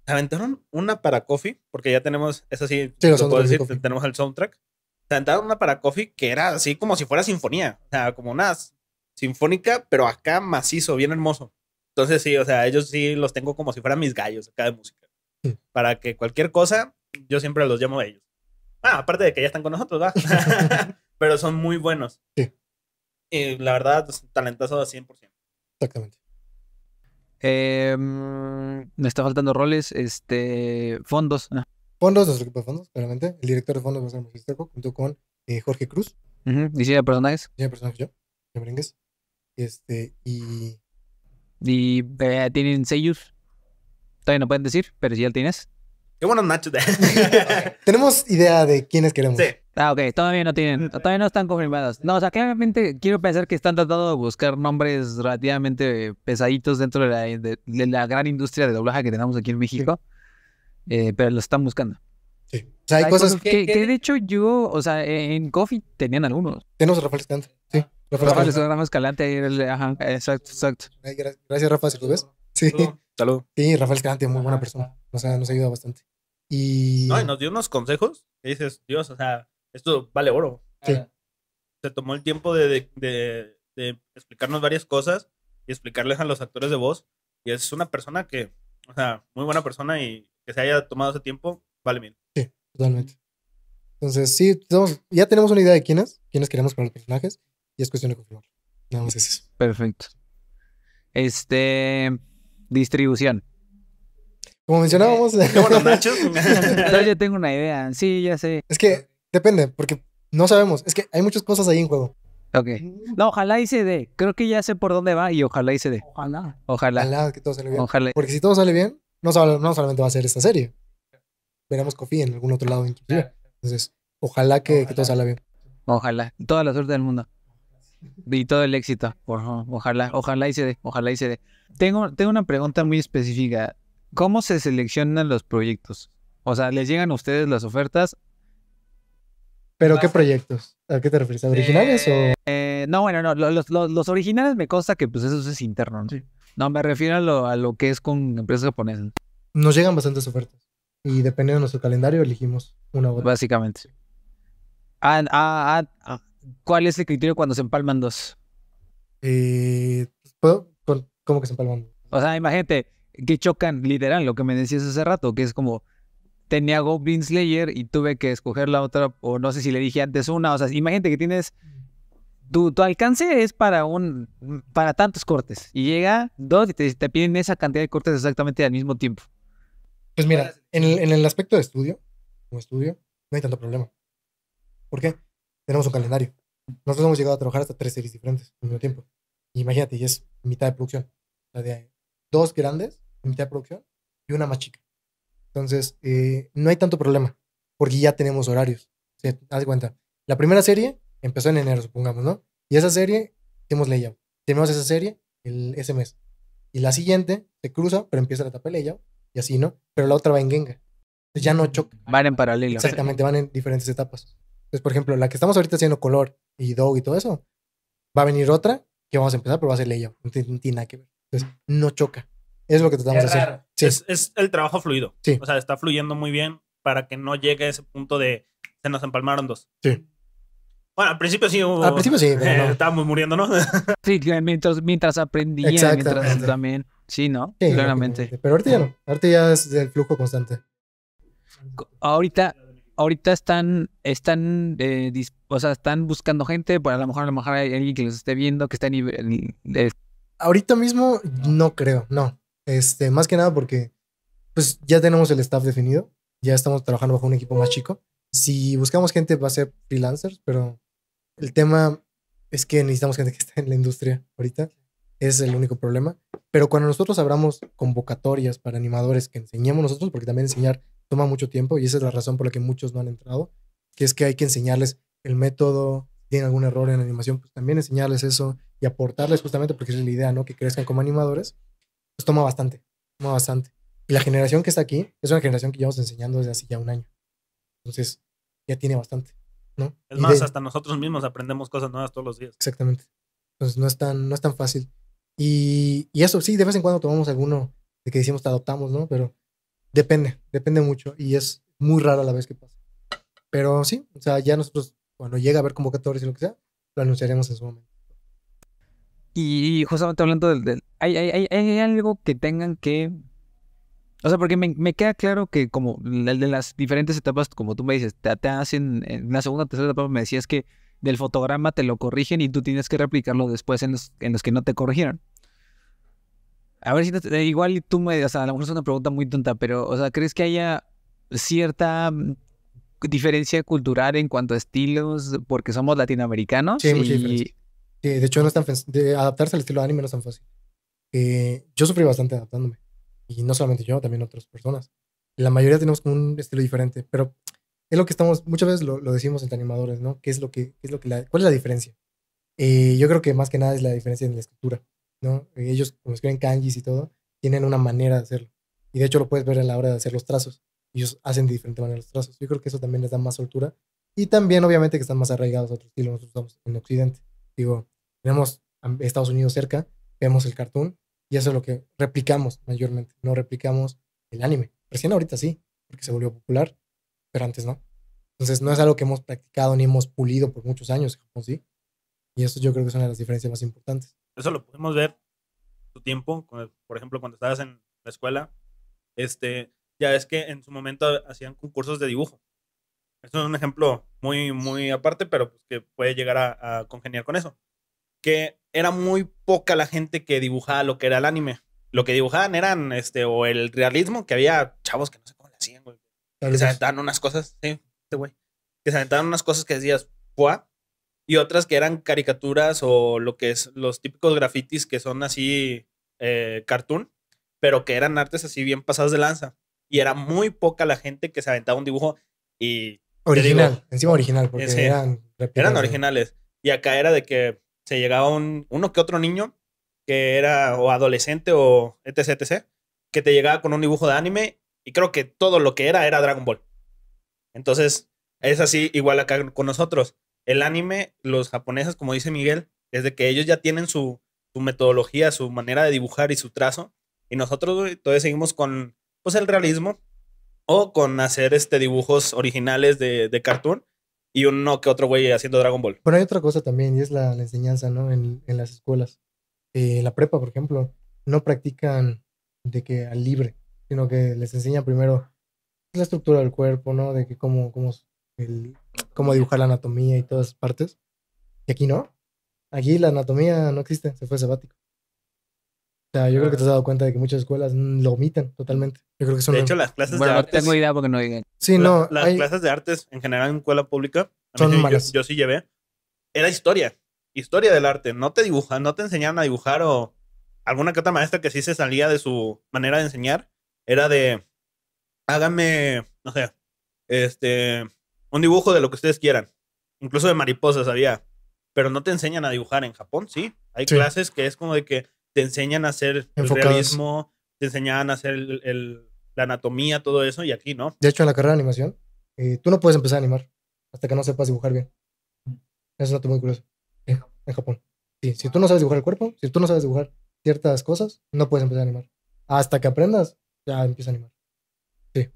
S3: Aventaron una para Coffee, porque ya tenemos, es así, sí, decir, tenemos el soundtrack. Aventaron una para Coffee que era así como si fuera sinfonía, o sea, como una sinfónica, pero acá macizo, bien hermoso. Entonces sí, o sea, ellos sí los tengo como si fueran mis gallos acá de música para que cualquier cosa, yo siempre los llamo a ellos. Ah, aparte de que ya están con nosotros, ¿va? [LAUGHS] Pero son muy buenos. Sí. Y la verdad, talentosos al 100%. Exactamente.
S1: Em, me está faltando roles, este, fondos.
S2: Ah. Fondos, nuestro equipo de fondos, claramente. El director de fondos va a ser junto con eh, Jorge Cruz. Uh
S1: personajes. Diseño de personajes yo, Este, y... Y eh, tienen sellos. Todavía no pueden decir, pero si ya lo tienes.
S2: Qué buenos [LAUGHS] [LAUGHS] Tenemos idea de quiénes queremos. Sí.
S1: Ah, ok, todavía no tienen, todavía no están confirmados. No, o sea, claramente quiero pensar que están tratando de buscar nombres relativamente pesaditos dentro de la, gran industria de doblaje que tenemos aquí en México, eh, pero lo están buscando.
S2: Sí. O sea, hay, cosas, que, que,
S1: de hecho yo, o sea, en
S2: Coffee tenían algunos. Tenemos Rafael Escalante. Sí. Rafael, Escalante. Rafael Escalante, ajá, exacto, exacto. Gracias, Rafael, si lo ves. Sí. Salud. Sí, Rafael Escalante, muy buena persona. Nos, ha, ayudado bastante. Y... No, y
S3: nos dio unos consejos Y dices, Dios, o sea, esto vale oro. Sí. Se tomó el tiempo de, explicarnos varias cosas y explicarles a los actores de voz. Y es una persona que, o sea, muy buena persona y que se haya tomado ese tiempo, vale bien.
S2: Sí, totalmente. Entonces, sí, ya tenemos una idea de quiénes, quiénes queremos para los personajes y es cuestión de confirmarlo. Nada más eso.
S1: Perfecto. Este, Distribución.
S2: Como mencionábamos. bueno, Nacho.
S1: [LAUGHS] yo tengo una idea. Sí, ya sé. Es
S2: que depende, porque no sabemos. Es que hay muchas cosas ahí en juego. Ok. No, ojalá y se dé. Creo que ya sé por dónde va y ojalá y se dé. Ojalá. Ojalá. Ojalá que todo sale bien. Porque si todo sale bien, no, solamente va a ser esta serie. Veremos Coffee en algún otro lado, inclusive. Entonces, ojalá que, ojalá. que todo salga bien.
S1: Ojalá. Toda la suerte del mundo. Y todo el éxito. Ojalá, ojalá y se dé, ojalá y se dé. Tengo, tengo una pregunta muy específica. ¿Cómo se seleccionan los proyectos? O sea, ¿les llegan a ustedes las ofertas?
S2: ¿Pero qué proyectos? ¿A qué te refieres? ¿A originales o...?
S1: Eh, no, bueno, no. Los, originales me consta que pues eso es interno. ¿no? me refiero a lo, que es con empresas japonesas.
S2: Nos llegan bastantes ofertas. Y dependiendo de nuestro calendario, elegimos una u otra. Básicamente.
S1: Ah, ah, ah, ¿Cuál es el criterio cuando se empalman dos?
S2: Eh, ¿Cómo que se empalman?
S1: O sea, imagínate que chocan, literal, lo que me decías hace rato, que es como tenía Goblin Slayer y tuve que escoger la otra, o no sé si le dije antes una, o sea, imagínate que tienes tu, alcance es para un para tantos cortes y llega dos y te, piden esa cantidad de cortes exactamente al mismo tiempo.
S2: Pues mira, en el, en el, aspecto de estudio, como estudio, no hay tanto problema. ¿Por qué? Tenemos un calendario. Nosotros hemos llegado a trabajar hasta tres series diferentes al mismo tiempo. imagínate, y es mitad de producción. dos grandes, mitad de producción, y una más chica. Entonces, eh, no hay tanto problema, porque ya tenemos horarios. O haz cuenta. La primera serie empezó en enero, supongamos, ¿no? Y esa serie, tenemos layout. Tenemos esa serie el, ese mes. Y la siguiente se cruza, pero empieza la etapa de layout, y así, ¿no? Pero la otra va en Genga. Entonces ya no choca. Van
S1: en paralelo. Exactamente,
S2: van en diferentes etapas. Entonces, por ejemplo, la que estamos ahorita haciendo color y Dog y todo eso, va a venir otra que vamos a empezar, pero va a ser ella No que ver. Entonces, mm. no choca. Es lo que tratamos de hacer.
S3: Es, el trabajo fluido. O sea, está fluyendo muy bien para que no llegue a ese punto de se nos empalmaron dos. Sí. Bueno, al principio sí. Hubo,
S1: al principio sí. Eh, estábamos muriendo, ¿no? [LAUGHS] sí, mientras, mientras aprendía, también. Sí, ¿no? Sí, Claramente. Pero ahorita ya
S2: no. Ahorita ya es el flujo constante.
S1: Ahorita, ahorita están, están, eh, están buscando gente, para pues, a lo mejor lo mejor hay alguien que los esté viendo, que está en nivel.
S2: Ahorita mismo no creo, no. Este, más que nada porque pues ya tenemos el staff definido, ya estamos trabajando bajo un equipo más chico. Si buscamos gente va a ser freelancers, pero el tema es que necesitamos gente que esté en la industria ahorita. Es el único problema. Pero cuando nosotros abramos convocatorias para animadores que enseñemos nosotros, porque también enseñar toma mucho tiempo y esa es la razón por la que muchos no han entrado, que es que hay que enseñarles el método, tienen algún error en animación, pues también enseñarles eso y aportarles justamente, porque es la idea, ¿no? Que crezcan como animadores, pues toma bastante, toma bastante. Y la generación que está aquí es una generación que llevamos enseñando desde hace ya un año. Entonces, ya tiene bastante, ¿no? Es más, hasta
S3: nosotros mismos aprendemos cosas nuevas todos los días. Exactamente.
S2: Entonces, no es tan, no es tan fácil. Y, y eso sí, de vez en cuando tomamos alguno de que decimos te adoptamos, ¿no? Pero Depende, depende mucho y es muy rara la vez que pasa. Pero sí, o sea, ya nosotros, cuando llega a haber convocatorias y lo que sea, lo anunciaremos en su momento.
S1: Y justamente hablando del... hay, algo que tengan que... O sea, porque me, queda claro que como el de las diferentes etapas, como tú me dices, te, hacen, en la segunda, tercera etapa me decías que del fotograma te lo corrigen y tú tienes que replicarlo después en los, en los que no te corrigieron. A ver si eh, igual tú me, o sea, a lo mejor es una pregunta muy tonta, pero, o sea, ¿crees que haya cierta mm, diferencia cultural en cuanto a estilos porque somos latinoamericanos? Sí, y... mucha diferencia.
S2: de hecho, no es de adaptarse al estilo de anime no es tan fácil. Eh, yo sufrí bastante adaptándome. Y no solamente yo, también otras personas. La mayoría tenemos un estilo diferente, pero es lo que estamos, muchas veces lo, decimos entre animadores, ¿no? ¿Qué es lo que, es lo que la, ¿Cuál es la diferencia? Eh, yo creo que más que nada es la diferencia en la escritura. Ellos, como escriben kanjis y todo, tienen una manera de hacerlo. Y de hecho lo puedes ver a la hora de hacer los trazos. Ellos hacen de diferente manera los trazos. Yo creo que eso también les da más soltura. Y también, obviamente, que están más arraigados a otro estilo. Nosotros estamos en Occidente. Digo, tenemos a Estados Unidos cerca, vemos el cartoon, y eso es lo que replicamos mayormente. No replicamos el anime. Recién ahorita sí, porque se volvió popular, pero antes no. Entonces, no es algo que hemos practicado ni hemos pulido por muchos años sí. Y eso yo creo que es una de las diferencias más importantes.
S3: Eso lo podemos ver tu tiempo, por ejemplo, cuando estabas en la escuela, este, ya es que en su momento hacían concursos de dibujo. Eso es un ejemplo muy, muy aparte, pero pues que puede llegar a, congeniar con eso. Que era muy poca la gente que dibujaba lo que era el anime. Lo que dibujaban eran, este, o el realismo, que había chavos que no sé cómo le hacían, güey. Que se aventaban unas cosas, sí, este güey. Que se aventaban unas cosas que decías, ¡buah! y otras que eran caricaturas o lo que es los típicos grafitis que son así eh, cartoon, pero que eran artes así bien pasadas de lanza. Y era muy poca la gente que se aventaba un dibujo y... Original, encima original, porque eran... originales. Y acá era de que se llegaba un, uno que otro niño que era o adolescente o etc, etc, que te llegaba con un dibujo de anime y creo que todo lo que era era Dragon Ball. Entonces, es así igual acá con nosotros el anime, los japoneses, como dice Miguel, es de que ellos ya tienen su, metodología, su manera de dibujar y su trazo, y nosotros todavía seguimos con pues el realismo o con hacer este dibujos originales de, de cartoon y uno que otro güey haciendo Dragon Ball.
S2: pero hay otra cosa también y es la, enseñanza, ¿no? En, las escuelas. Eh, la prepa, por ejemplo, no practican de que al libre, sino que les enseña primero la estructura del cuerpo, ¿no? De que cómo, cómo el, cómo dibujar la anatomía y todas partes. Y aquí no. Aquí la anatomía no existe, se fue sabático. O sea, yo creo que te has dado cuenta de que muchas escuelas lo omiten totalmente. Yo creo que son. De hecho, las clases de artes. No tengo
S3: idea porque no digan. Sí, no. Las clases de artes en general en escuela pública. yo, yo sí llevé. Era historia. Historia del arte. No te dibujan, no te enseñaban a dibujar o alguna que maestra que sí se salía de su manera de enseñar. Era de. Hágame, no sé, este, un dibujo de lo que ustedes quieran. Incluso de mariposas había. Pero no te enseñan a dibujar en Japón, sí. Hay clases que es como de que te enseñan a hacer el realismo, te enseñan a hacer el, la anatomía, todo eso, y aquí no.
S2: De hecho, en la carrera de animación, eh, tú no puedes empezar a animar hasta que no sepas dibujar bien. eso Es un muy curioso. En, Japón. Sí, si tú no sabes dibujar el cuerpo, si tú no sabes dibujar ciertas cosas, no puedes empezar a animar. Hasta que aprendas, ya empieza a animar. Sí.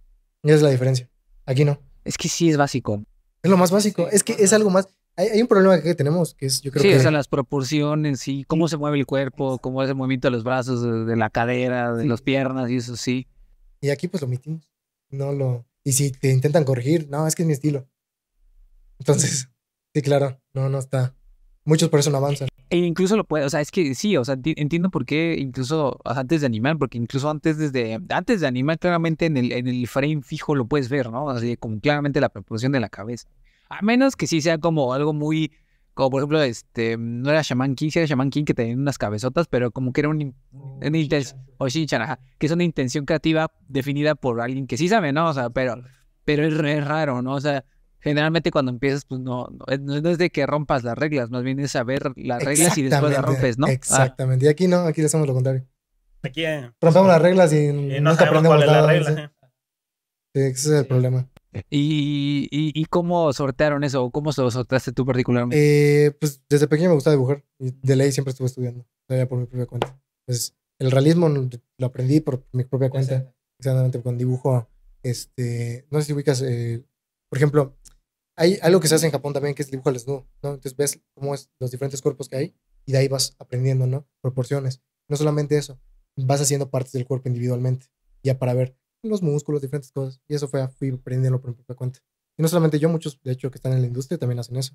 S2: Y esa es la diferencia. Aquí no. Es que sí es básico. Es lo más básico. es que es algo más. Hay, un problema que tenemos, que es, yo creo que. Sí, o sea,
S1: las proporciones sí, cómo se mueve el cuerpo, cómo es el movimiento de los brazos, de, la cadera, de las piernas y eso sí.
S2: Y aquí pues lo omitimos. No lo. Y si te intentan corregir, no, es que es mi estilo. Entonces, sí, claro, no, no está muchos por eso no avanzan.
S1: E incluso lo puede, o sea, es que sí, o sea, entiendo por qué incluso antes de animar, porque incluso antes desde antes de animar claramente en el, en el frame fijo lo puedes ver, ¿no? Así como claramente la proporción de la cabeza. A menos que sí sea como algo muy como por ejemplo, este, no era Shaman King, sí era Shaman King que tenía unas cabezotas, pero como que era un, o que es una intención creativa definida por alguien que sí sabe, ¿no? O sea, pero, pero es raro, ¿no? O sea, generalmente cuando empiezas, pues no, eh, no, no, es de que rompas las reglas, más bien es saber las reglas y después las rompes, ¿no? Ah. Exactamente.
S2: Y aquí no, aquí hacemos lo contrario. Aquí eh, rompemos las pues, reglas y, eh, no aprendemos cuál la regla. ese es el problema.
S1: ¿Y, cómo sortearon eso? ¿Cómo lo sorteaste tú particularmente?
S2: Eh, pues desde pequeño me gustaba dibujar y de ley siempre estuve estudiando, Todavía por mi propia cuenta. Pues, el realismo lo aprendí por mi propia cuenta, exactamente con dibujo. Este, no sé si ubicas, eh, por ejemplo, hay algo que se hace en Japón también, que es dibujo al desnudo, Entonces ves cómo es los diferentes cuerpos que hay y de ahí vas aprendiendo, ¿no? Proporciones. No solamente eso, vas haciendo partes del cuerpo individualmente, ya para ver los músculos, diferentes cosas. Y eso fue, fui aprendiendo por mi propia cuenta. Y no solamente yo, muchos, de hecho, que están en la industria también hacen eso.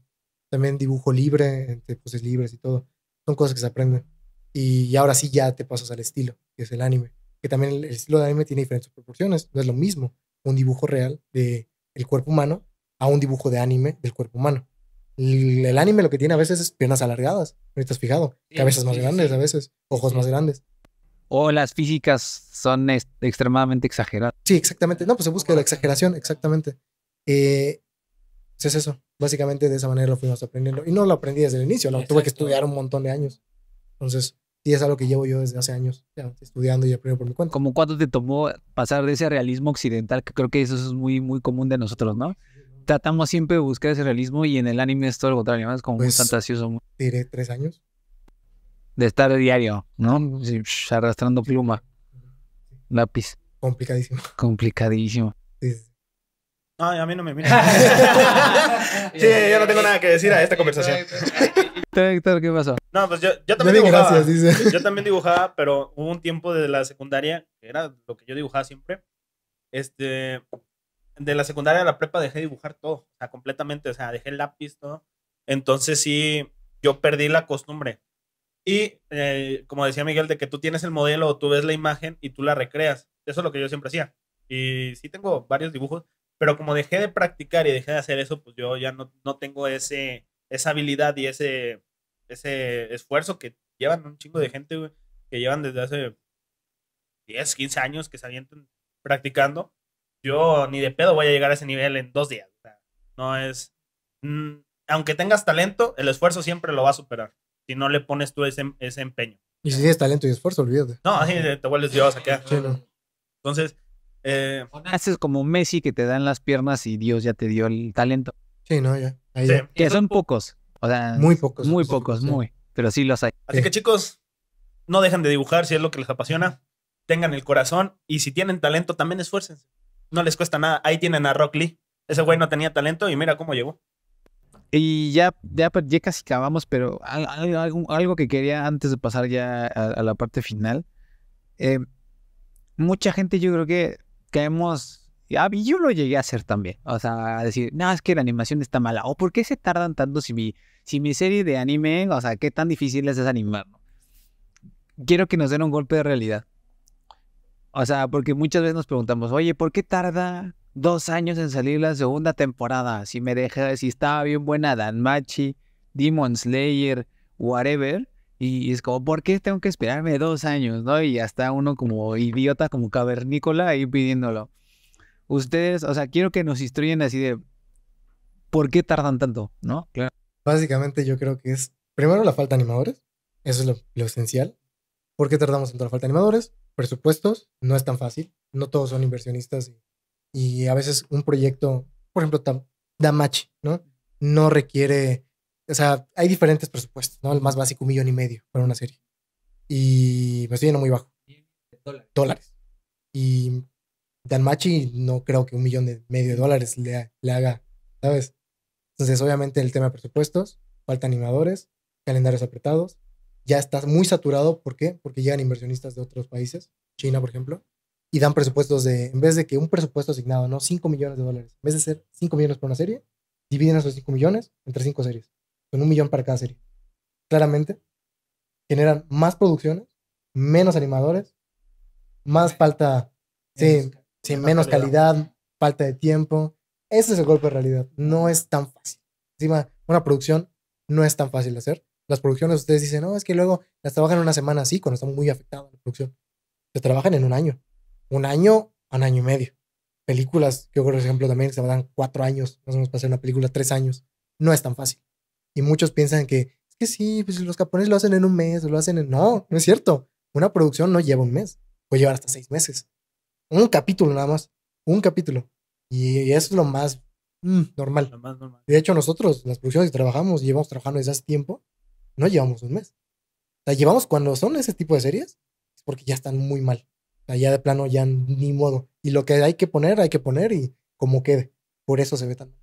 S2: También dibujo libre, entre poses libres y todo. Son cosas que se aprenden. Y, ahora sí ya te pasas al estilo, que es el anime. Que también el, estilo de anime tiene diferentes proporciones. No es lo mismo un dibujo real de el cuerpo humano a un dibujo de anime del cuerpo humano. El, anime lo que tiene a veces es piernas alargadas, no has fijado, cabezas más grandes a veces, ojos más grandes.
S1: O las físicas son extremadamente exageradas. Sí, exactamente.
S2: No, pues se busca la exageración, exactamente. Eh, es eso. Básicamente de esa manera lo fuimos aprendiendo. Y no lo aprendí desde el inicio, lo tuve que estudiar un montón de años. Entonces, sí es algo que llevo yo desde hace años, estudiando y aprendiendo por mi
S1: cuenta. ¿Cómo cuánto te tomó pasar de ese realismo occidental, que creo que eso es muy, muy común de nosotros, ¿no? tratamos siempre de buscar ese realismo y en el anime es todo lo
S2: contrario, es como un pues, fantasioso. Diré tres años.
S1: De estar diario, ¿no? Arrastrando pluma. Lápiz.
S2: Complicadísimo.
S1: Complicadísimo. Sí.
S3: a mí no me [LAUGHS] mira. sí, yo no tengo nada que decir a esta conversación. Héctor, ¿qué pasó? No, pues yo, también dibujaba. [LAUGHS] Yo también dibujaba, pero hubo un tiempo de la secundaria, que era lo que yo dibujaba siempre. Este, de la secundaria a la prepa dejé dibujar todo, o sea, completamente, o sea, dejé el lápiz, todo. Entonces sí, yo perdí la costumbre. Y eh, como decía Miguel, de que tú tienes el modelo o tú ves la imagen y tú la recreas. Eso es lo que yo siempre hacía. Y sí tengo varios dibujos, pero como dejé de practicar y dejé de hacer eso, pues yo ya no, no tengo ese, esa habilidad y ese, ese esfuerzo que llevan un chingo de gente, que llevan desde hace 10, 15 años que se avientan practicando yo ni de pedo voy a llegar a ese nivel en dos días. no es. Mm, aunque tengas talento, el esfuerzo siempre lo va a superar. Si no le pones tú ese, empeño.
S2: Y si tienes talento y esfuerzo, olvídate. No, así te vuelves Dios acá. Sí,
S3: Entonces. Eh, haces como
S1: Messi que te dan las piernas y Dios ya te dio el talento. Sí, no, ya. Que son pocos. muy pocos. Muy pocos, muy. Pero sí los hay. Así que
S3: chicos, no dejan de dibujar si es lo que les apasiona. Tengan el corazón y si tienen talento, también esfuércense no les cuesta nada. Ahí tienen a Rock Lee. Ese güey no tenía talento y mira cómo llegó. Y ya,
S1: ya, casi acabamos, pero algo, que quería antes de pasar ya a, la parte final. Eh, mucha gente yo creo que caemos ah, yo lo llegué a hacer también. O sea, a decir, no, es que la animación está mala. O por qué se tardan tanto si mi, si mi serie de anime, o sea, qué tan difícil es animarlo. Quiero que nos den un golpe de realidad. O sea, porque muchas veces nos preguntamos, oye, ¿por qué tarda dos años en salir la segunda temporada? Si me deja, si estaba bien buena Dan Machi, Demon Slayer, whatever. Y es como, ¿por qué tengo que esperarme dos años? ¿No? Y hasta uno como idiota, como cavernícola ahí pidiéndolo. Ustedes, o sea, quiero que nos instruyen así de, ¿por qué tardan tanto? ¿No? Claro.
S2: Básicamente yo creo que es, primero la falta de animadores, eso es lo, esencial. ¿Por qué tardamos tanto la falta de animadores? presupuestos, no es tan fácil, no todos son inversionistas y, a veces un proyecto, por ejemplo, tan da ¿no? No requiere, o sea, hay diferentes presupuestos, ¿no? El más básico, un millón y medio para una serie. Y pues estoy muy bajo. Dólares. Y Dan no creo que un millón y medio de dólares le, le haga, ¿sabes? Entonces, obviamente, el tema de presupuestos, falta animadores, calendarios apretados, ya estás muy saturado. ¿Por qué? Porque llegan inversionistas de otros países, China, por ejemplo, y dan presupuestos de, en vez de que un presupuesto asignado, ¿no? 5 millones de dólares, en vez de ser 5 millones por una serie, dividen esos 5 millones entre 5 series, con un millón para cada serie. Claramente, generan más producciones, menos animadores, más falta, menos, sí, menos calidad, calidad, falta de tiempo. Ese es el golpe de realidad. No es tan fácil. Encima, una producción no es tan fácil de hacer. Las producciones, ustedes dicen, no, es que luego las trabajan una semana así, cuando están muy afectados la producción. Se trabajan en un año. Un año a un año y medio. Películas, yo creo por ejemplo también se dan cuatro años, no o para hacer una película, tres años. No es tan fácil. Y muchos piensan que, es que sí, pues los japoneses lo hacen en un mes, lo hacen en... No, no es cierto. Una producción no lleva un mes, puede llevar hasta seis meses. Un capítulo nada más, un capítulo. Y eso es lo más, mm, normal. lo más normal. De hecho, nosotros, las producciones que trabajamos, llevamos trabajando desde hace tiempo, no llevamos un mes. O sea, llevamos cuando son ese tipo de series, porque ya están muy mal. O ya de plano, ya ni modo. Y lo que hay que poner, hay que poner y como quede. Por eso se ve tan mal.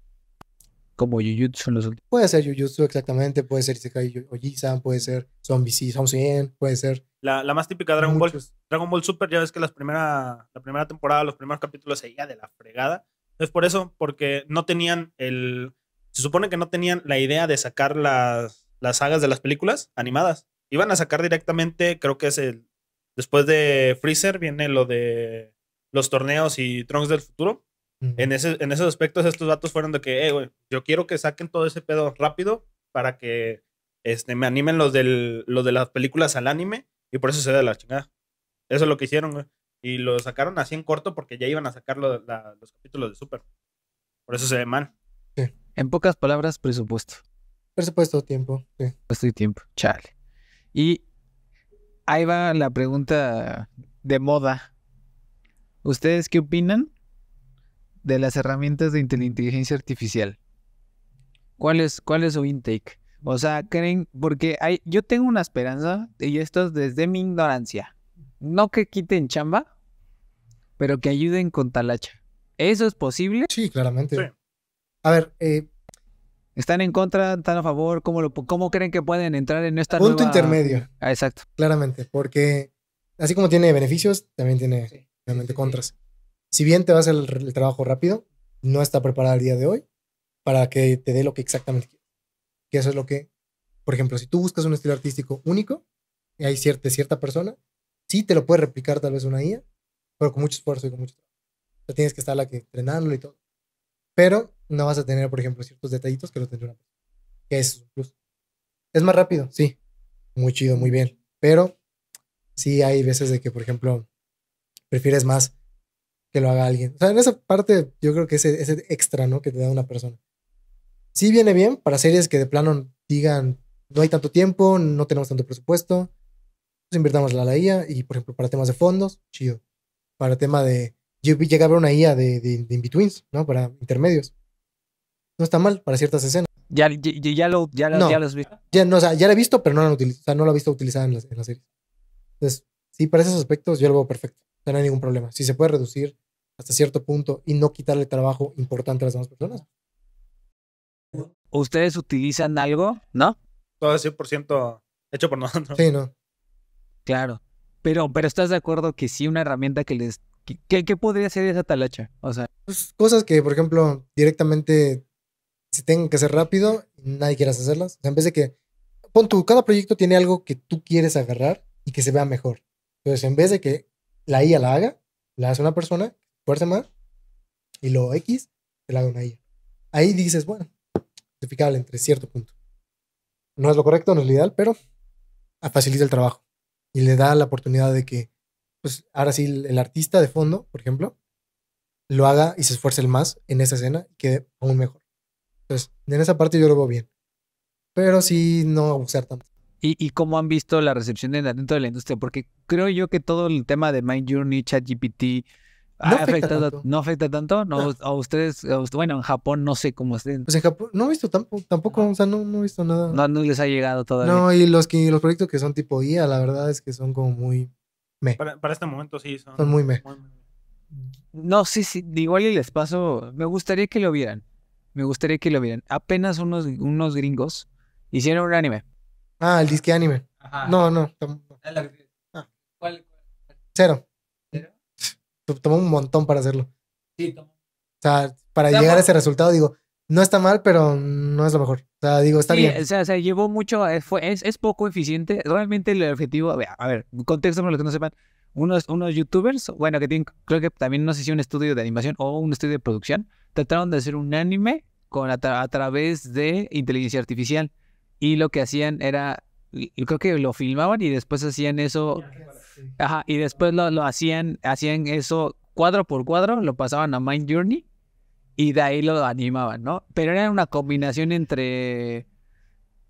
S1: Como Jujutsu en los últimos.
S2: Puede ser Jujutsu, exactamente. Puede ser Isekai Ojisan, puede ser Zombie C, Zombie puede ser.
S3: La, más típica Dragon Ball. Dragon Ball Super, ya ves que las primera, la primera temporada, los primeros capítulos seguía de la fregada. Es por eso, porque no tenían el. Se supone que no tenían la idea de sacar las, las sagas de las películas animadas. Iban a sacar directamente, creo que es el. Después de Freezer viene lo de los torneos y Trunks del futuro. en, esos aspectos, estos datos fueron de que, eh, yo quiero que saquen todo ese pedo rápido para que este, me animen los, de las películas al anime y por eso se da la chingada. Eso es lo que hicieron, Y lo sacaron así en corto porque ya iban a sacar los capítulos de Super. Por eso se ve mal.
S1: En pocas palabras, presupuesto.
S2: Presupuesto, tiempo. Sí. tiempo,
S1: chale. Y ahí va la pregunta de moda. ¿Ustedes qué opinan de las herramientas de inteligencia artificial? ¿Cuál es, su intake? O sea, creen, porque hay, yo tengo una esperanza, y esto es desde mi ignorancia. No que quiten chamba, pero que ayuden con talacha. ¿Eso es posible? Sí, claramente. A ver, eh, ¿Están en contra? ¿Están a favor? ¿Cómo, lo, cómo creen que pueden entrar en esta Punto intermedio. Ah, exacto.
S2: Claramente, porque así como tiene beneficios, también tiene realmente contras. Si bien te vas el, el trabajo rápido, no está preparada el día de hoy para que te dé lo que exactamente quieres. Que eso es lo que, por ejemplo, si tú buscas un estilo artístico único, y hay cierta, cierta persona, sí te lo puede replicar tal vez una IA, pero con mucho esfuerzo y con mucho trabajo. O sea, tienes que estar la que, entrenándolo y todo pero no vas a tener, por ejemplo, ciertos detallitos que lo tendrán, Que es un Es más rápido, sí. Muy chido, muy bien. Pero sí hay veces de que, por ejemplo, prefieres más que lo haga alguien. O sea, en esa parte yo creo que ese, ese extra, ¿no? Que te da una persona. Sí viene bien para series que de plano digan, no hay tanto tiempo, no tenemos tanto presupuesto, pues invirtamos la IA y, por ejemplo, para temas de fondos, chido. Para tema de yo a haber una IA de, in-betweens, ¿no? Para intermedios. No está mal para ciertas escenas.
S1: Ya, ya, ya lo, ya, has
S2: Ya, no, o sea, ya la he visto, pero no la, o no la he visto utilizada en la, en serie. Entonces, sí, para esos aspectos yo lo veo perfecto. no hay ningún problema. Si se puede reducir hasta cierto punto y no quitarle trabajo importante a las demás personas.
S1: ¿Ustedes utilizan algo,
S3: no? Todo es 100% hecho por nosotros.
S1: Sí, no. Claro. Pero, pero estás de acuerdo que sí, una herramienta que les ¿Qué, podría ser esa talacha? O sea.
S2: Pues, cosas que, por ejemplo, directamente se tengan que hacer rápido, nadie quieras hacerlas. O sea, en vez de que. Pon tu, cada proyecto tiene algo que tú quieres agarrar y que se vea mejor. Entonces, en vez de que la IA la haga, la hace una persona, fuerza más, y lo X, te la haga una IA. Ahí dices, bueno, justificable entre cierto punto. No es lo correcto, no es lo ideal, pero facilita el trabajo y le da la oportunidad de que pues ahora sí, el, artista de fondo, por ejemplo, lo haga y se esfuerce el más en esa escena y quede aún mejor. Entonces, en esa parte yo lo veo bien. Pero sí, no abusar tanto.
S1: ¿Y, ¿Y, cómo han visto la recepción dentro de la industria? Porque creo yo que todo el tema de Mind Journey, ChatGPT,
S2: no afecta, tanto.
S1: ¿No afecta tanto? ¿No, A ustedes, bueno, en Japón no sé cómo estén. Pues
S2: en Japón no he visto tampoco, o sea, no, no he visto nada.
S1: No, no les ha llegado todavía. No, y
S2: los, que, los proyectos que son tipo IA, la verdad es que son como muy para, este momento sí,
S3: son,
S1: muy me. No, sí, sí, igual y les paso, me gustaría que lo vieran, me gustaría que lo vieran. Apenas unos, unos gringos hicieron un anime.
S2: Ah, el disque anime. Ajá. No, no. Ah. ¿Cuál, Cero. ¿Cero? Tomó un montón para hacerlo. Sí, tomó. O sea, para llegar a ese resultado, digo, no está mal, pero no es lo mejor. O sea, digo, está bien. O
S1: sea, se llevó mucho, eh, es, es, poco eficiente. Realmente el objetivo, a ver, a contexto para los que no sepan, unos, unos youtubers, bueno, que tienen, creo que también no sé si un estudio de animación o un estudio de producción, trataron de hacer un anime con, a, través de inteligencia artificial. Y lo que hacían era, creo que lo filmaban y después hacían eso. Ajá, y después lo, lo hacían, hacían eso cuadro por cuadro, lo pasaban a Mind Journey y de ahí lo animaban, ¿no? Pero era una combinación entre...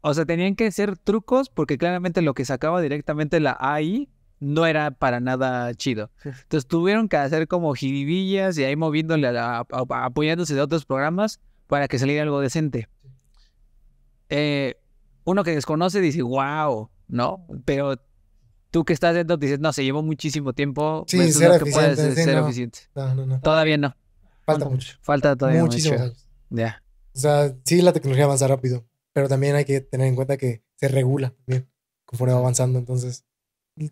S1: O sea, tenían que ser trucos porque claramente lo que sacaba directamente la AI no era para nada chido. Entonces tuvieron que hacer como jiribillas y ahí moviéndole, a apoyándose de otros programas para que saliera algo decente. Eh, uno que desconoce dice, wow, ¿no? Pero tú que estás dentro dices, no, se llevó muchísimo tiempo. Sí, ser, eficiente, puedes, ser No, Todavía no.
S2: Falta mucho. Falta todavía mucho. Ya. O sea, sí, la tecnología avanza rápido, pero también hay que tener en cuenta que se regula bien conforme va avanzando. Entonces,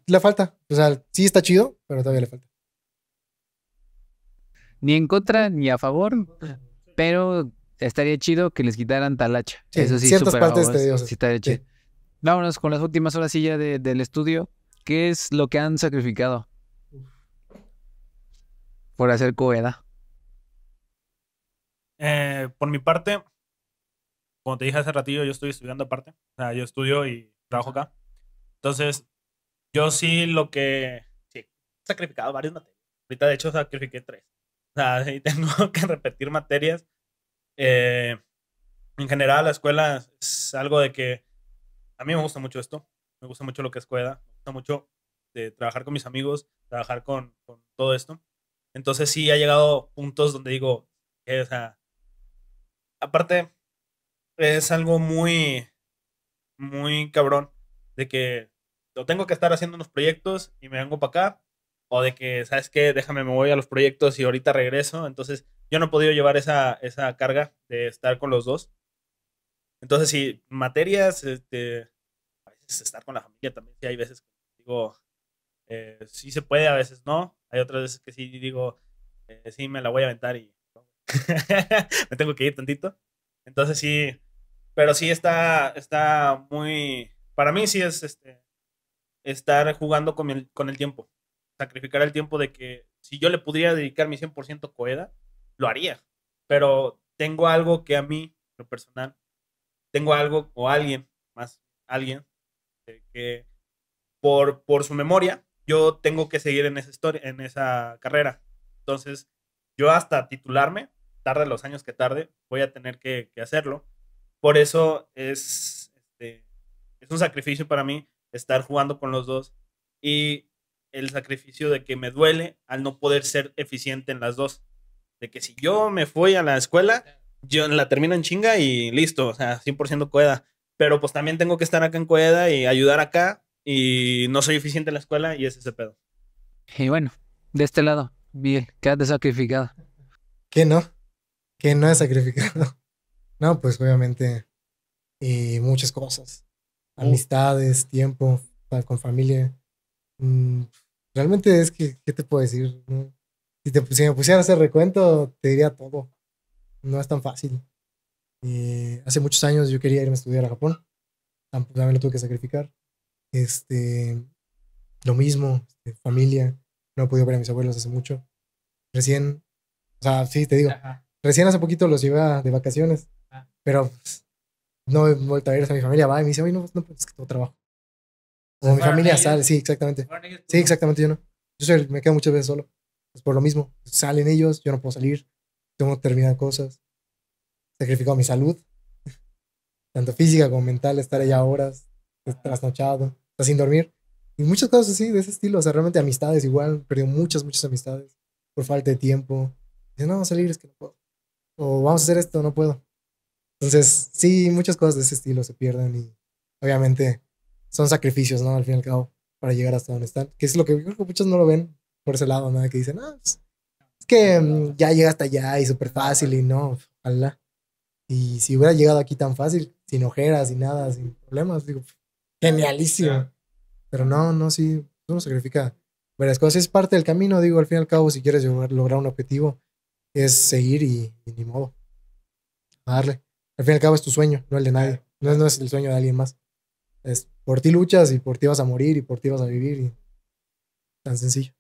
S2: le falta. O sea, sí está chido, pero todavía le falta.
S1: Ni en contra ni a favor, pero estaría chido que les quitaran talacha. Sí, Eso sí, ciertas partes tediosas. Sí, estaría chido. Vámonos con las últimas horas ya del estudio. ¿Qué es lo que han sacrificado? Por hacer coeda.
S3: Eh, por mi parte, como te dije hace ratillo, yo estoy estudiando aparte. O sea, yo estudio y trabajo acá. Entonces, yo sí lo que... Sí, he sacrificado varias materias. Ahorita, de hecho, sacrifiqué tres. O sea, [LAUGHS] tengo [LAUGHS] que repetir materias. Eh, en general, la escuela es algo de que... A mí me gusta mucho esto. Me gusta mucho lo que es escuela. Me gusta mucho de eh, trabajar con mis amigos, trabajar con, todo esto. Entonces sí ha llegado puntos donde digo, aparte, es algo muy, muy cabrón de que tengo que estar haciendo unos proyectos y me vengo para acá. O de que, ¿sabes qué? Déjame, me voy a los proyectos y ahorita regreso. Entonces, yo no he podido llevar esa, esa carga de estar con los dos. Entonces, sí, materias, este, estar con la familia también. Sí, hay veces que digo, eh, sí se puede, a veces no. Hay otras veces que sí digo, eh, sí me la voy a aventar y [LAUGHS] me tengo que ir tantito. Entonces sí, pero sí está, está muy, para mí sí es este, estar jugando con el, con el tiempo, sacrificar el tiempo de que si yo le pudiera dedicar mi 100% coeda, lo haría, pero tengo algo que a mí, lo personal, tengo algo o alguien, más alguien, que por, por su memoria, yo tengo que seguir en esa historia, en esa carrera. Entonces, yo hasta titularme tarde los años que tarde, voy a tener que, hacerlo. Por eso es, este, es un sacrificio para mí estar jugando con los dos y el sacrificio de que me duele al no poder ser eficiente en las dos. De que si yo me fui a la escuela, yo la termino en chinga y listo, o sea, 100% coeda. Pero pues también tengo que estar acá en coeda y ayudar acá y no soy eficiente en la escuela y es ese pedo.
S1: Y bueno, de este lado, bien, quédate sacrificado.
S2: ¿Qué no? que no he sacrificado. [LAUGHS] No, pues obviamente y eh, muchas cosas. Mm. Amistades, tiempo con familia. Mm, realmente es que, ¿qué te puedo decir? Si, me pusiera a hacer recuento, te diría todo. No es tan fácil. Eh, hace muchos años yo quería irme a estudiar a Japón. También lo tuve que sacrificar. Este, lo mismo, este, familia. No he podido ver a mis abuelos hace mucho. Recién, o sea, sí, te digo, Recién hace poquito los llevé de vacaciones, ah. pero pues, no he vuelto a ir. a mi familia va y me dice, oye, no, no, pues, es que tengo trabajo. O, mi familia sale, sí, exactamente. Sí, exactamente, yo no. Yo me quedo muchas veces solo. por lo mismo, salen ellos, yo no puedo salir, tengo que terminar cosas. Sacrifico mi salud, [LAUGHS] tanto física como mental, estar allá horas, trasnochado, sin dormir. Y muchas cosas así, de ese estilo. O sea, realmente amistades igual, perdí muchas, muchas amistades por falta de tiempo. Dice, no, salir es que no puedo o vamos a hacer esto, no puedo. Entonces, sí, muchas cosas de ese estilo se pierden y obviamente son sacrificios, ¿no? Al fin y al cabo, para llegar hasta donde están. Que es lo que muchos no lo ven por ese lado, nada, que dicen, ah, pues, es que mm, ya llega hasta allá y súper fácil y no, pues, ojalá. Y si hubiera llegado aquí tan fácil, sin ojeras, y nada, sin problemas, digo, genialísimo. Pero no, no, sí, uno sacrifica varias cosas. Es parte del camino, digo, al fin y al cabo, si quieres lograr un objetivo, es seguir y, ni modo. A darle. Al fin y al cabo es tu sueño, no el de nadie. No es, no es el sueño de alguien más. Es por ti luchas y por ti vas a morir y por ti vas a vivir. Y... Tan sencillo.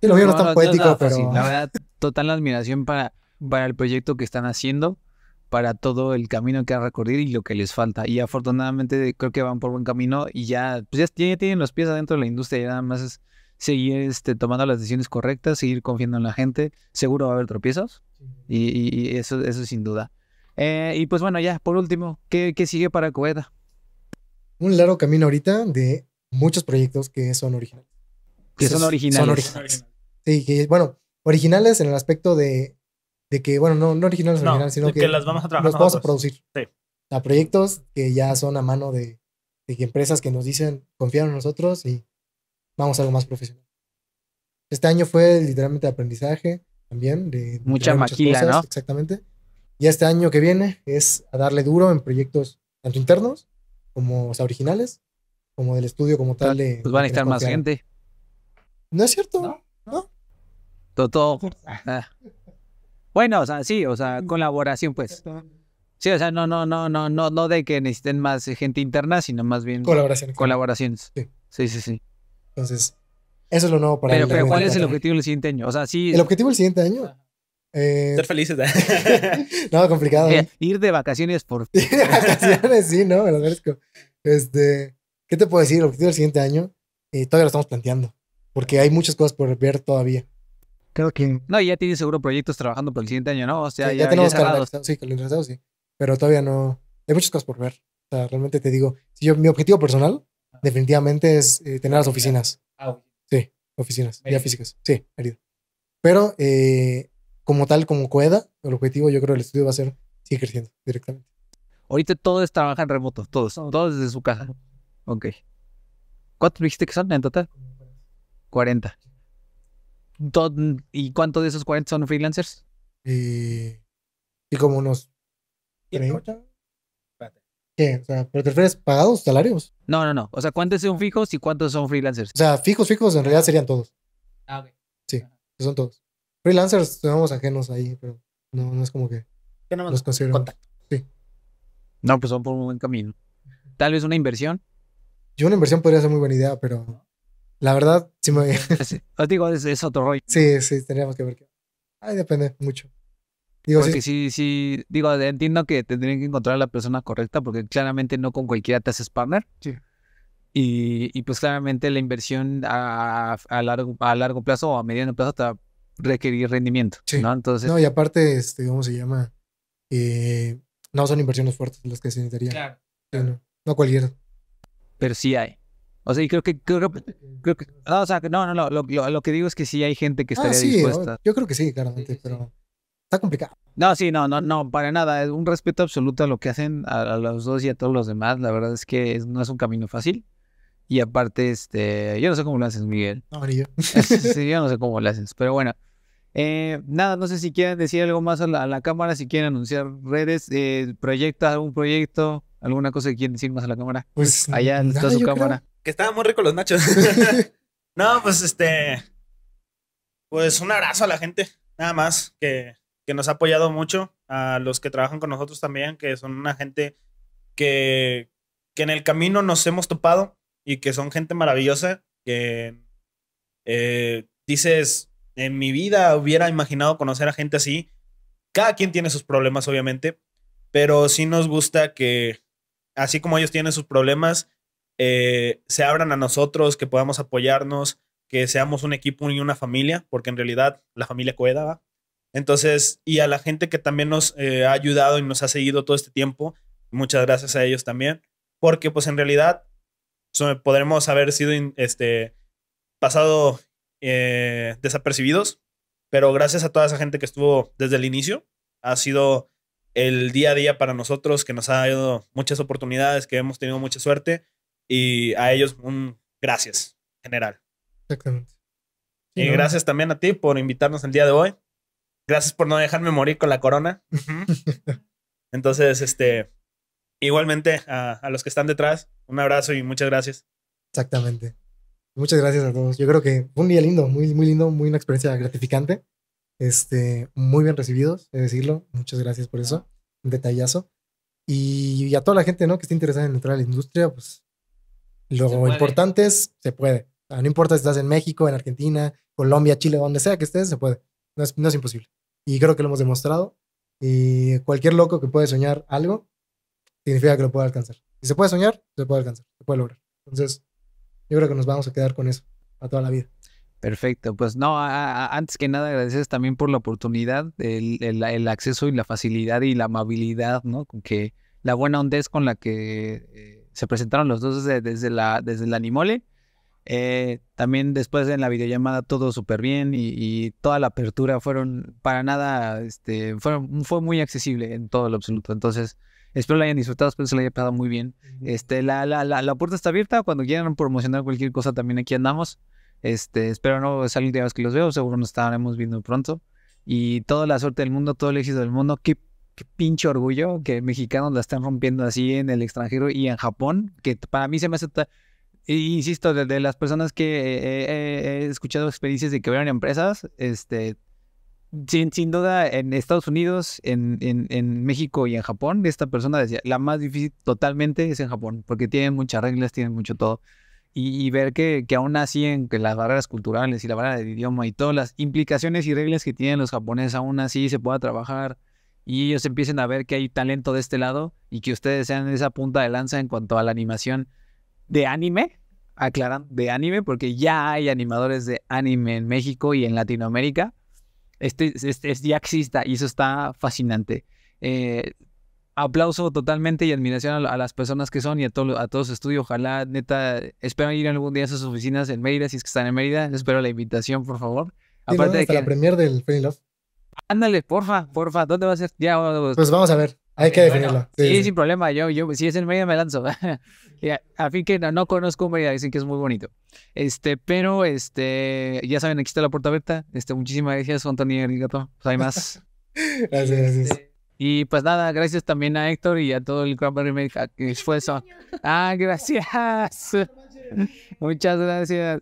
S2: Y lo mío no, es tan poético, pero. la
S1: verdad, total admiración para, para el proyecto que están haciendo, para todo el camino que han recorrido y lo que les falta. Y afortunadamente creo que van por buen camino y ya, pues ya, tienen los pies adentro de la industria, y nada más es seguir este, tomando las decisiones correctas, seguir confiando en la gente. Seguro va a haber tropiezos y, eso, es sin duda. Eh, y pues bueno, ya, por último, ¿qué, sigue para Coeda?
S2: Un largo camino ahorita de muchos proyectos que son originales. Que son originales. Son Sí, que bueno, originales en el aspecto de, de que, bueno, no, no originales, sino que, las vamos a trabajar. Los vamos a producir. A proyectos que ya son a mano de, de empresas que nos dicen, Confiar en nosotros y vamos a algo más profesional. Este año fue literalmente aprendizaje también. De, Mucha maquila, ¿no? Exactamente. Y este año que viene es a darle duro en proyectos tanto internos como originales, como del estudio como tal. Ah, pues van a estar más gente. No es cierto. No.
S1: Todo. Ah. bueno, o sea, sí, o sea, colaboración, pues. Sí, o sea, no, no, no, no, no, no de que necesiten más gente interna, sino más bien colaboraciones. Colaboraciones. sí, sí. sí.
S2: Entonces, eso es lo nuevo para Pero, pero ¿cuál es el objetivo
S1: del siguiente año? O sea, sí. El objetivo
S2: del siguiente año. Ser felices.
S1: ¿eh? [LAUGHS] no, complicado. Eh, ir de vacaciones por fin. [LAUGHS] ir de
S2: vacaciones, sí, no, lo Este, ¿qué te puedo decir? El objetivo del siguiente año, eh, todavía lo estamos planteando, porque hay muchas cosas por ver todavía. Creo que.
S1: No, ya tienes seguro proyectos trabajando para el siguiente año, ¿no? O sea, ya, tenemos ya sí, calendarizados,
S2: sí. Pero todavía no. Hay muchas cosas por ver. O sea, realmente te digo, mi objetivo personal definitivamente es eh, tener las oficinas. Ah, sí, oficinas, ya físicas. Sí, herido. Pero eh, como tal, como COEDA, el objetivo yo creo el estudio va a ser seguir creciendo directamente.
S1: Ahorita todos trabajan remoto, todos, todos desde su casa. Ok. ¿Cuántos dijiste
S2: que son en total?
S1: 40. ¿Y cuántos de esos 40 son freelancers? Y, como unos 30.
S2: ¿Qué? O sea, ¿pero te refieres pagados, salarios?
S1: No, no, no. O sea, ¿cuántos son fijos y cuántos son freelancers? O
S2: sea, fijos, fijos en realidad serían todos. Ah, ok. Sí, son todos. Freelancers tenemos ajenos ahí, pero no, no es como que los consideramos. Sí.
S1: No, pues son por un buen camino. Tal vez una inversión.
S2: Yo una inversión podría ser muy buena idea, pero la verdad, sí me... Os [LAUGHS]
S1: pues digo, es, otro rollo.
S2: Sí, sí, tendríamos que ver. qué. Ay, depende mucho. Digo, porque
S1: sí. sí, digo, entiendo que tendrían que encontrar a la persona correcta porque claramente no con cualquiera te haces partner. Sí. Y, y pues claramente la inversión a, largo, a largo plazo o a mediano plazo te va a requerir rendimiento. ¿no? Entonces, no, y aparte,
S2: este, ¿cómo se llama? Eh, no son inversiones fuertes las que se necesitarían. Claro. no, cualquiera.
S1: Pero sí hay. O sea, y creo que, creo, creo no, o sea, no, no, lo, lo, lo, que digo es que sí hay gente que ah, estaría dispuesta.
S2: Yo creo que sí, claramente, pero está complicado.
S1: No, sí, no, no, no, para nada. Es un respeto absoluto a lo que hacen a, los dos y a todos los demás. La verdad es que no es un camino fácil. Y aparte, este, yo no sé cómo lo haces, Miguel. No, yo. [LAUGHS] sí, yo no sé cómo lo haces, pero bueno. Eh, nada, no sé si quieren decir algo más a la, cámara, si quieren anunciar redes, eh, proyectos, algún proyecto, alguna cosa que quieren decir más a la cámara. Pues allá en está su cámara.
S3: Que estaban muy ricos los nachos. [LAUGHS] no, pues este, pues un abrazo a la gente, nada más que que nos ha apoyado mucho, a los que trabajan con nosotros también, que son una gente que, en el camino nos hemos topado y que son gente maravillosa, que eh, dices, en mi vida hubiera imaginado conocer a gente así. Cada quien tiene sus problemas, obviamente, pero sí nos gusta que, así como ellos tienen sus problemas, eh, se abran a nosotros, que podamos apoyarnos, que seamos un equipo y una familia, porque en realidad la familia coeda, entonces, y a la gente que también nos eh, ha ayudado y nos ha seguido todo este tiempo, muchas gracias a ellos también, porque pues en realidad podremos haber sido este, pasado eh, desapercibidos, pero gracias a toda esa gente que estuvo desde el inicio, ha sido el día a día para nosotros, que nos ha dado muchas oportunidades, que hemos tenido mucha suerte y a ellos un gracias general.
S2: Exactamente. y gracias
S3: también a ti por invitarnos el día de hoy. Gracias por no dejarme morir con la corona. Entonces, este, igualmente a, los que están detrás, un abrazo y muchas gracias.
S2: Exactamente. Muchas gracias a todos. Yo creo que fue un día lindo, muy, muy lindo, muy una experiencia gratificante. Este, muy bien recibidos, he de decirlo. Muchas gracias por eso. Un detallazo. Y, a toda la gente, ¿no? Que esté interesada en entrar a la industria, pues lo importante es, se puede. no importa si estás en México, en Argentina, Colombia, Chile, donde sea que estés, se puede. no es imposible. Y creo que lo hemos demostrado. Y cualquier loco que puede soñar algo, significa que lo puede alcanzar. Si se puede soñar, se puede alcanzar, se puede lograr. Entonces, yo creo que nos vamos a quedar con eso a toda la vida.
S1: Perfecto, pues no, antes que nada agradeces también por la oportunidad, el, el, acceso y la facilidad y la amabilidad, ¿no? Con que la buena hondez con la que eh, se presentaron los dos desde, la, desde el Animole eh, también después en la videollamada todo súper bien y, toda la apertura fueron para nada, este, fueron, fue muy accesible en todo lo absoluto. Entonces, espero lo hayan disfrutado, espero se lo haya pasado muy bien. Este, la, la, la, puerta está abierta, cuando quieran promocionar cualquier cosa también aquí andamos. Este, espero no salir de vez que los veo, seguro nos estaremos viendo pronto. Y toda la suerte del mundo, todo el éxito del mundo. Qué, qué pinche orgullo que mexicanos la están rompiendo así en el extranjero y en Japón, que para mí se me hace insisto, de, las personas que he escuchado experiencias de que empresas, este, sin, duda en Estados Unidos, en, en, en, México y en Japón, esta persona decía, la más difícil totalmente es en Japón, porque tienen muchas reglas, tienen mucho todo. Y, ver que, que, aún así, en que las barreras culturales y la barrera del idioma y todas las implicaciones y reglas que tienen los japoneses, aún así se pueda trabajar y ellos empiecen a ver que hay talento de este lado y que ustedes sean esa punta de lanza en cuanto a la animación de anime, aclaran, de anime, porque ya hay animadores de anime en México y en Latinoamérica. Este, este, ya exista y eso está fascinante. Eh, aplauso totalmente y admiración a, las personas que son y a, todo, a todos estudio. Ojalá, neta, espero ir algún día a sus oficinas en Mérida, si es que están en Mérida. Espero la invitación, por favor. Aparte de que... la premier
S2: del Penny Love. Ándale, porfa, porfa,
S1: ¿dónde va a ser? Ya, pues vamos a ver. Hay que definirlo. Sí, sin problema. Yo, yo, si es en media me lanzo. [LAUGHS] a fin que no, no, conozco media dicen que es muy bonito. Este, pero, este, ya saben, aquí está la puerta abierta. Este, muchísimas gracias, Antonio y Gato. hay más.
S2: [LAUGHS] gracias, este,
S1: Y pues nada, gracias también a Héctor y a todo el Remake esfuerzo. Ah, gracias. [LAUGHS] Muchas gracias.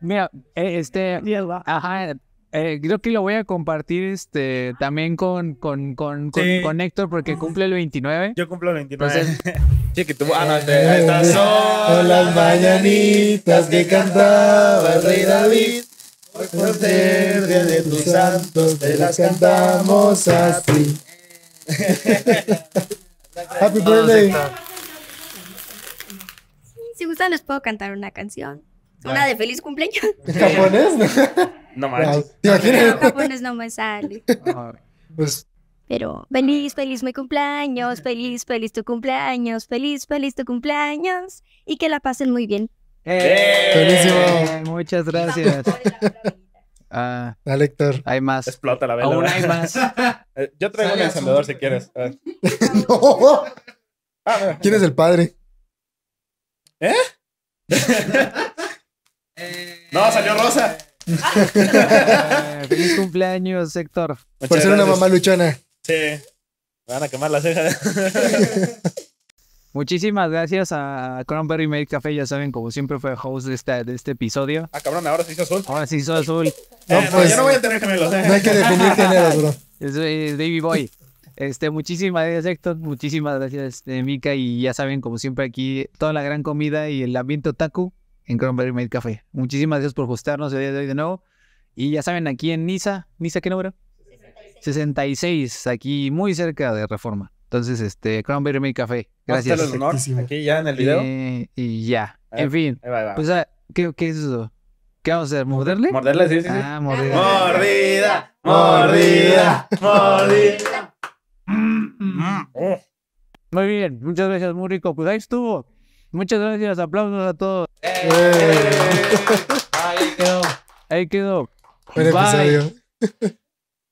S1: mira, eh, este, ajá, eh, creo que lo voy a compartir este también con, con, con, con, con, Héctor porque cumple el 29. Yo cumplo el 29. [LAUGHS] sí, que tú, ah, no, este, eh, eh, las mañanitas que cantaba el rey David.
S2: Hoy por ser de tus santos te las cantamos así.
S4: [LAUGHS] Happy birthday.
S1: Si gustan les puedo cantar una canción. Una de feliz cumpleaños. ¿En [LAUGHS]
S2: japonés? [LAUGHS] No manches.
S3: ¿Te
S1: no me sale.
S2: Pues
S3: pero
S1: feliz, feliz mi cumpleaños, feliz, feliz tu cumpleaños, feliz, feliz tu cumpleaños y que la pasen muy bien. ¡Eh! Muchas gracias. [LAUGHS]
S2: Ah, Dale, Héctor. Hay más. Explota la vela. Aún hay más. Eh, yo traigo un encendedor si quieres. no. Ah, ¿Quién es el padre? ¿Eh? no, salió rosa.
S3: Eh, feliz
S1: cumpleaños, Héctor. Por ser una mamá luchona. Sí. Me van a
S3: quemar las cejas.
S1: [LAUGHS] Muchísimas gracias a Cranberry Made Café, ya saben, como siempre fue host de este, episodio.
S3: Ah, cabrón, ahora se hizo azul.
S1: Ahora sí hizo azul. Eh, no, pues, yo no voy a tener gemelos. Eh. No hay que definir dinero bro. [LAUGHS] Es, es Boy. Este, muchísimas gracias, Héctor. Muchísimas gracias, este, Mika. Y ya saben, como siempre, aquí toda la gran comida y el ambiente otaku en Cranberry Made Café. Muchísimas gracias por gustarnos el día de hoy de nuevo. Y ya saben, aquí en Niza, ¿Niza qué número? 66. 66, aquí muy cerca de Reforma. Entonces, este, Cranberry Made Café. Gracias.
S3: aquí ya en el video.
S1: Eh, y ya. en fin. Pues, ah, ¿qué, es eso? ¿Qué vamos a hacer? ¿Morderle? Morderle, sí, sí. Ah, ah, mordida. Mordida, mordida, mordida. Mm, mm. eh. Muy bien, muchas gracias, muy rico. Pues ahí estuvo. Muchas gracias, aplausos a todos. Eh. [LAUGHS] Ahí quedó. Ahí quedó. Buen Bye. episodio.